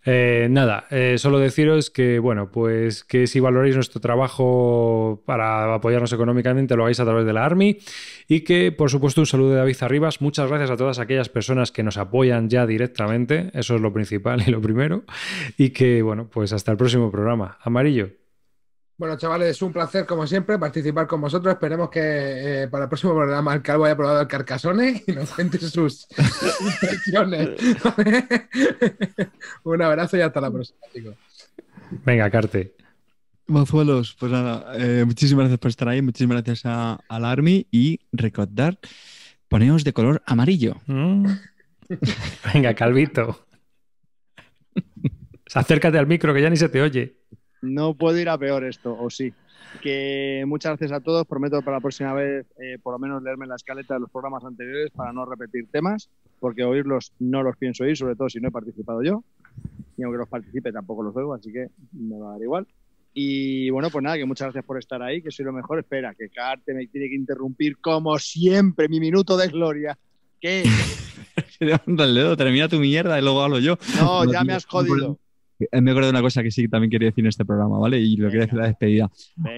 Eh, nada, eh, solo deciros que, bueno, pues que si valoráis nuestro trabajo para apoyarnos económicamente, lo hagáis a través de la ARMI. Y que, por supuesto, un saludo de David Arribas. Muchas gracias a todas aquellas personas que nos apoyan ya directamente. Eso es lo principal y lo primero. Y que, bueno, pues hasta el próximo programa. Amarillo. Bueno, chavales, es un placer, como siempre, participar con vosotros. Esperemos que eh, para el próximo programa el Calvo haya probado el Carcasone y nos cuente sus impresiones. [LAUGHS] un abrazo y hasta la próxima, Venga, Carte. Mazuelos, pues nada, eh, muchísimas gracias por estar ahí, muchísimas gracias a, al y recordar, poneos de color amarillo. Mm. [LAUGHS] Venga, Calvito. [LAUGHS] Acércate al micro que ya ni se te oye. No puedo ir a peor esto, o sí. Que muchas gracias a todos. Prometo para la próxima vez, por lo menos, leerme la escaleta de los programas anteriores para no repetir temas, porque oírlos no los pienso oír, sobre todo si no he participado yo. Y aunque los participe, tampoco los oigo, así que me va a dar igual. Y bueno, pues nada, que muchas gracias por estar ahí, que soy lo mejor. Espera, que Carte me tiene que interrumpir como siempre, mi minuto de gloria. ¿Qué? Se el dedo, termina tu mierda y luego hablo yo. No, ya me has jodido. Eh, me acuerdo de una cosa que sí también quería decir en este programa, ¿vale? Y lo quería decir la despedida.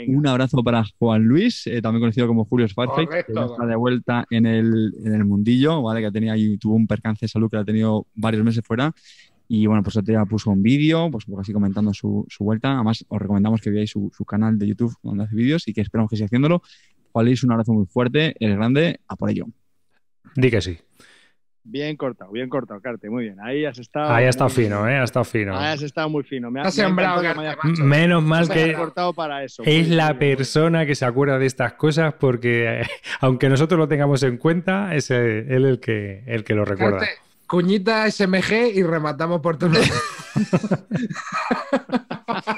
Un abrazo para Juan Luis, eh, también conocido como Julio Farfetch, que está de vuelta en el, mundillo, ¿vale? Que tenía ahí, tuvo un percance de salud que ha tenido varios meses fuera. Y bueno, pues ya puso un vídeo, pues, pues así comentando su, vuelta. Además, os recomendamos que veáis su, canal de YouTube donde hace vídeos y que esperamos que siga haciéndolo. Juan Luis, un abrazo muy fuerte, eres grande, a por ello. Di que sí. Bien cortado, bien cortado, Carte, muy bien. Ahí has estado. Ahí has estado fino, ¿eh? Has estado fino. Ahí has estado muy fino. Me sembrado, Menos mal que. cortado para eso. Es pues, la persona que se acuerda de estas cosas porque, [LAUGHS] aunque nosotros lo tengamos en cuenta, es él el que, el que lo recuerda. cuñita SMG y rematamos por tu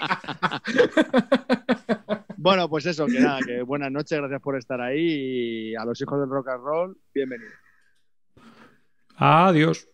[LAUGHS] bueno, pues eso, que nada, que buenas noches, gracias por estar ahí y a los hijos del rock and roll, bienvenidos. Adiós.